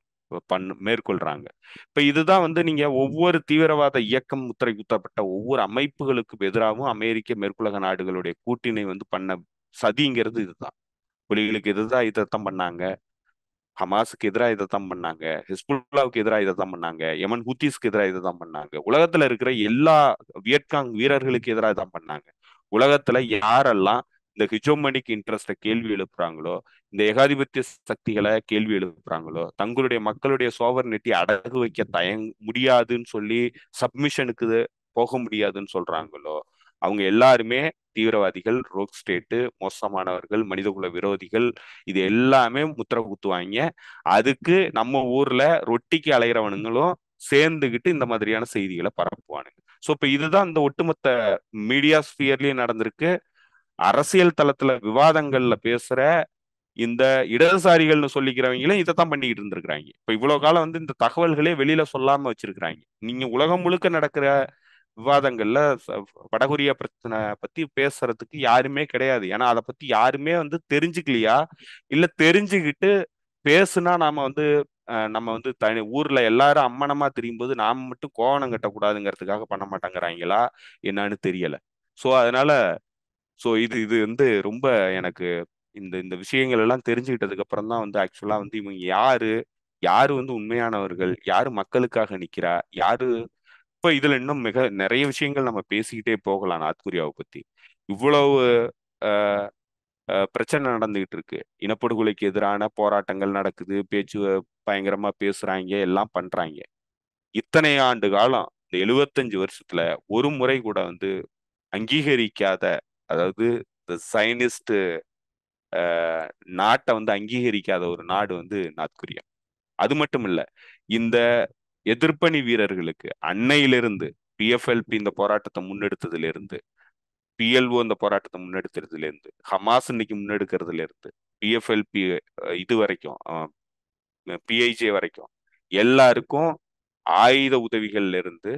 B: பண்ணு மேற்கொள்றாங்க இப்ப இதுதான் வந்து நீங்க ஒவ்வொரு தீவிரவாத இயக்கம் முத்திரை குத்தப்பட்ட ஒவ்வொரு அமைப்புகளுக்கு எதிராகவும் அமெரிக்க மேற்குலக நாடுகளுடைய கூட்டினை வந்து பண்ண சதிங்கிறது இதுதான் புலிகளுக்கு எதிராக இதைத்தான் பண்ணாங்க ஹமாஸுக்கு எதிராக இதைத்தான் பண்ணாங்க ஹிஸ்புல்லாவுக்கு எதிராக இதைத்தான் பண்ணாங்க எமன் ஹூத்திஸ்க்கு எதிராக இதைத்தான் பண்ணாங்க உலகத்துல இருக்கிற எல்லா வியட்காங் வீரர்களுக்கு எதிராக இதான் பண்ணாங்க உலகத்துல யாரெல்லாம் இந்த ஹிஜோமனிக் இன்ட்ரெஸ்ட கேள்வி எழுப்புறாங்களோ இந்த ஏகாதிபத்திய சக்திகளை கேள்வி எழுப்புறாங்களோ தங்களுடைய மக்களுடைய சோவர்னிட்டி அடகு வைக்க தயங் முடியாதுன்னு சொல்லி சப்மிஷனுக்கு போக முடியாதுன்னு சொல்றாங்களோ அவங்க எல்லாருமே தீவிரவாதிகள் ரோக் ஸ்டேட்டு மோசமானவர்கள் மனிதகுல விரோதிகள் இது எல்லாமே முத்திர குத்துவாங்க அதுக்கு நம்ம ஊர்ல ரொட்டிக்கு அலைகிறவனுங்களும் சேர்ந்துகிட்டு இந்த மாதிரியான செய்திகளை பரப்புவானுங்க ஸோ இப்போ இதுதான் இந்த ஒட்டுமொத்த மீடியா ஸ்பியர்லயும் நடந்திருக்கு அரசியல் தளத்துல விவாதங்கள்ல பேசுற இந்த இடதுசாரிகள்னு சொல்லிக்கிறவங்களும் இதை தான் பண்ணிக்கிட்டு இருந்திருக்கிறாங்க இப்போ இவ்வளவு காலம் வந்து இந்த தகவல்களே வெளியில சொல்லாம வச்சிருக்கிறாங்க நீங்க உலகம் முழுக்க நடக்கிற விவாதங்கள்ல வடகொரியா பிரச்சனை பத்தி பேசுறதுக்கு யாருமே கிடையாது ஏன்னா அதை பத்தி யாருமே வந்து தெரிஞ்சுக்கலையா இல்ல தெரிஞ்சுக்கிட்டு பேசுனா நாம வந்து நம்ம வந்து தனி ஊர்ல எல்லாரும் அம்மனமா தெரியும் போது நாம மட்டும் கோவணம் கட்டக்கூடாதுங்கிறதுக்காக பண்ண மாட்டேங்கிறாங்களா என்னன்னு தெரியல ஸோ அதனால ஸோ இது இது வந்து ரொம்ப எனக்கு இந்த இந்த விஷயங்கள் எல்லாம் தெரிஞ்சுக்கிட்டதுக்கு அப்புறம் தான் வந்து ஆக்சுவலா வந்து இவங்க யாரு யாரு வந்து உண்மையானவர்கள் யாரு மக்களுக்காக நிக்கிறா யாரு இப்ப இதுல இன்னும் மிக நிறைய விஷயங்கள் நம்ம பேசிக்கிட்டே போகலாம் நாத்குரியாவை பத்தி இவ்வளவு பிரச்சனை நடந்துகிட்டு இருக்கு இனப்படுகொலைக்கு எதிரான போராட்டங்கள் நடக்குது பேச்சு பயங்கரமா பேசுறாங்க எல்லாம் பண்றாங்க இத்தனை ஆண்டு காலம் இந்த எழுபத்தஞ்சு வருஷத்துல ஒரு முறை கூட வந்து அங்கீகரிக்காத அதாவது இந்த சைனிஸ்ட் நாட்டை வந்து அங்கீகரிக்காத ஒரு நாடு வந்து நார்த் கொரியா அது மட்டும் இல்ல இந்த எதிர்ப்பணி வீரர்களுக்கு அன்னையிலிருந்து பிஎஃப்எல்பி இந்த போராட்டத்தை முன்னெடுத்ததுல இருந்து பிஎல்ஓ இந்த போராட்டத்தை முன்னெடுக்கிறதுலேருந்து ஹமாஸ் இன்னைக்கு முன்னெடுக்கிறதுலேருந்து பிஎஃப்எல்பி இது வரைக்கும் பிஐஜே வரைக்கும் எல்லாருக்கும் ஆயுத உதவிகள்ல இருந்து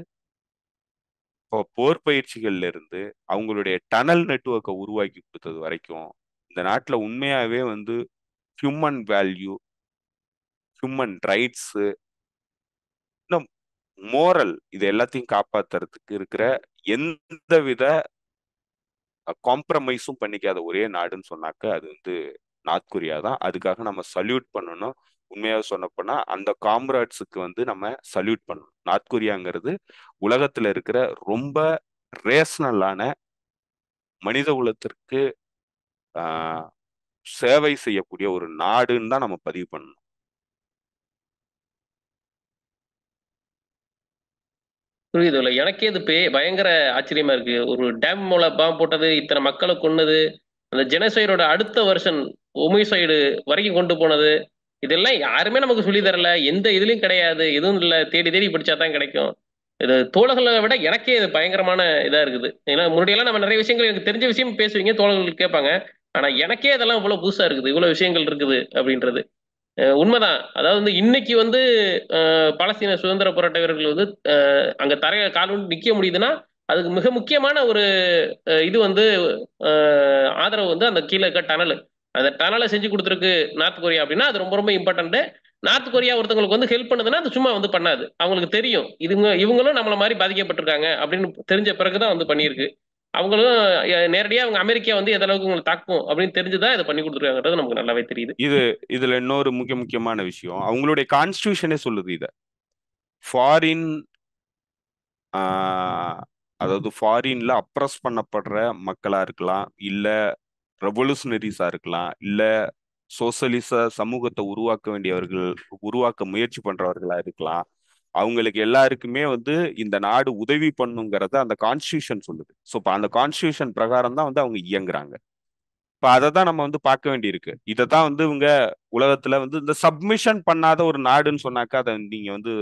B: இப்போ போர் பயிற்சிகள்ல இருந்து அவங்களுடைய டனல் நெட்ஒர்க்கை உருவாக்கி கொடுத்தது வரைக்கும் இந்த நாட்டில் உண்மையாகவே வந்து ஹியூமன் வேல்யூ ஹியூமன் ரைட்ஸு இன்னும் மோரல் இது எல்லாத்தையும் காப்பாத்துறதுக்கு இருக்கிற எந்த வித காம்ப்ரமைஸும் பண்ணிக்காத ஒரே நாடுன்னு சொன்னாக்க அது வந்து நார்த் கொரியா தான் அதுக்காக நம்ம சல்யூட் பண்ணணும் உண்மையாக சொன்னப்போனா அந்த காம்ராட்ஸுக்கு வந்து நம்ம சல்யூட் பண்ணணும் நார்த் கொரியாங்கிறது உலகத்தில் இருக்கிற ரொம்ப ரேஷ்னலான மனித குலத்திற்கு சேவை செய்யக்கூடிய ஒரு நாடுன்னு தான் நம்ம பதிவு பண்ணணும்
A: புரியுது இல்லை எனக்கே இது பே பயங்கர ஆச்சரியமா இருக்கு ஒரு டேம் மூலம் பாம்பு போட்டது இத்தனை மக்களை கொன்னது அந்த ஜெனசைடோட அடுத்த வருஷன் சைடு வரைக்கும் கொண்டு போனது இதெல்லாம் யாருமே நமக்கு சொல்லி தரல எந்த இதுலயும் கிடையாது எதுவும் இல்லை தேடி தேடி படிச்சா தான் கிடைக்கும் இது தோழர்களை விட எனக்கே இது பயங்கரமான இதா இருக்குது ஏன்னா முன்னாடியெல்லாம் நம்ம நிறைய விஷயங்கள் எனக்கு தெரிஞ்ச விஷயம் பேசுவீங்க தோழர்கள் கேட்பாங்க ஆனா எனக்கே இதெல்லாம் இவ்வளவு புதுசா இருக்குது இவ்வளவு விஷயங்கள் இருக்குது அப்படின்றது உண்மைதான் அதாவது வந்து இன்னைக்கு வந்து பலஸ்தீன சுதந்திர போராட்ட வீரர்கள் வந்து அங்க தரைய காலூண்டு நிக்க முடியுதுன்னா அதுக்கு மிக முக்கியமான ஒரு இது வந்து ஆதரவு வந்து அந்த கீழே இருக்க டனல் அந்த டனலை செஞ்சு கொடுத்துருக்கு நார்த் கொரியா அப்படின்னா அது ரொம்ப ரொம்ப இம்பார்ட்டன்ட்டு நார்த் கொரியா ஒருத்தவங்களுக்கு வந்து ஹெல்ப் பண்ணுதுன்னா அது சும்மா வந்து பண்ணாது அவங்களுக்கு தெரியும் இதுங்க இவங்களும் நம்மள மாதிரி பாதிக்கப்பட்டிருக்காங்க அப்படின்னு தெரிஞ்ச பிறகுதான் வந்து பண்ணியிருக்கு அவங்களும் நேரடியாக அவங்க அமெரிக்கா வந்து அளவுக்கு உங்களை தாக்கும் அப்படின்னு தெரிஞ்சுதான் இதை பண்ணி கொடுத்துருக்காங்கிறது நமக்கு நல்லாவே தெரியுது
B: இது இதுல இன்னொரு முக்கிய முக்கியமான விஷயம் அவங்களுடைய கான்ஸ்டியூஷனே சொல்லுது இதை ஃபாரின் அதாவது ஃபாரின்ல அப்ரஸ் பண்ணப்படுற மக்களா இருக்கலாம் இல்ல ரெவல்யூஷனரிஸா இருக்கலாம் இல்ல சோசலிச சமூகத்தை உருவாக்க வேண்டியவர்கள் உருவாக்க முயற்சி பண்றவர்களா இருக்கலாம் அவங்களுக்கு எல்லாருக்குமே வந்து இந்த நாடு உதவி பண்ணுங்கிறத அந்த கான்ஸ்டியூஷன் சொல்லுது ஸோ இப்போ அந்த கான்ஸ்டியூஷன் பிரகாரம் தான் வந்து அவங்க இயங்குறாங்க இப்போ அதை தான் நம்ம வந்து பார்க்க வேண்டியிருக்கு இதை தான் வந்து இவங்க உலகத்தில் வந்து இந்த சப்மிஷன் பண்ணாத ஒரு நாடுன்னு சொன்னாக்கா அதை நீங்கள் வந்து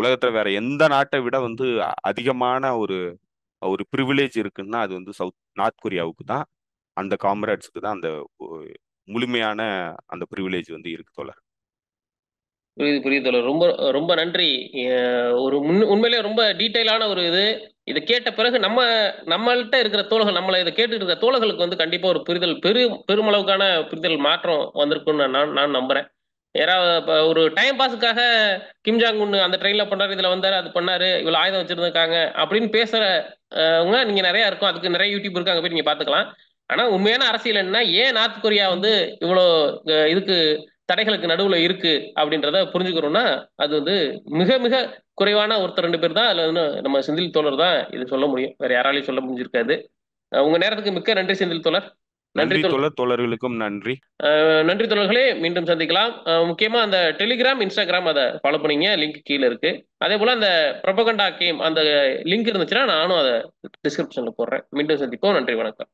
B: உலகத்தில் வேற எந்த நாட்டை விட வந்து அதிகமான ஒரு ஒரு ப்ரிவிலேஜ் இருக்குன்னா அது வந்து சவுத் நார்த் கொரியாவுக்கு தான் அந்த காம்ரேட்ஸுக்கு தான் அந்த முழுமையான அந்த ப்ரிவிலேஜ் வந்து இருக்கு தொடர்
A: புரியுது புரியுது தோழர் ரொம்ப ரொம்ப நன்றி ஒரு முன் உண்மையிலேயே ரொம்ப டீட்டெயிலான ஒரு இது இதை கேட்ட பிறகு நம்ம நம்மள்கிட்ட இருக்கிற தோழர்கள் நம்மளை இதை கேட்டுட்டு இருக்கிற தோழர்களுக்கு வந்து கண்டிப்பா ஒரு புரிதல் பெரு பெருமளவுக்கான புரிதல் மாற்றம் வந்திருக்கும்னு நான் நான் நம்புறேன் யாராவது ஒரு டைம் பாஸுக்காக கிம்ஜாங் உன்னு அந்த ட்ரெயினில் பண்ணார் இதில் வந்தார் அது பண்ணார் இவ்வளோ ஆயுதம் வச்சுருந்துருக்காங்க அப்படின்னு பேசுகிறவங்க நீங்கள் நிறையா இருக்கும் அதுக்கு நிறைய யூடியூப் இருக்கு அங்கே போய் நீங்கள் பார்த்துக்கலாம் ஆனால் உண்மையான அரசியல் என்ன ஏன் நார்த் கொரியா வந்து இவ்வளோ இதுக்கு தடைகளுக்கு நடுவுல இருக்கு அப்படின்றத புரிஞ்சுக்கிறோம்னா அது வந்து மிக மிக குறைவான ஒருத்தர் ரெண்டு பேர் தான் அதுல வந்து நம்ம செந்தில் தோழர் தான் இது சொல்ல முடியும் வேற யாராலையும் சொல்ல முடிஞ்சிருக்காது உங்க நேரத்துக்கு மிக்க நன்றி செந்தில் தோழர் நன்றி தோழர்
B: தோழர்களுக்கும் நன்றி
A: நன்றி தோழர்களே மீண்டும் சந்திக்கலாம் முக்கியமா அந்த டெலிகிராம் இன்ஸ்டாகிராம் அதை ஃபாலோ பண்ணீங்க லிங்க் கீழே இருக்கு அதே போல அந்த ப்ரொபகண்டா கேம் அந்த லிங்க் இருந்துச்சுன்னா நானும் அதை டிஸ்கிரிப்ஷன்ல போடுறேன் மீண்டும் சந்திப்போம் நன்றி வணக்கம்